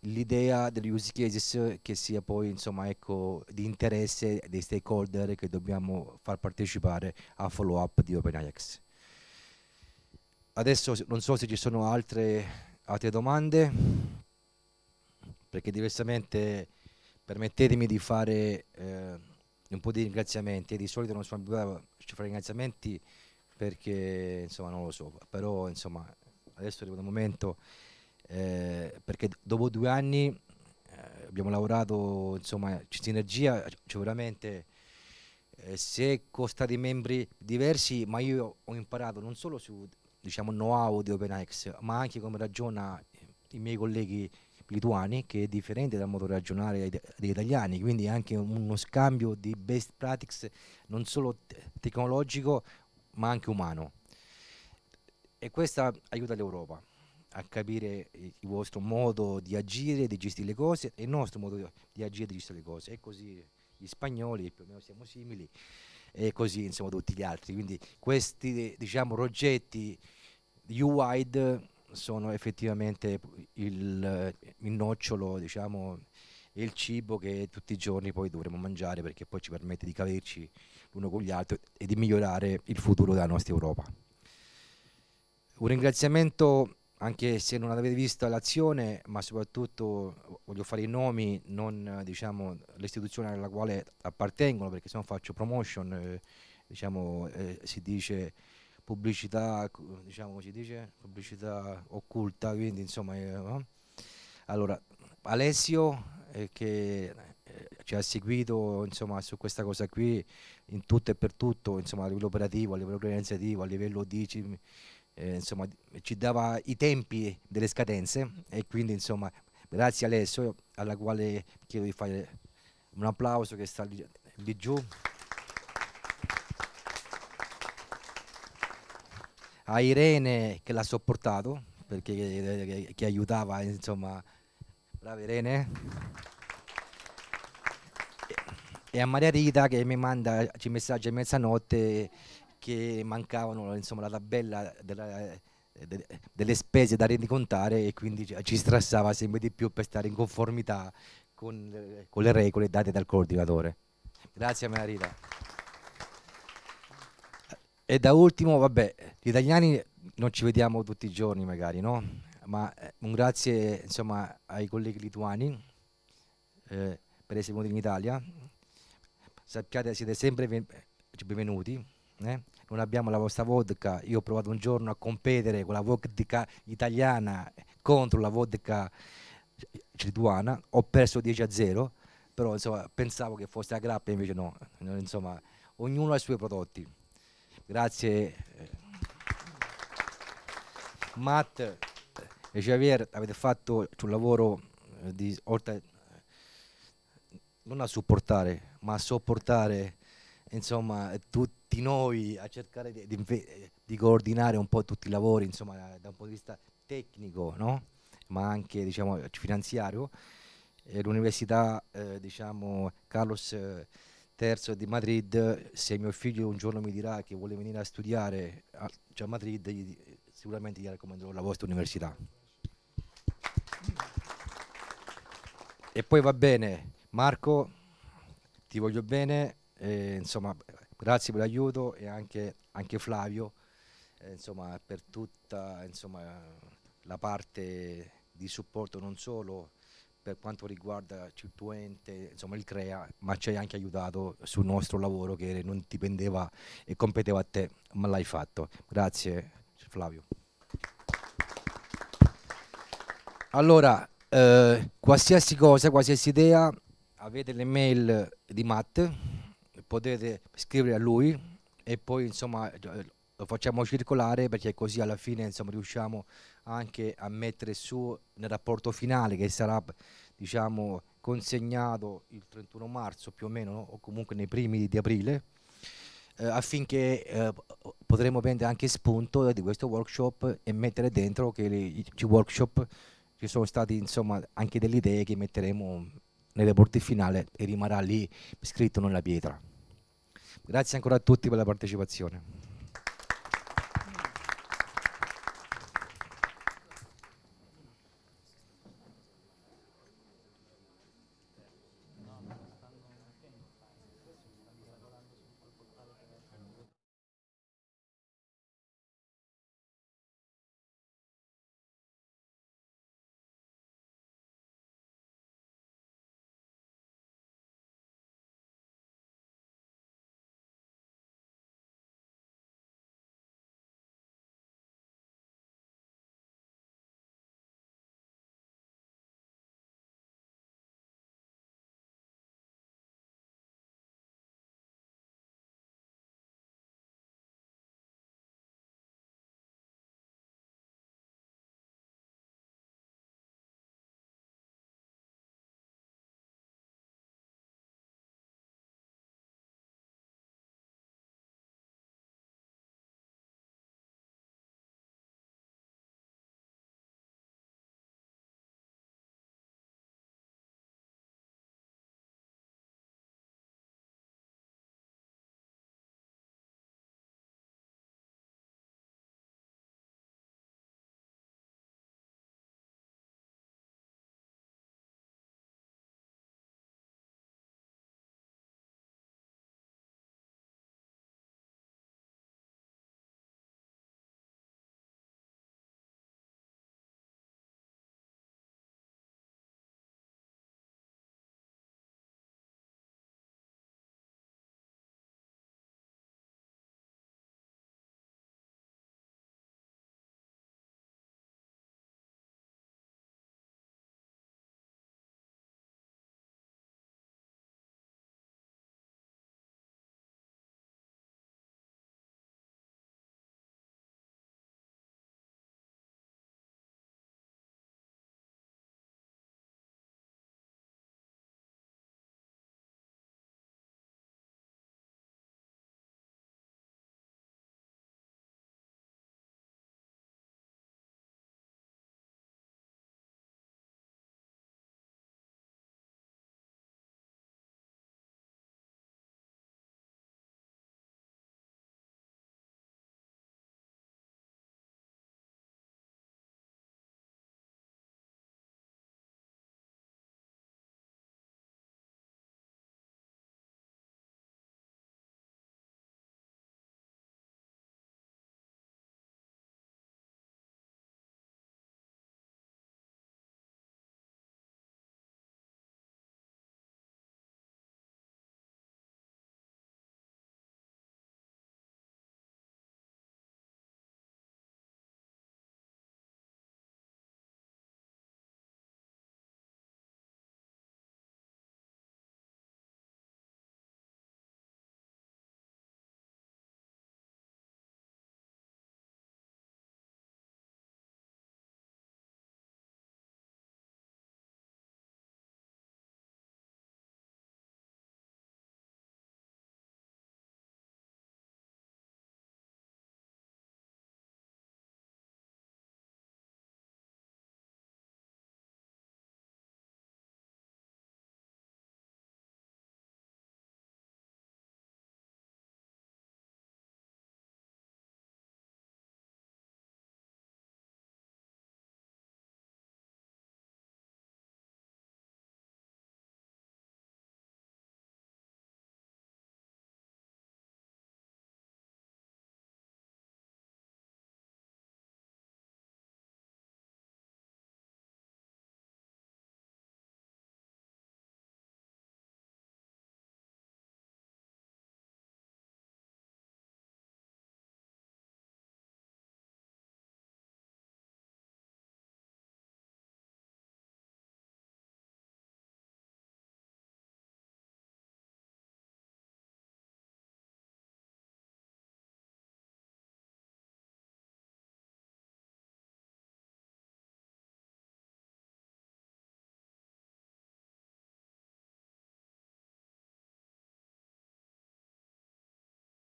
l'idea degli use cases che sia poi insomma ecco di interesse dei stakeholder che dobbiamo far partecipare a follow up di OpenAX. Adesso non so se ci sono altre, altre domande, perché diversamente permettetemi di fare eh, un po' di ringraziamenti, di solito non sono abituato a fare ringraziamenti perché insomma non lo so, però insomma adesso arriva il momento eh, perché dopo due anni eh, abbiamo lavorato insomma in sinergia cioè veramente eh, se con stati membri diversi ma io ho imparato non solo su diciamo know-how di OpenX ma anche come ragiona eh, i miei colleghi lituani che è differente dal modo di ragionare degli italiani quindi anche uno scambio di best practice non solo tecnologico ma anche umano e questo aiuta l'Europa a capire il vostro modo di agire, di gestire le cose e il nostro modo di agire, e di gestire le cose. E così gli spagnoli più o meno siamo simili e così insomma tutti gli altri. Quindi questi diciamo progetti U-Wide sono effettivamente il, il nocciolo, diciamo, il cibo che tutti i giorni poi dovremo mangiare perché poi ci permette di caverci l'uno con gli altri e di migliorare il futuro della nostra Europa. Un ringraziamento anche se non avete visto l'azione, ma soprattutto voglio fare i nomi, non diciamo, l'istituzione alla quale appartengono, perché se no faccio promotion, eh, diciamo, eh, si dice pubblicità, diciamo, si dice pubblicità occulta, quindi insomma... Eh, no? Allora, Alessio eh, che eh, ci ha seguito insomma, su questa cosa qui in tutto e per tutto, insomma, a livello operativo, a livello organizzativo, a livello di eh, insomma, ci dava i tempi delle scadenze e quindi insomma, grazie Alessio alla quale chiedo di fare un applauso che sta lì, lì giù. A Irene che l'ha sopportato, perché che, eh, che aiutava, insomma, brava Irene. E a Maria Rita che mi manda ci messaggi a mezzanotte che mancavano insomma, la tabella della, eh, de, delle spese da rendicontare e quindi ci strassava sempre di più per stare in conformità con, eh, con le regole date dal coordinatore. Grazie Marita. Eh, e da ultimo, vabbè, gli italiani non ci vediamo tutti i giorni magari, no? Ma un grazie insomma, ai colleghi lituani eh, per essere venuti in Italia. Sappiate, siete sempre benvenuti eh? non abbiamo la vostra vodka, io ho provato un giorno a competere con la vodka italiana contro la vodka lituana, ho perso 10 a 0, però insomma, pensavo che fosse la grappa, invece no, insomma, ognuno ha i suoi prodotti. Grazie eh. Matt e Javier, avete fatto un lavoro eh, di oltre, non a supportare, ma a sopportare insomma, tutti tutti noi a cercare di, di, di, coordinare un po' tutti i lavori, insomma, da un punto di vista tecnico, no? ma anche diciamo, finanziario. Eh, L'Università eh, diciamo, Carlos III eh, di Madrid, se mio figlio un giorno mi dirà che vuole venire a studiare a, cioè a Madrid, gli, sicuramente gli raccomanderò la vostra università. E poi va bene, Marco, ti voglio bene, eh, insomma grazie per l'aiuto e anche, anche Flavio eh, insomma, per tutta insomma, la parte di supporto non solo per quanto riguarda il tuo ente, insomma il CREA, ma ci hai anche aiutato sul nostro lavoro che non dipendeva e competeva a te, ma l'hai fatto. Grazie Flavio. Allora, eh, qualsiasi cosa, qualsiasi idea, avete le mail di Matt, potete scrivere a lui e poi insomma lo facciamo circolare perché così alla fine insomma riusciamo anche a mettere su nel rapporto finale che sarà diciamo consegnato il 31 marzo più o meno no? o comunque nei primi di aprile eh, affinché eh, potremo prendere anche spunto di questo workshop e mettere dentro che i, workshop ci sono state insomma anche delle idee che metteremo nel report finale e rimarrà lì scritto nella pietra. Grazie ancora a tutti per la partecipazione.